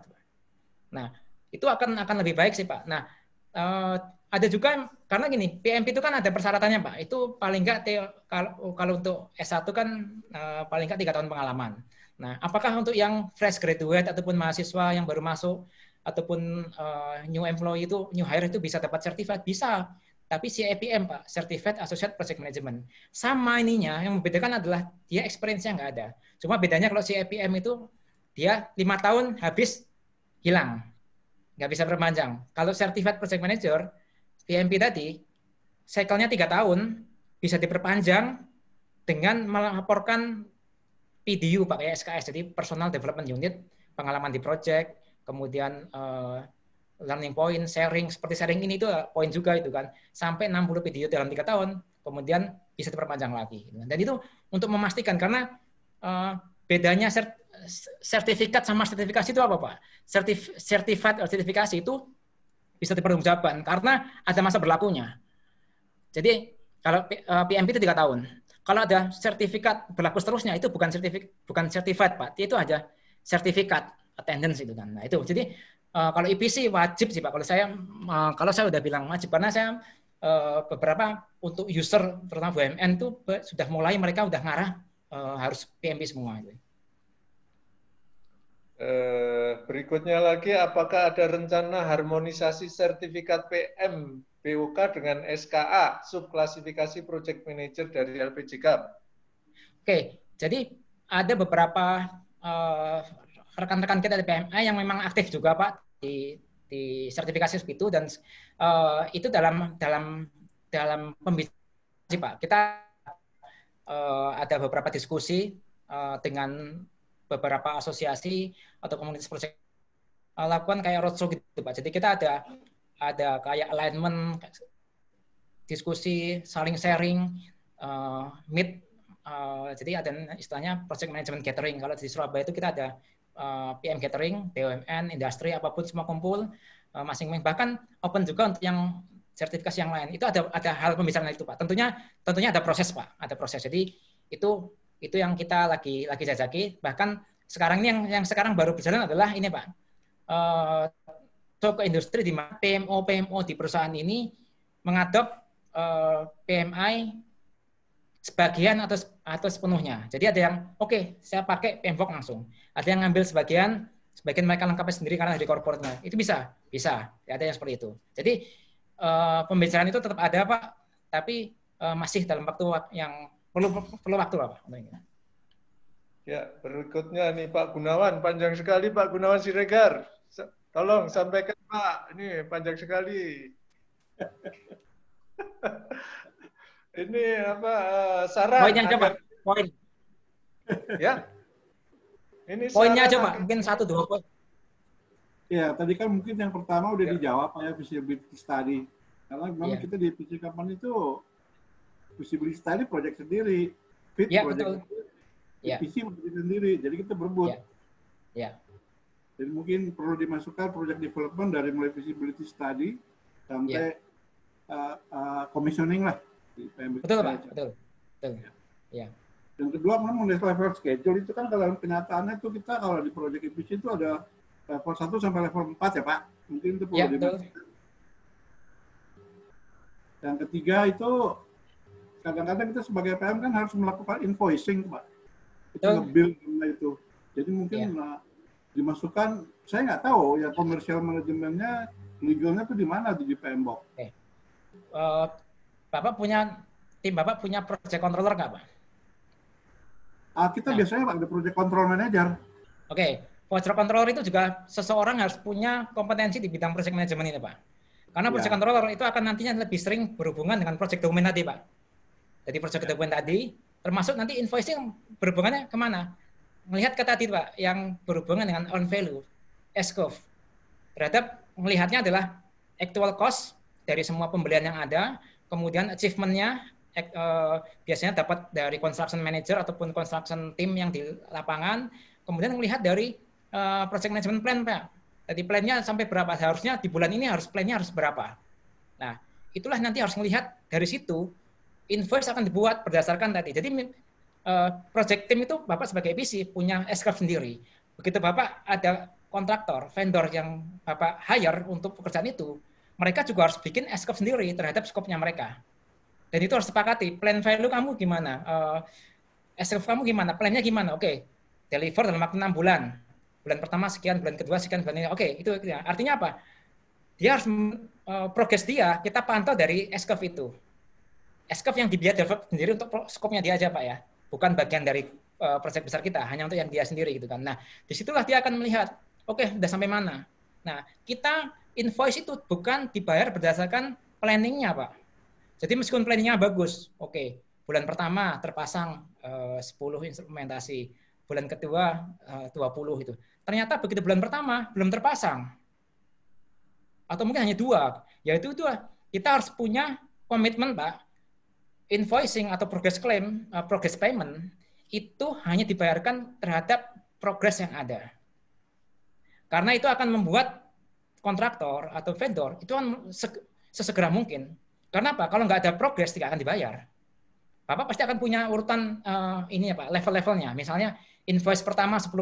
Nah, itu akan akan lebih baik sih Pak. Nah, uh, ada juga karena gini, PMP itu kan ada persyaratannya Pak. Itu paling nggak kalau kalau untuk S1 kan uh, paling nggak tiga tahun pengalaman. Nah, apakah untuk yang fresh graduate ataupun mahasiswa yang baru masuk ataupun uh, new employee itu new hire itu bisa dapat sertifikat bisa tapi si APM Pak, Certified Associate Project Management. Sama ininya, yang membedakan adalah dia experience-nya nggak ada. Cuma bedanya kalau si APM itu dia lima tahun habis hilang, nggak bisa perpanjang. Kalau Certified Project Manager, PMP tadi, cycle-nya tiga tahun, bisa diperpanjang dengan melaporkan PDU pakai SKS, jadi Personal Development Unit, pengalaman di project, kemudian uh, learning point, sharing, seperti sharing ini itu eh, poin juga itu kan, sampai 60 video dalam tiga tahun, kemudian bisa diperpanjang lagi. Gitu kan. Dan itu untuk memastikan karena uh, bedanya sert sertifikat sama sertifikasi itu apa pak? Sertif sertifikat sertifikasi itu bisa dipertanggungjawabkan karena ada masa berlakunya. Jadi kalau PMP itu tiga tahun. Kalau ada sertifikat berlaku seterusnya itu bukan sertifik bukan sertifikat pak, itu aja sertifikat attendance itu kan. Nah, itu jadi uh, kalau IPC wajib sih Pak. Kalau saya uh, kalau saya udah bilang wajib karena saya uh, beberapa untuk user terutama BUMN itu sudah mulai mereka udah ngarah uh, harus PMP semua gitu. berikutnya lagi, apakah ada rencana harmonisasi sertifikat PM BUK dengan SKA, subklasifikasi project manager dari LPJK? Oke, jadi ada beberapa uh, rekan-rekan kita di PMA yang memang aktif juga Pak di di sertifikasi itu dan uh, itu dalam dalam dalam pembicaraan Pak. Kita uh, ada beberapa diskusi uh, dengan beberapa asosiasi atau komunitas proyek uh, lakukan kayak roadshow gitu Pak. Jadi kita ada ada kayak alignment diskusi, saling sharing, uh, meet uh, jadi ada istilahnya project management gathering. Kalau di Surabaya itu kita ada Eh, PM catering, BUMN, industri apapun semua kumpul eh, masing-masing bahkan open juga untuk yang sertifikasi yang lain. Itu ada ada hal pembicaraan itu Pak. Tentunya tentunya ada proses Pak, ada proses. Jadi itu itu yang kita lagi lagi jajaki. Bahkan sekarang ini yang yang sekarang baru berjalan adalah ini Pak. Uh, so ke industri di PMO PMO di perusahaan ini mengadop eh, PMI sebagian atau atau sepenuhnya. Jadi ada yang oke, okay, saya pakai Pemvok langsung. Ada yang ngambil sebagian, sebagian mereka lengkapnya sendiri karena dari korporatnya. Itu bisa, bisa. Ada yang seperti itu. Jadi uh, pembicaraan itu tetap ada Pak, tapi uh, masih dalam waktu yang perlu perlu waktu Pak Ya, berikutnya nih Pak Gunawan, panjang sekali Pak Gunawan Siregar. Tolong sampaikan Pak, ini panjang sekali. ini apa uh, eh, saran poinnya coba poin ya ini poinnya coba agar... mungkin satu dua poin ya tadi kan mungkin yang pertama udah ya. dijawab ya visibility study karena memang ya. kita di PC Kapan itu visibility study project sendiri fit ya, project betul. sendiri ya. PC ya, project sendiri jadi kita berebut ya. ya. Jadi mungkin perlu dimasukkan project development dari mulai visibility study sampai ya. uh, uh, commissioning lah. Betul Pak, betul. betul. Ya. ya. Yang kedua mengenai level schedule itu kan dalam kenyataannya itu kita kalau di project EPC itu ada level 1 sampai level 4 ya Pak. Mungkin itu ya, perlu ya, betul. Yang ketiga itu kadang-kadang kita sebagai PM kan harus melakukan invoicing Pak. Kita nge-build itu. Jadi mungkin ya. nah, dimasukkan, saya nggak tahu ya komersial manajemennya, legalnya itu di mana di GPM Okay. Uh, eh, eh, Bapak punya tim Bapak punya project controller nggak, Pak? Ah, kita nah. biasanya Pak ada project control manager. Oke, okay. project controller itu juga seseorang harus punya kompetensi di bidang project management ini, Pak. Karena project iya. project controller itu akan nantinya lebih sering berhubungan dengan project domain tadi, Pak. Jadi project ya. domain tadi termasuk nanti invoicing berhubungannya kemana? Melihat kata tadi, Pak, yang berhubungan dengan on value, escrow. Terhadap melihatnya adalah actual cost dari semua pembelian yang ada Kemudian achievementnya eh, biasanya dapat dari construction manager ataupun construction team yang di lapangan. Kemudian melihat dari eh, project management plan, Pak. Jadi plannya sampai berapa seharusnya di bulan ini harus plannya harus berapa. Nah, itulah nanti harus melihat dari situ invoice akan dibuat berdasarkan tadi. Jadi eh, project team itu Bapak sebagai PC punya s sendiri. Begitu Bapak ada kontraktor, vendor yang Bapak hire untuk pekerjaan itu, mereka juga harus bikin scope sendiri terhadap skopnya mereka. Dan itu harus sepakati. Plan value kamu gimana? Uh, kamu gimana? Plannya gimana? Oke, okay. deliver dalam waktu 6 bulan. Bulan pertama sekian, bulan kedua sekian, bulan ini. Oke, okay, itu, ya. Artinya apa? Dia harus uh, progres dia kita pantau dari scope itu. Scope yang dia develop sendiri untuk skopnya dia aja, Pak ya. Bukan bagian dari uh, eh, proyek besar kita, hanya untuk yang dia sendiri gitu kan. Nah, disitulah dia akan melihat, oke, okay, udah sampai mana. Nah, kita invoice itu bukan dibayar berdasarkan planningnya, Pak. Jadi meskipun planningnya bagus, oke, okay, bulan pertama terpasang eh, uh, 10 instrumentasi, bulan kedua eh, uh, 20 itu. Ternyata begitu bulan pertama belum terpasang, atau mungkin hanya dua, yaitu itu kita harus punya komitmen, Pak. Invoicing atau progress claim, uh, progress payment itu hanya dibayarkan terhadap progress yang ada. Karena itu akan membuat kontraktor atau vendor itu kan sesegera mungkin. Karena apa? Kalau nggak ada progres tidak akan dibayar. Bapak pasti akan punya urutan uh, ini ya, Pak. level-levelnya. Misalnya invoice pertama 10%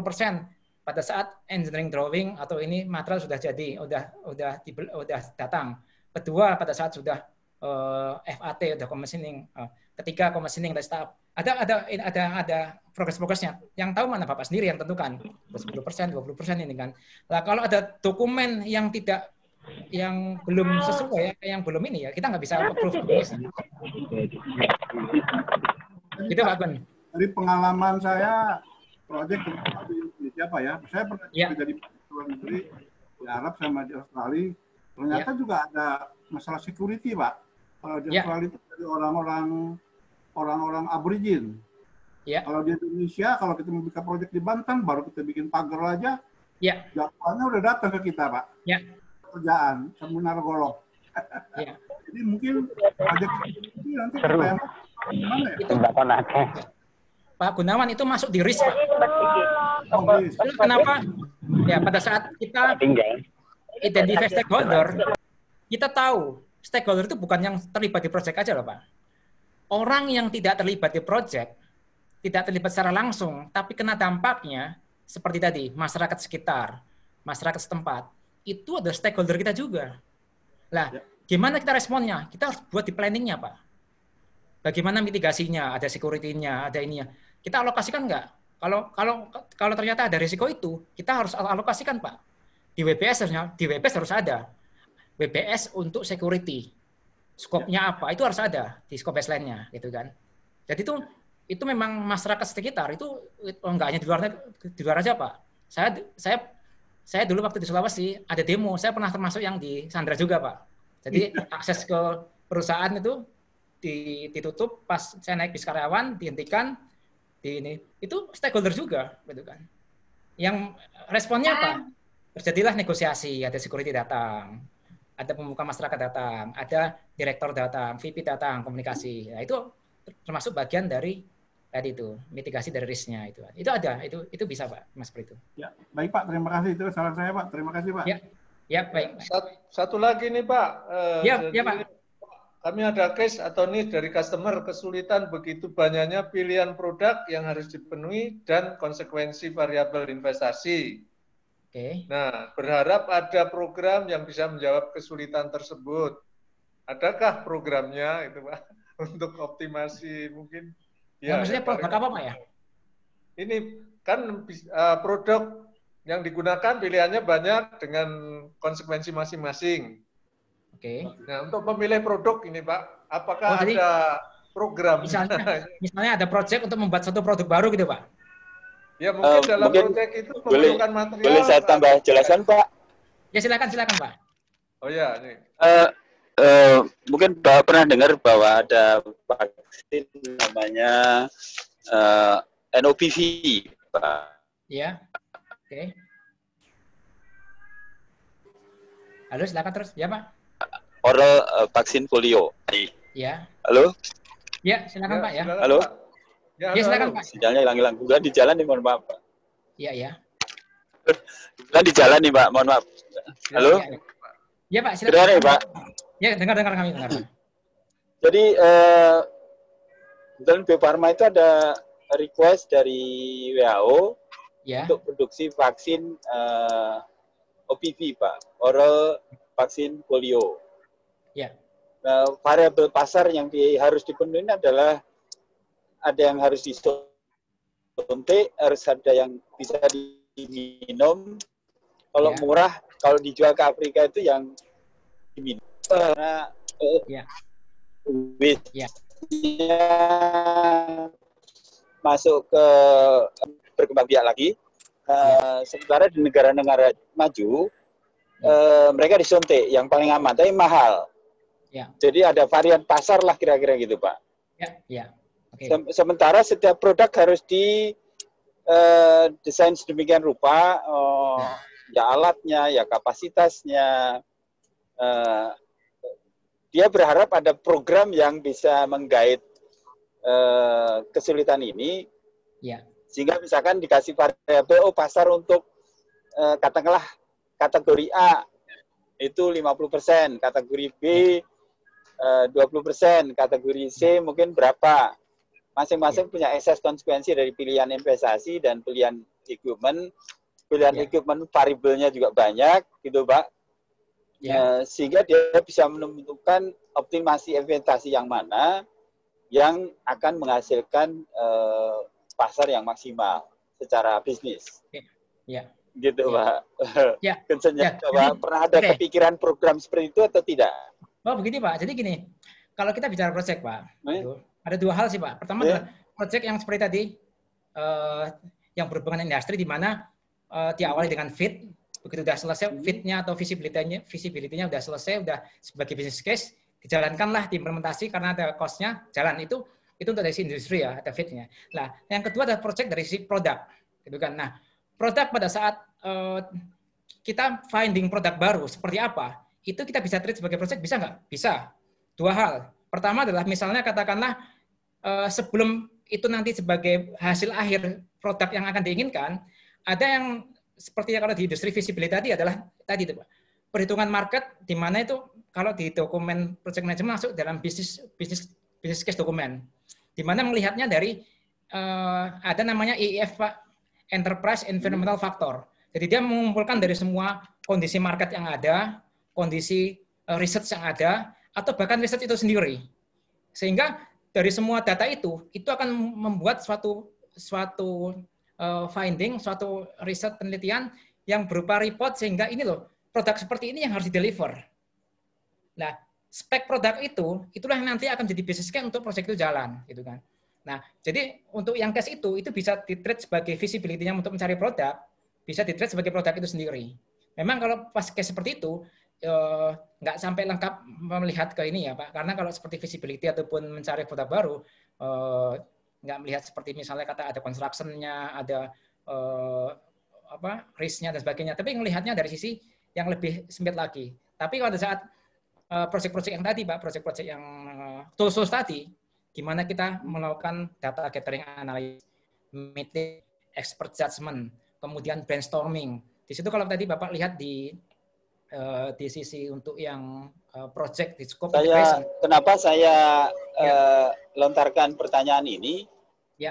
pada saat engineering drawing atau ini material sudah jadi, udah udah udah datang. Kedua pada saat sudah uh, eh, FAT udah commissioning. Uh, ketiga commissioning dari staff ada ada ada ada progres-progresnya. Yang tahu mana Bapak sendiri yang tentukan. 10 persen, 20 persen ini kan. lah kalau ada dokumen yang tidak yang belum sesuai, yang belum ini ya, kita nggak bisa approve. Gitu Pak Gun. Dari pengalaman saya, proyek di siapa ya, saya pernah ya. jadi Menteri di Arab sama di Australia, ternyata ya. juga ada masalah security Pak. Kalau di ya. Australia itu dari orang-orang orang-orang aborigin. Ya. Kalau di Indonesia, kalau kita mau bikin proyek di Banten, baru kita bikin pagar aja. Ya. Jadwalnya udah datang ke kita, Pak. Ya. Kerjaan, seminar golok. Ya. Jadi mungkin proyek ini nanti Seru. kita gimana ya? Itu Pak Gunawan itu masuk di risk, Pak. Oh, kenapa? Ya, pada saat kita identify stakeholder, kita tahu stakeholder itu bukan yang terlibat di proyek aja loh, Pak orang yang tidak terlibat di proyek, tidak terlibat secara langsung, tapi kena dampaknya seperti tadi, masyarakat sekitar, masyarakat setempat, itu adalah stakeholder kita juga. Lah, ya. gimana kita responnya? Kita harus buat di planningnya, Pak. Bagaimana mitigasinya, ada security-nya, ada ininya. Kita alokasikan nggak? Kalau kalau kalau ternyata ada risiko itu, kita harus alokasikan, Pak. Di wps harusnya, di WPS harus ada. WPS untuk security, skopnya apa itu harus ada di skop baseline-nya gitu kan jadi itu itu memang masyarakat sekitar itu enggak oh, hanya di luar di luar aja pak saya saya saya dulu waktu di Sulawesi ada demo saya pernah termasuk yang di Sandra juga pak jadi akses ke perusahaan itu ditutup pas saya naik bis karyawan dihentikan di ini itu stakeholder juga gitu kan yang responnya apa terjadilah negosiasi ada security datang ada pemuka masyarakat datang ada direktur datang, VP datang, komunikasi. Nah, itu termasuk bagian dari tadi itu mitigasi dari risknya itu itu ada itu itu bisa pak mas Pri itu ya baik pak terima kasih itu saran saya pak terima kasih pak ya ya baik satu, satu lagi nih pak eh, ya ya pak kami ada case atau nih dari customer kesulitan begitu banyaknya pilihan produk yang harus dipenuhi dan konsekuensi variabel investasi Oke. Okay. Nah, berharap ada program yang bisa menjawab kesulitan tersebut adakah programnya itu Pak untuk optimasi mungkin ya, ya maksudnya ya, produk apa Pak ya ini kan eh, produk yang digunakan pilihannya banyak dengan konsekuensi masing-masing. Oke. Okay. Nah, untuk memilih produk ini Pak, apakah oh, jadi, ada program? Misalnya, misalnya ada proyek untuk membuat satu produk baru gitu Pak? Ya mungkin uh, dalam mungkin proyek itu boleh, material. Boleh saya tambah jelasan Pak? Ya silakan silakan Pak. Oh ya, ini Uh, Eh, mungkin bapak pernah dengar bahwa ada vaksin namanya uh, eh, NOPV, Pak. Iya. Oke. Okay. Halo, silakan terus. Ya, Pak. Oral uh, vaksin polio. Iya. Halo? Ya, silakan, ya, Pak, ya. Halo? Ya, ya, halo, silakan, Pak. Sinyalnya hilang-hilang. Gua di jalan nih, mohon maaf, Pak. Iya, iya. Gua di jalan nih, Pak. Mohon maaf. Ya, halo? Ya, ya. ya Pak, silakan. Sudah nih, ya, Pak. Ya, dengar dengar kami dengar. Jadi eh, uh, Bio Farma itu ada request dari WHO ya. untuk produksi vaksin uh, eh, OPV, Pak, oral vaksin polio. Ya. Nah, variabel pasar yang di, harus dipenuhi adalah ada yang harus disuntik, harus ada yang bisa diminum. Kalau ya. murah, kalau dijual ke Afrika itu yang diminum karena iya. ya. bisnya ya. masuk ke berkembang biak lagi. Uh, ya. Sementara di negara-negara maju, ya. uh, mereka disuntik yang paling aman, tapi mahal. Ya. Jadi ada varian pasar lah kira-kira gitu, Pak. Ya, ya. Okay. Sementara setiap produk harus di uh, desain sedemikian rupa, uh, ya. ya alatnya, ya kapasitasnya, uh, dia berharap ada program yang bisa menggait eh, kesulitan ini. Ya. Sehingga misalkan dikasih variabel oh pasar untuk uh, katakanlah kategori A itu 50%, kategori B ya. Eh, uh, 20%, kategori C ya. mungkin berapa. Masing-masing ya. punya ekses konsekuensi dari pilihan investasi dan pilihan equipment. Pilihan ya. equipment variabelnya juga banyak gitu, Pak ya. Eh, sehingga dia bisa menentukan optimasi investasi yang mana yang akan menghasilkan uh, pasar yang maksimal secara bisnis. Ya. Gitu, ya. Pak. Ya. pak. Ya. Jadi, Pernah ada okay. kepikiran program seperti itu atau tidak? Oh, begini, Pak. Jadi gini, kalau kita bicara proyek, Pak, eh? Gitu, ada dua hal sih, Pak. Pertama eh? adalah proyek yang seperti tadi, uh, yang berhubungan industri, di mana uh, diawali dengan fit, begitu sudah selesai hmm. fitnya atau visibilitasnya visibilitasnya sudah selesai sudah sebagai business case dijalankanlah diimplementasi karena ada costnya jalan itu itu untuk dari si industri ya ada fitnya lah yang kedua adalah project dari si produk gitu kan nah produk pada saat uh, kita finding produk baru seperti apa itu kita bisa treat sebagai project bisa nggak bisa dua hal pertama adalah misalnya katakanlah uh, sebelum itu nanti sebagai hasil akhir produk yang akan diinginkan ada yang seperti sepertinya kalau di industri visibility tadi adalah tadi itu Pak. Perhitungan market di mana itu kalau di dokumen project management masuk dalam bisnis bisnis bisnis case dokumen. Di mana melihatnya dari uh, ada namanya EEF Pak, Enterprise Environmental hmm. Factor. Jadi dia mengumpulkan dari semua kondisi market yang ada, kondisi uh, eh, riset yang ada, atau bahkan riset itu sendiri. Sehingga dari semua data itu, itu akan membuat suatu suatu Eh, finding, suatu riset penelitian yang berupa report sehingga ini loh, produk seperti ini yang harus di deliver. Nah, spek produk itu, itulah yang nanti akan jadi bisnisnya untuk proyek itu jalan, gitu kan. Nah, jadi untuk yang case itu, itu bisa di sebagai visibility-nya untuk mencari produk, bisa di sebagai produk itu sendiri. Memang kalau pas case seperti itu, eh, nggak sampai lengkap melihat ke ini ya Pak, karena kalau seperti visibility ataupun mencari produk baru, eh, nggak melihat seperti misalnya kata ada construction-nya, ada uh, apa risk-nya dan sebagainya. Tapi melihatnya dari sisi yang lebih sempit lagi. Tapi pada saat eh, proyek-proyek yang tadi, Pak, proyek-proyek yang eh, tools-tools tadi, gimana kita melakukan data gathering analysis, meeting, expert judgment, kemudian brainstorming. Di situ kalau tadi Bapak lihat di uh, di sisi untuk yang uh, project di scope saya, Kenapa saya ya. uh, lontarkan pertanyaan ini? Ya.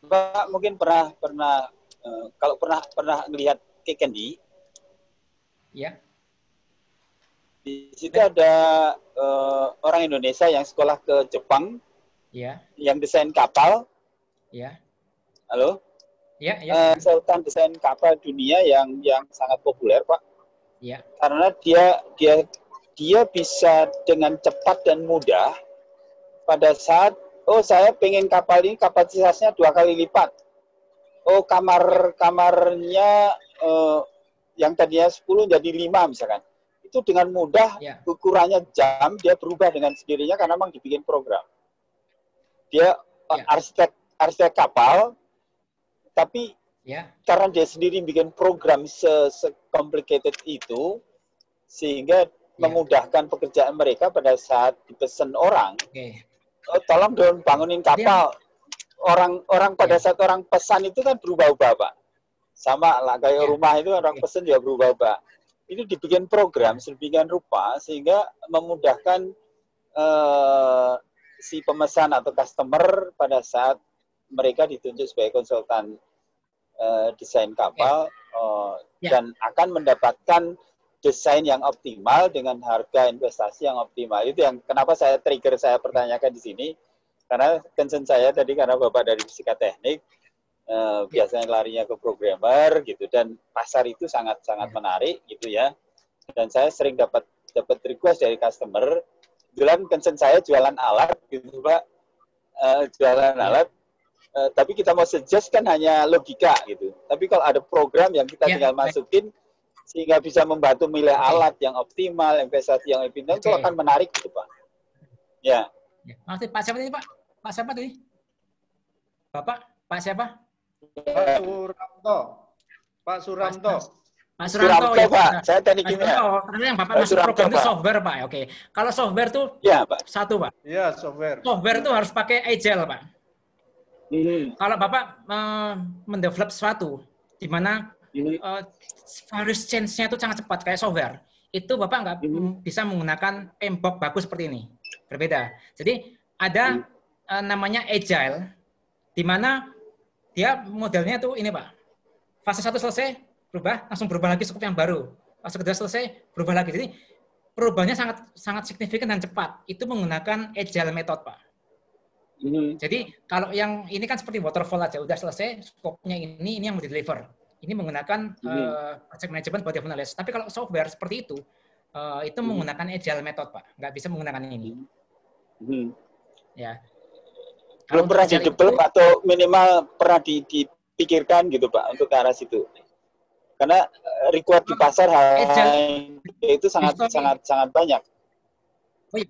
Bapak mungkin pernah pernah uh, kalau pernah pernah melihat cake candy. Ya. Di situ ya. ada uh, orang Indonesia yang sekolah ke Jepang. Ya. Yang desain kapal. Ya. Halo. Ya, ya. Uh, Sultan desain kapal dunia yang yang sangat populer, Pak. Ya. Karena dia dia dia bisa dengan cepat dan mudah pada saat oh saya pengen kapal ini kapasitasnya dua kali lipat. Oh kamar kamarnya eh, yang tadinya 10 jadi 5 misalkan. Itu dengan mudah ya. ukurannya jam dia berubah dengan sendirinya karena memang dibikin program. Dia eh, ya. arsitek arsitek kapal tapi ya. karena dia sendiri bikin program se-complicated itu sehingga ya. memudahkan pekerjaan mereka pada saat dipesan orang. Okay oh, tolong dong bangunin kapal. Orang orang pada iya. saat orang pesan itu kan berubah-ubah, Pak. Sama lah kayak iya. rumah itu orang iya. pesan juga ya berubah-ubah. Itu dibikin program sedemikian rupa sehingga memudahkan uh, si pemesan atau customer pada saat mereka ditunjuk sebagai konsultan uh, desain kapal oh, dan akan mendapatkan desain yang optimal dengan harga investasi yang optimal. Itu yang kenapa saya trigger saya pertanyakan di sini karena concern saya tadi karena Bapak dari fisika teknik eh, biasanya larinya ke programmer gitu dan pasar itu sangat-sangat ya. menarik gitu ya. Dan saya sering dapat dapat request dari customer jualan concern saya jualan alat gitu Pak. Eh, jualan ya. alat Uh, tapi kita mau suggest kan hanya logika gitu. Tapi kalau ada program yang kita ya, tinggal masukin sehingga bisa membantu milih alat yang optimal, investasi yang lebih itu akan menarik gitu Pak. Ya. ya. Pak siapa tadi Pak? Pak siapa tadi? Bapak? Pak siapa? Pak Suranto. Pak Suranto. Ya, Pak Suranto, Pak. Saya teknik kimia. Oh, karena yang Bapak masuk program itu software, Pak. Ya, oke. Kalau software tuh Iya, Pak. satu, Pak. Iya, software. Software itu harus pakai agile, Pak. Hmm. Kalau Bapak uh, mendevelop sesuatu di mana ini uh, virus change-nya itu sangat cepat kayak software. Itu Bapak nggak -hmm. bisa menggunakan tembok baku seperti ini. Berbeda. Jadi ada -hmm. uh, namanya agile di mana dia modelnya tuh ini Pak. Fase satu selesai, berubah, langsung berubah lagi scope yang baru. Fase kedua selesai, berubah lagi. Jadi perubahannya sangat sangat signifikan dan cepat. Itu menggunakan agile method, Pak. Hmm. Jadi kalau yang ini kan seperti waterfall aja, udah selesai skopnya ini, ini yang mau di deliver ini menggunakan hmm. uh, project management buat analysis. Tapi kalau software seperti itu, uh, itu hmm. menggunakan agile method, Pak. Nggak bisa menggunakan ini. Hmm. hmm. Ya. Belum pernah didevelop itu, atau minimal pernah dipikirkan gitu, Pak, untuk ke arah situ. Karena eh, request di pasar hal itu sangat History. sangat sangat banyak. Oh iya.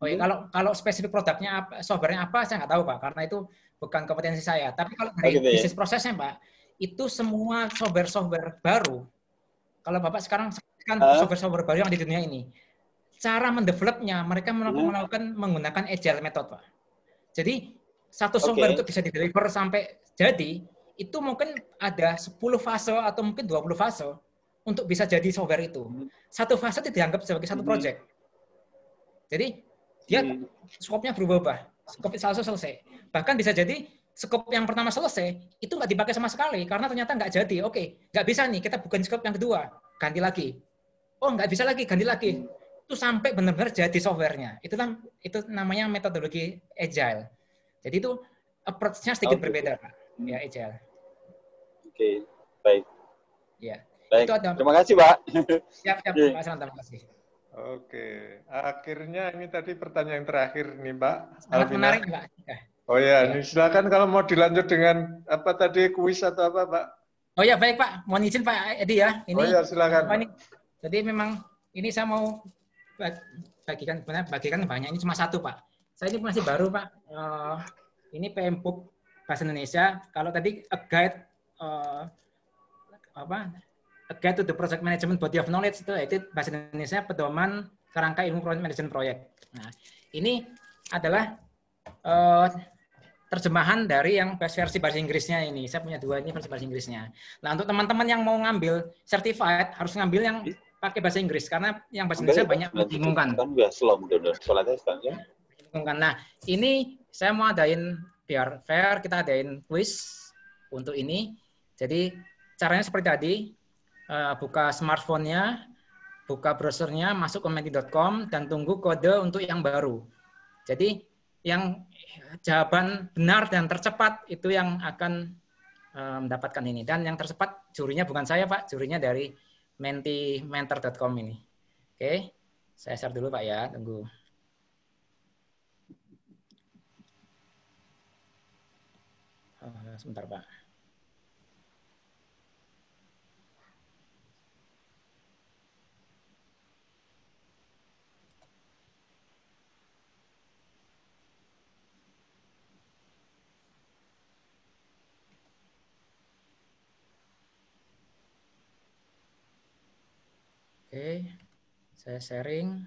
Oh iya, hmm. kalau kalau spesifik produknya apa, softwarenya apa saya nggak tahu Pak, karena itu bukan kompetensi saya. Tapi kalau dari oh, gitu ya? prosesnya Pak, itu semua software-software baru. Kalau Bapak sekarang kan software-software baru yang di dunia ini, cara mendevelopnya mereka hmm. melakukan menggunakan agile method, Pak. Jadi satu software okay. itu bisa di-deliver sampai jadi itu mungkin ada 10 fase atau mungkin 20 fase untuk bisa jadi software itu. Hmm. Satu fase tidak dianggap sebagai satu hmm. project. Jadi dia skopnya berubah-ubah. Skop selalu selesai. Bahkan bisa jadi skop yang pertama selesai, itu nggak dipakai sama sekali karena ternyata nggak jadi. Oke, nggak bisa nih, kita bukan skop yang kedua, ganti lagi. Oh, nggak bisa lagi, ganti lagi. Itu sampai benar-benar jadi softwarenya. Itu itu namanya metodologi agile. Jadi itu approach-nya sedikit okay. berbeda, Pak. Ya, agile. Oke, okay. baik. Ya. Baik. Itu ada. Terima kasih, Pak. Siap, siap, okay. Terima kasih. Oke, akhirnya ini tadi pertanyaan terakhir nih, Pak. Sangat menarik, Mbak. Ya. Oh ya, ya. silakan kalau mau dilanjut dengan apa tadi kuis atau apa, Pak? Oh ya, baik Pak. Mohon izin Pak Edi ya. Ini, oh ya, silakan. Ini, jadi memang ini saya mau bagikan benar bagikan banyak ini cuma satu Pak. Saya ini masih baru Pak. Uh, ini PMPUB bahasa Indonesia. Kalau tadi a guide uh, apa a guide to the project management body of knowledge itu itu bahasa Indonesia pedoman kerangka ilmu project management proyek. Nah, ini adalah uh, terjemahan dari yang versi bahasa Inggrisnya ini. Saya punya dua ini versi bahasa Inggrisnya. Nah, untuk teman-teman yang mau ngambil certified harus ngambil yang iya. pakai bahasa Inggris karena yang bahasa Inggris banyak membingungkan. Membingungkan. slow ya. Nah, ini saya mau adain biar fair kita adain quiz untuk ini. Jadi caranya seperti tadi, eh, buka smartphone-nya, buka browsernya, masuk ke menti.com dan tunggu kode untuk yang baru. Jadi yang jawaban benar dan tercepat itu yang akan eh, mendapatkan ini. Dan yang tercepat jurinya bukan saya Pak, jurinya dari mentimeter.com ini. Oke, saya share dulu Pak ya, tunggu. Eh, sebentar Pak. Oke, saya sharing.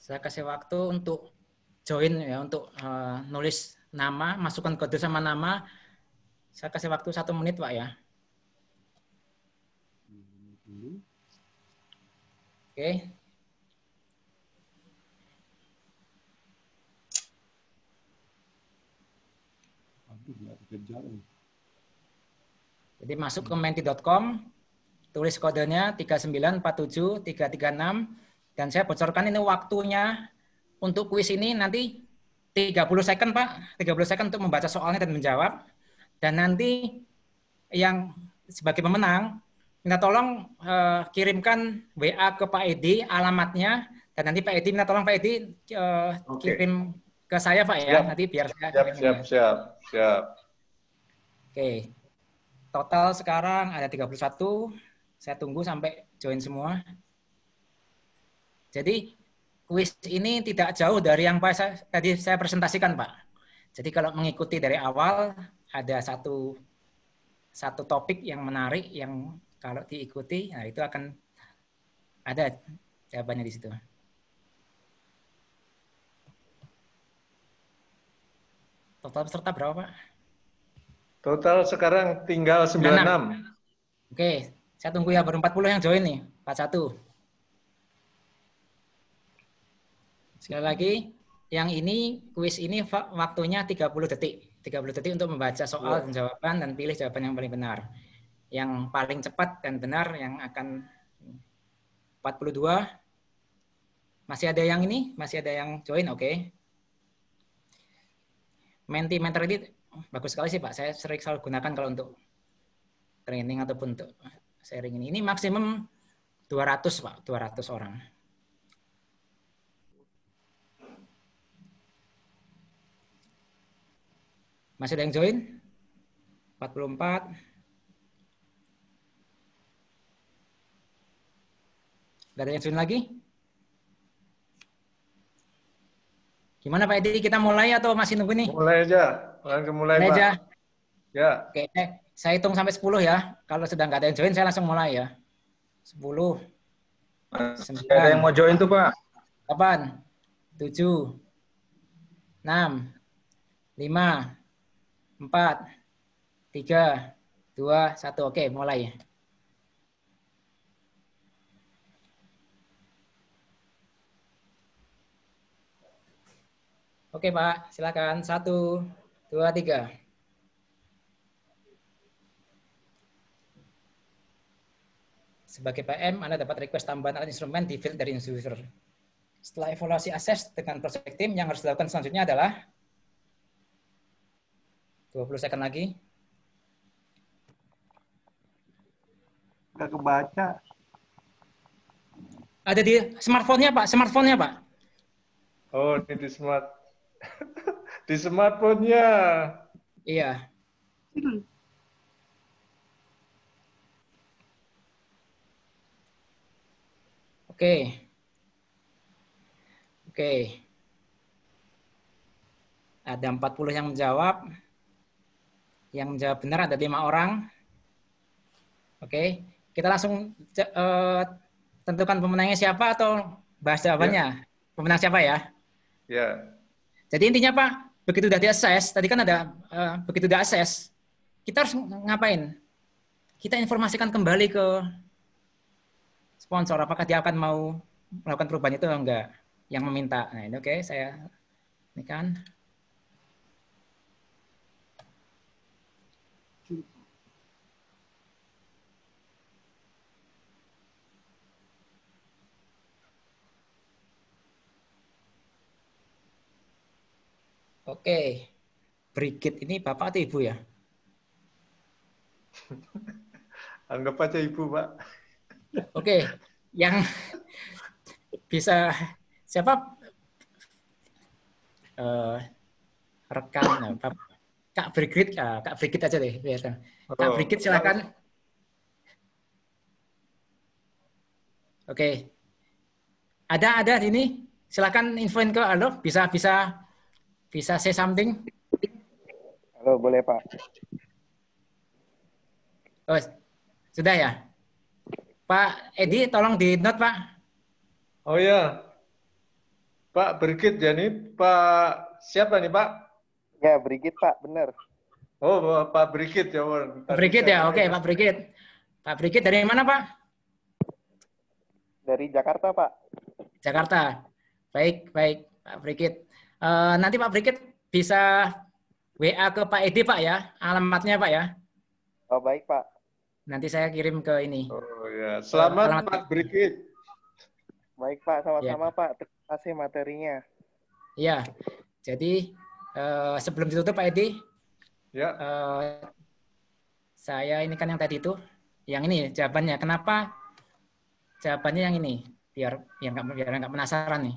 Saya kasih waktu untuk join ya, untuk uh, nulis nama, masukkan kode sama nama. Saya kasih waktu satu menit, Pak ya. Oke. Eh. Jadi masuk ke menti.com, tulis kodenya tiga enam dan saya bocorkan ini waktunya untuk kuis ini nanti 30 second Pak, 30 second untuk membaca soalnya dan menjawab. Dan nanti yang sebagai pemenang minta tolong eh, kirimkan WA ke Pak Edi alamatnya dan nanti Pak Edi minta tolong Pak Edi eh, okay. kirim ke saya Pak ya nanti biar saya siap kirim siap, siap ya. siap siap. Oke. Okay. Total sekarang ada 31 saya tunggu sampai join semua. Jadi kuis ini tidak jauh dari yang Pak, saya, tadi saya presentasikan, Pak. Jadi kalau mengikuti dari awal, ada satu satu topik yang menarik yang kalau diikuti, nah itu akan ada jawabannya di situ. Total peserta berapa, Pak? Total sekarang tinggal 96. 96. Oke, saya tunggu ya baru 40 yang join nih, 41. Sekali lagi, yang ini kuis ini waktunya 30 detik. 30 detik untuk membaca soal iya. dan jawaban dan pilih jawaban yang paling benar. Yang paling cepat dan benar yang akan 42. Masih ada yang ini? Masih ada yang join? Oke. Okay. Mentimeter ini bagus sekali sih Pak. Saya sering selalu gunakan kalau untuk training ataupun untuk sharing ini. Ini maksimum 200 Pak, 200 orang. Masih ada yang join? 44. Gak ada yang join lagi? Gimana Pak Edi, kita mulai atau masih nunggu nih? Mulai aja. Mulai, mulai, mulai aja. Ya. Oke. Saya hitung sampai 10 ya. Kalau sudah nggak ada yang join, saya langsung mulai ya. 10. 9. Ada yang mau join tuh, Pak. 8. 7. 6. 5. 4. 3. 2. 1. Oke, mulai. Ya. Oke Pak, silakan. Satu, dua, tiga. Sebagai PM, Anda dapat request tambahan alat instrumen di field dari user. Setelah evaluasi assess dengan project team, yang harus dilakukan selanjutnya adalah 20 second lagi. Gak kebaca. Ada di smartphone-nya, Pak. Smartphone-nya, Pak. Oh, ini di smart. di smartphone-nya. Iya. Hmm. Oke. Oke. Ada 40 yang menjawab. Yang menjawab benar ada lima orang. Oke. Kita langsung uh, tentukan pemenangnya siapa atau bahas jawabannya. Ya. Pemenang siapa ya? Ya. Jadi intinya Pak, begitu sudah diakses, tadi kan ada uh, begitu sudah akses, kita harus ngapain? Kita informasikan kembali ke sponsor apakah dia akan mau melakukan perubahan itu atau enggak yang meminta. Nah, ini oke okay, saya ini kan Oke, okay. Brigit ini bapak atau ibu ya? Anggap aja ibu, Pak. Oke, yang bisa siapa uh, rekan apa? Kak Brigit, uh, Kak Brigit aja deh biasa. Kak oh. Brigit silakan. Oke. Okay. Ada ada sini. Silakan infoin ke halo, bisa bisa bisa say something. Halo, boleh Pak. Oh, sudah ya? Pak Edi, tolong di note Pak. Oh iya. Pak Brigit ya nih, Pak siapa nih Pak? Ya Brigit Pak, benar. Oh Pak Brigit ya, Pak. Brigit ya, oke Pak Brigit. Pak Brigit dari mana Pak? Dari Jakarta Pak. Jakarta, baik baik Pak Brigit. Uh, nanti Pak Brigit bisa WA ke Pak Edi Pak ya, alamatnya Pak ya. Oh baik Pak. Nanti saya kirim ke ini. Oh ya. Selamat, Selamat Pak Brigit. Baik Pak, sama-sama iya. ya. Pak. Terima kasih materinya. Ya. Jadi uh, sebelum ditutup Pak Edi. Ya. uh, saya ini kan yang tadi itu, yang ini jawabannya. Kenapa jawabannya yang ini? Biar biar nggak biar nggak penasaran nih.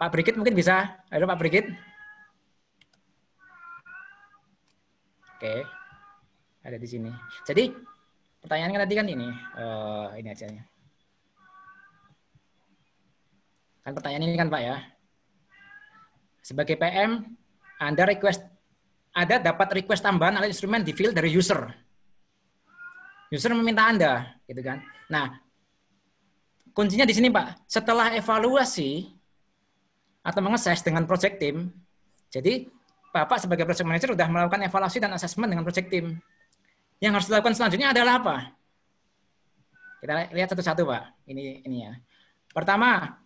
Pak Brigit mungkin bisa. Halo Pak Brigit. Oke. Okay ada di sini. Jadi pertanyaan pertanyaannya kan tadi kan ini, uh, ini aja ya. Kan pertanyaan ini kan Pak ya. Sebagai PM, Anda request, ada dapat request tambahan alat instrumen di field dari user. User meminta Anda, gitu kan. Nah, kuncinya di sini Pak. Setelah evaluasi atau mengeses dengan project team, jadi Bapak sebagai project manager sudah melakukan evaluasi dan assessment dengan project team yang harus dilakukan selanjutnya adalah apa? Kita lihat satu-satu, Pak. Ini ini ya. Pertama,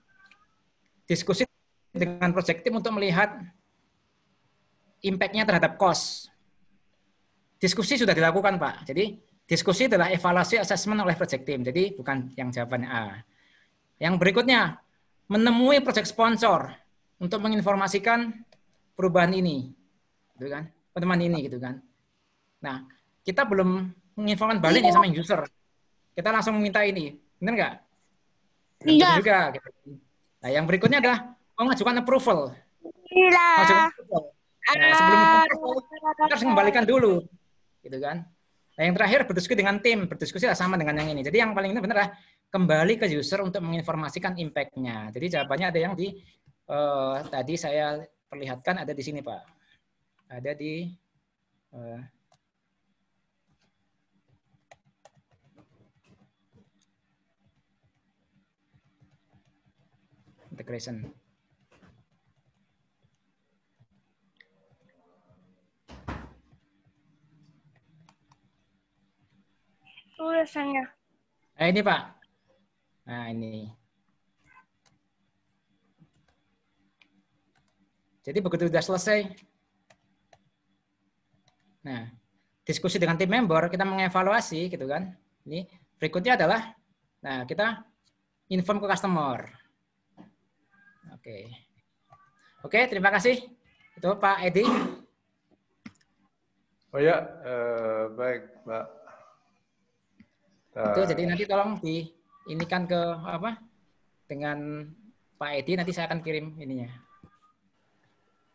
diskusi dengan project untuk melihat impact-nya terhadap cost. Diskusi sudah dilakukan, Pak. Jadi, diskusi adalah evaluasi assessment oleh project team. Jadi, bukan yang jawabannya A. Yang berikutnya, menemui project sponsor untuk menginformasikan perubahan ini. Gitu kan? Teman ini gitu kan. Nah, kita belum menginformasikan balik nih iya. sama user. Kita langsung meminta ini. Benar nggak? Iya. Juga. Gitu. Nah, yang berikutnya adalah mengajukan approval. Iya. Nah, sebelum approval, kita harus mengembalikan dulu. Gitu kan? Nah, yang terakhir berdiskusi dengan tim. Berdiskusi lah sama dengan yang ini. Jadi yang paling ini benar lah kembali ke user untuk menginformasikan impact-nya. Jadi jawabannya ada yang di uh, tadi saya perlihatkan ada di sini, Pak. Ada di uh, integration. Tulisannya. Nah, eh, ini Pak. Nah, ini. Jadi begitu sudah selesai, nah diskusi dengan tim member kita mengevaluasi gitu kan. Ini berikutnya adalah, nah kita inform ke customer. Oke. Oke, terima kasih. Itu Pak Edi. Oh ya, eh, baik Pak. Itu jadi nah. nanti tolong di ini kan ke apa dengan Pak Edi nanti saya akan kirim ininya.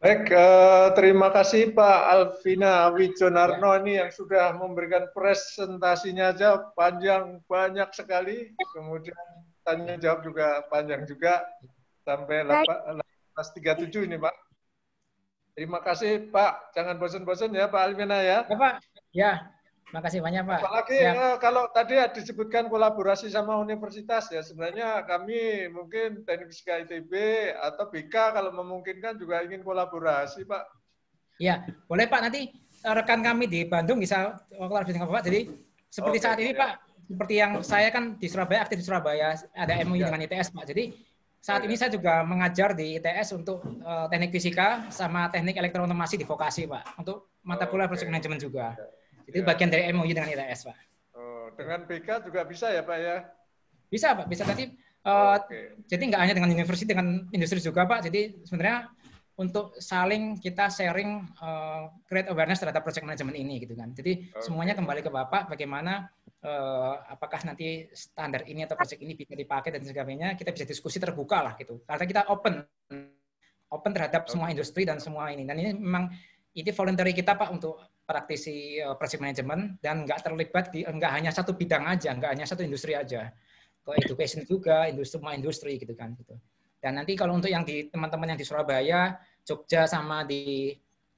Baik, eh, terima kasih Pak Alvina Wijonarno ya. ini yang sudah memberikan presentasinya aja panjang banyak sekali, kemudian tanya jawab juga panjang juga sampai 18.37 ini Pak. Terima kasih Pak. Jangan bosan-bosan ya Pak Almina ya. Ya Pak. Ya. terima kasih banyak Pak. Apalagi ya. ya, kalau tadi ya disebutkan kolaborasi sama universitas ya sebenarnya kami mungkin teknik fisika ITB atau BK kalau memungkinkan juga ingin kolaborasi Pak. Ya boleh Pak nanti eh, rekan kami di Bandung bisa kolaborasi dengan Pak. Jadi seperti okay, saat ini ya. Pak seperti yang saya kan di Surabaya aktif di Surabaya ada MUI ya. dengan ITS Pak. Jadi saat ini saya juga mengajar di ITS untuk uh, teknik fisika sama teknik elektroautomasi di vokasi, Pak. Untuk mata kuliah oh, okay. project management juga. Iya. Itu ya. bagian dari MOU dengan ITS, Pak. Oh, dengan BK juga bisa ya, Pak ya? Bisa, Pak. Bisa tadi Uh, eh, okay. Jadi nggak hanya dengan universitas, dengan industri juga, Pak. Jadi sebenarnya untuk saling kita sharing uh, create awareness terhadap project management ini gitu kan. Jadi okay. semuanya kembali ke Bapak bagaimana uh, apakah nanti standar ini atau project ini bisa dipakai dan sebagainya, kita bisa diskusi terbuka lah gitu. Karena kita open open terhadap okay. semua industri dan semua ini. Dan ini memang ini voluntary kita Pak untuk praktisi uh, project management dan enggak terlibat di enggak hanya satu bidang aja, enggak hanya satu industri aja. Ke education juga, industri semua industri gitu kan gitu. Dan nanti kalau untuk yang di teman-teman yang di Surabaya, Jogja sama di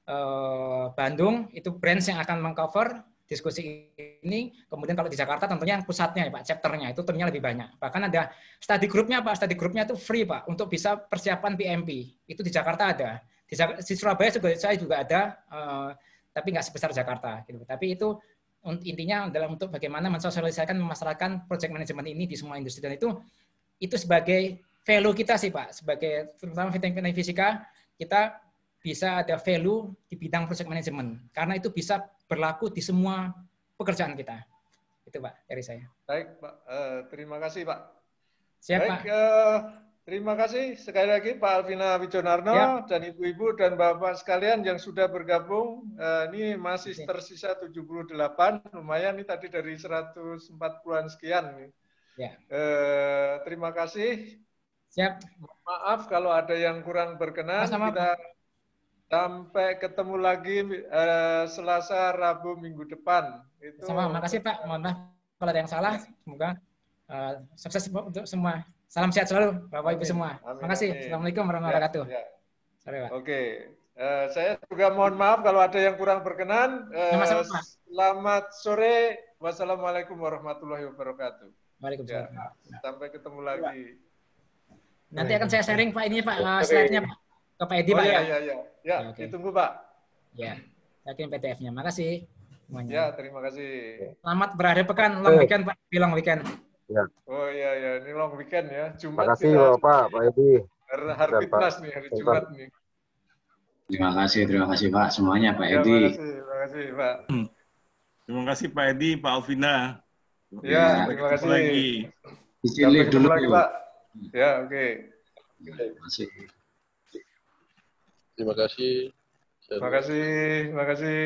eh, Bandung itu brands yang akan mengcover diskusi ini. Kemudian kalau di Jakarta tentunya yang pusatnya ya Pak, chapternya itu ternyata lebih banyak. Bahkan ada study grupnya Pak, study grupnya itu free Pak untuk bisa persiapan PMP. Itu di Jakarta ada. Di, di Surabaya juga saya juga ada eh, tapi nggak sebesar Jakarta gitu. Tapi itu intinya dalam untuk bagaimana mensosialisasikan memasarkan project management ini di semua industri dan itu itu sebagai value kita sih Pak sebagai terutama fintech fintech fisika kita bisa ada value di bidang project management karena itu bisa berlaku di semua pekerjaan kita. Itu Pak dari saya. Baik Pak, uh, terima kasih Pak. Siap Baik, Uh, terima kasih sekali lagi Pak Alvina Wijonarno Siap. dan ibu-ibu dan bapak sekalian yang sudah bergabung. Uh, ini masih tujuh tersisa 78, lumayan nih tadi dari 140-an sekian. Ya. Uh, terima kasih. Siap. Maaf kalau ada yang kurang berkenan. Sama Kita sampai ketemu lagi eh, Selasa, Rabu, minggu depan. Itu... Sama, makasih Pak. Mohon maaf kalau ada yang salah. Semoga uh, sukses untuk semua. Salam sehat selalu Bapak Ibu semua. Amin, makasih. Amin. Assalamualaikum warahmatullahi ya, wabarakatuh. Ya, ya. Oke. Uh, saya juga mohon maaf kalau ada yang kurang berkenan. Uh, Selamat sore. Wassalamualaikum warahmatullahi wabarakatuh. Waalaikumsalam. Ya, sampai ketemu lagi. Ya. Nanti akan saya sharing Pak ini Pak uh, slide-nya Pak ke Pak Edi oh, Pak iya, ya. Iya iya iya. Ya, okay. Ditunggu Pak. Ya. Saya kirim PDF-nya. Makasih. Semuanya. Ya, terima kasih. Selamat berakhir pekan, long weekend Pak, bilang weekend. Ya. Oh iya iya, ini long weekend ya. cuma Terima kasih Bapak, Pak Edi. Hari Fitnas nih, hari Jumat nih. Terima kasih, terima kasih Pak semuanya Pak ya, Edi. terima kasih, terima kasih Pak. Hmm. Terima kasih Pak Edi, Pak Alvina. Ya, terima kasih. Lagi. Izin dulu lagi, Pak. Hmm. Ya, oke. Okay. Ya, kasih. Terima kasih. Terima kasih, terima kasih.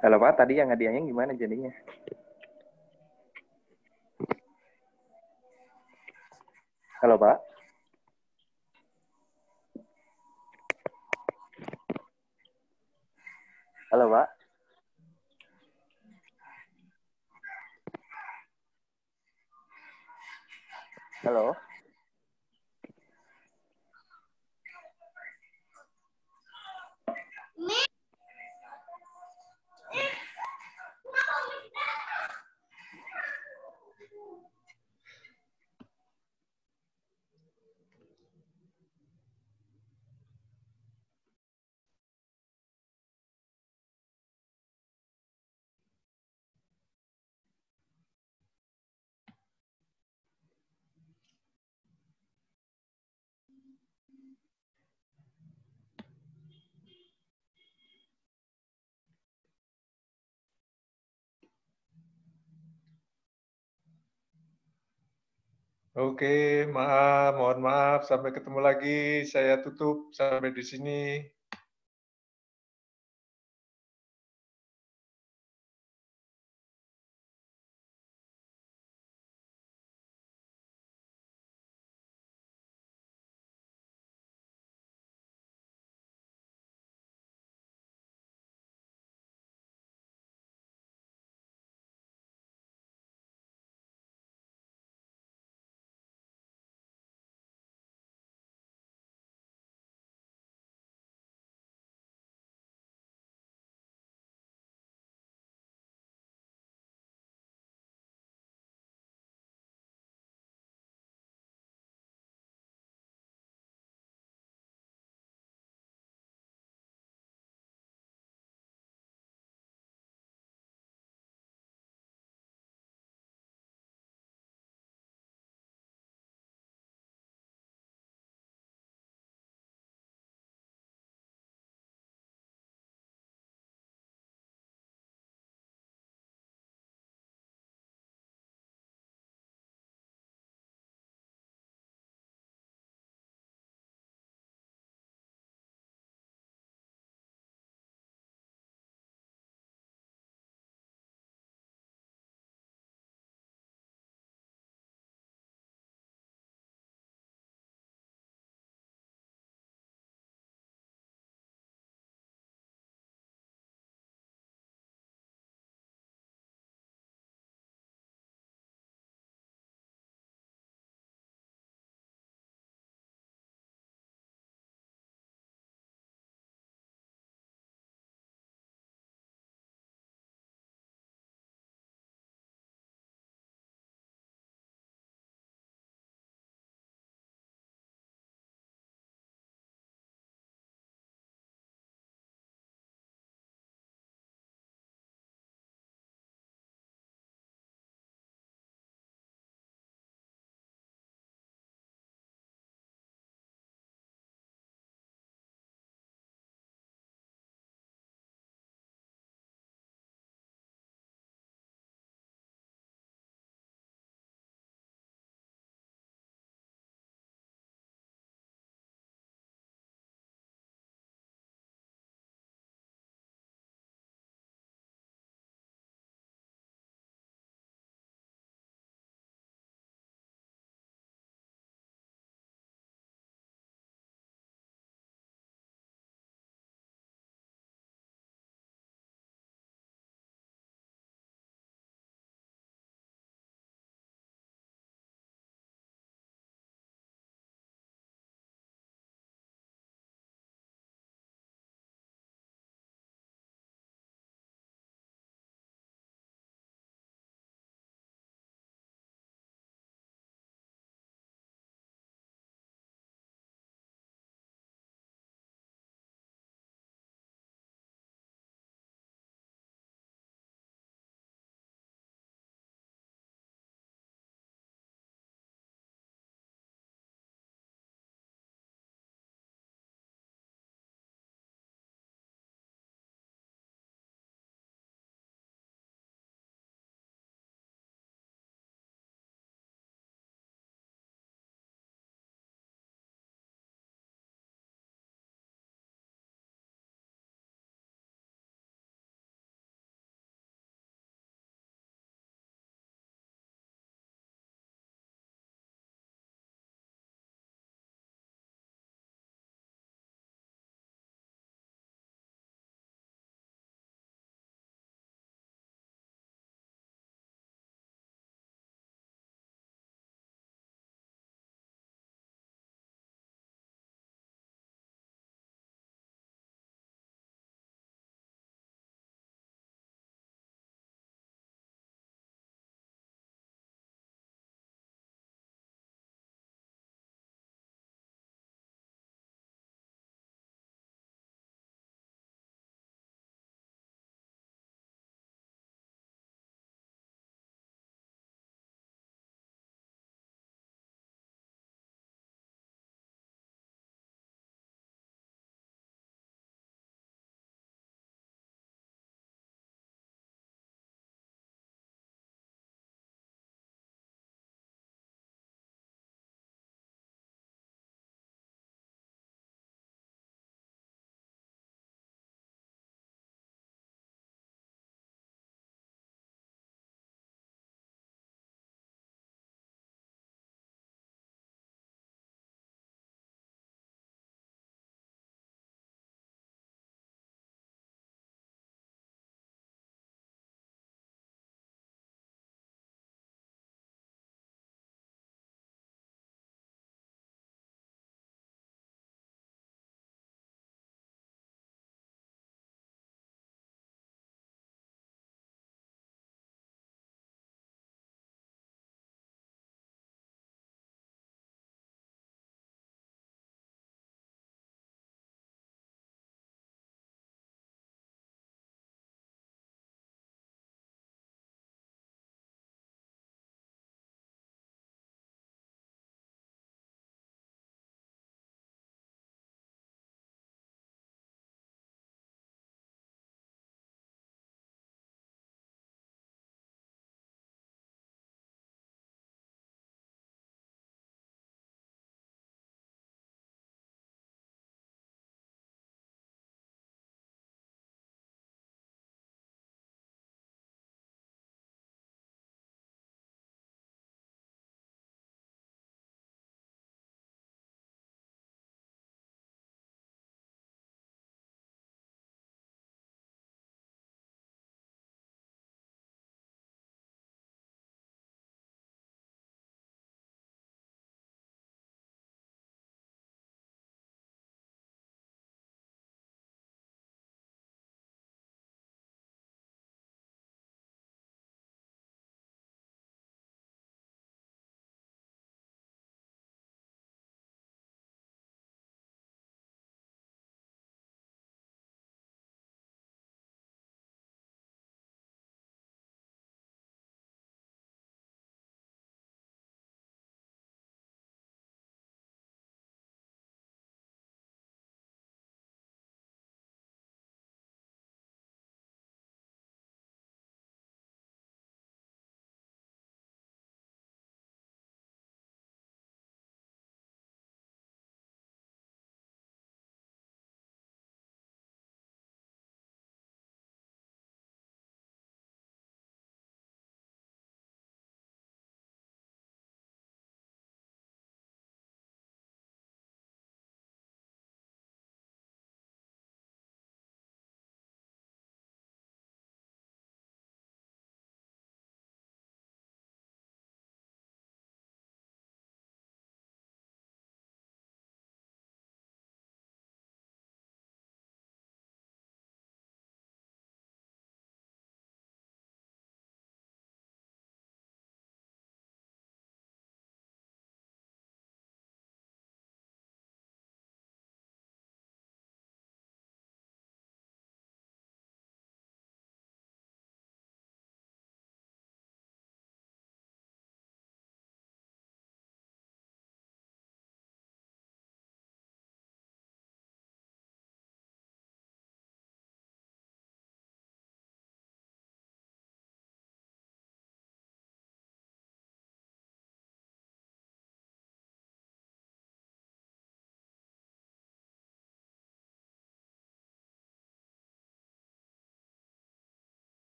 Halo Pak, tadi yang hadiahnya gimana jadinya? Halo Pak. Halo, Pak. Halo. Oke, maaf, mohon maaf. Sampai ketemu lagi. Saya tutup sampai di sini.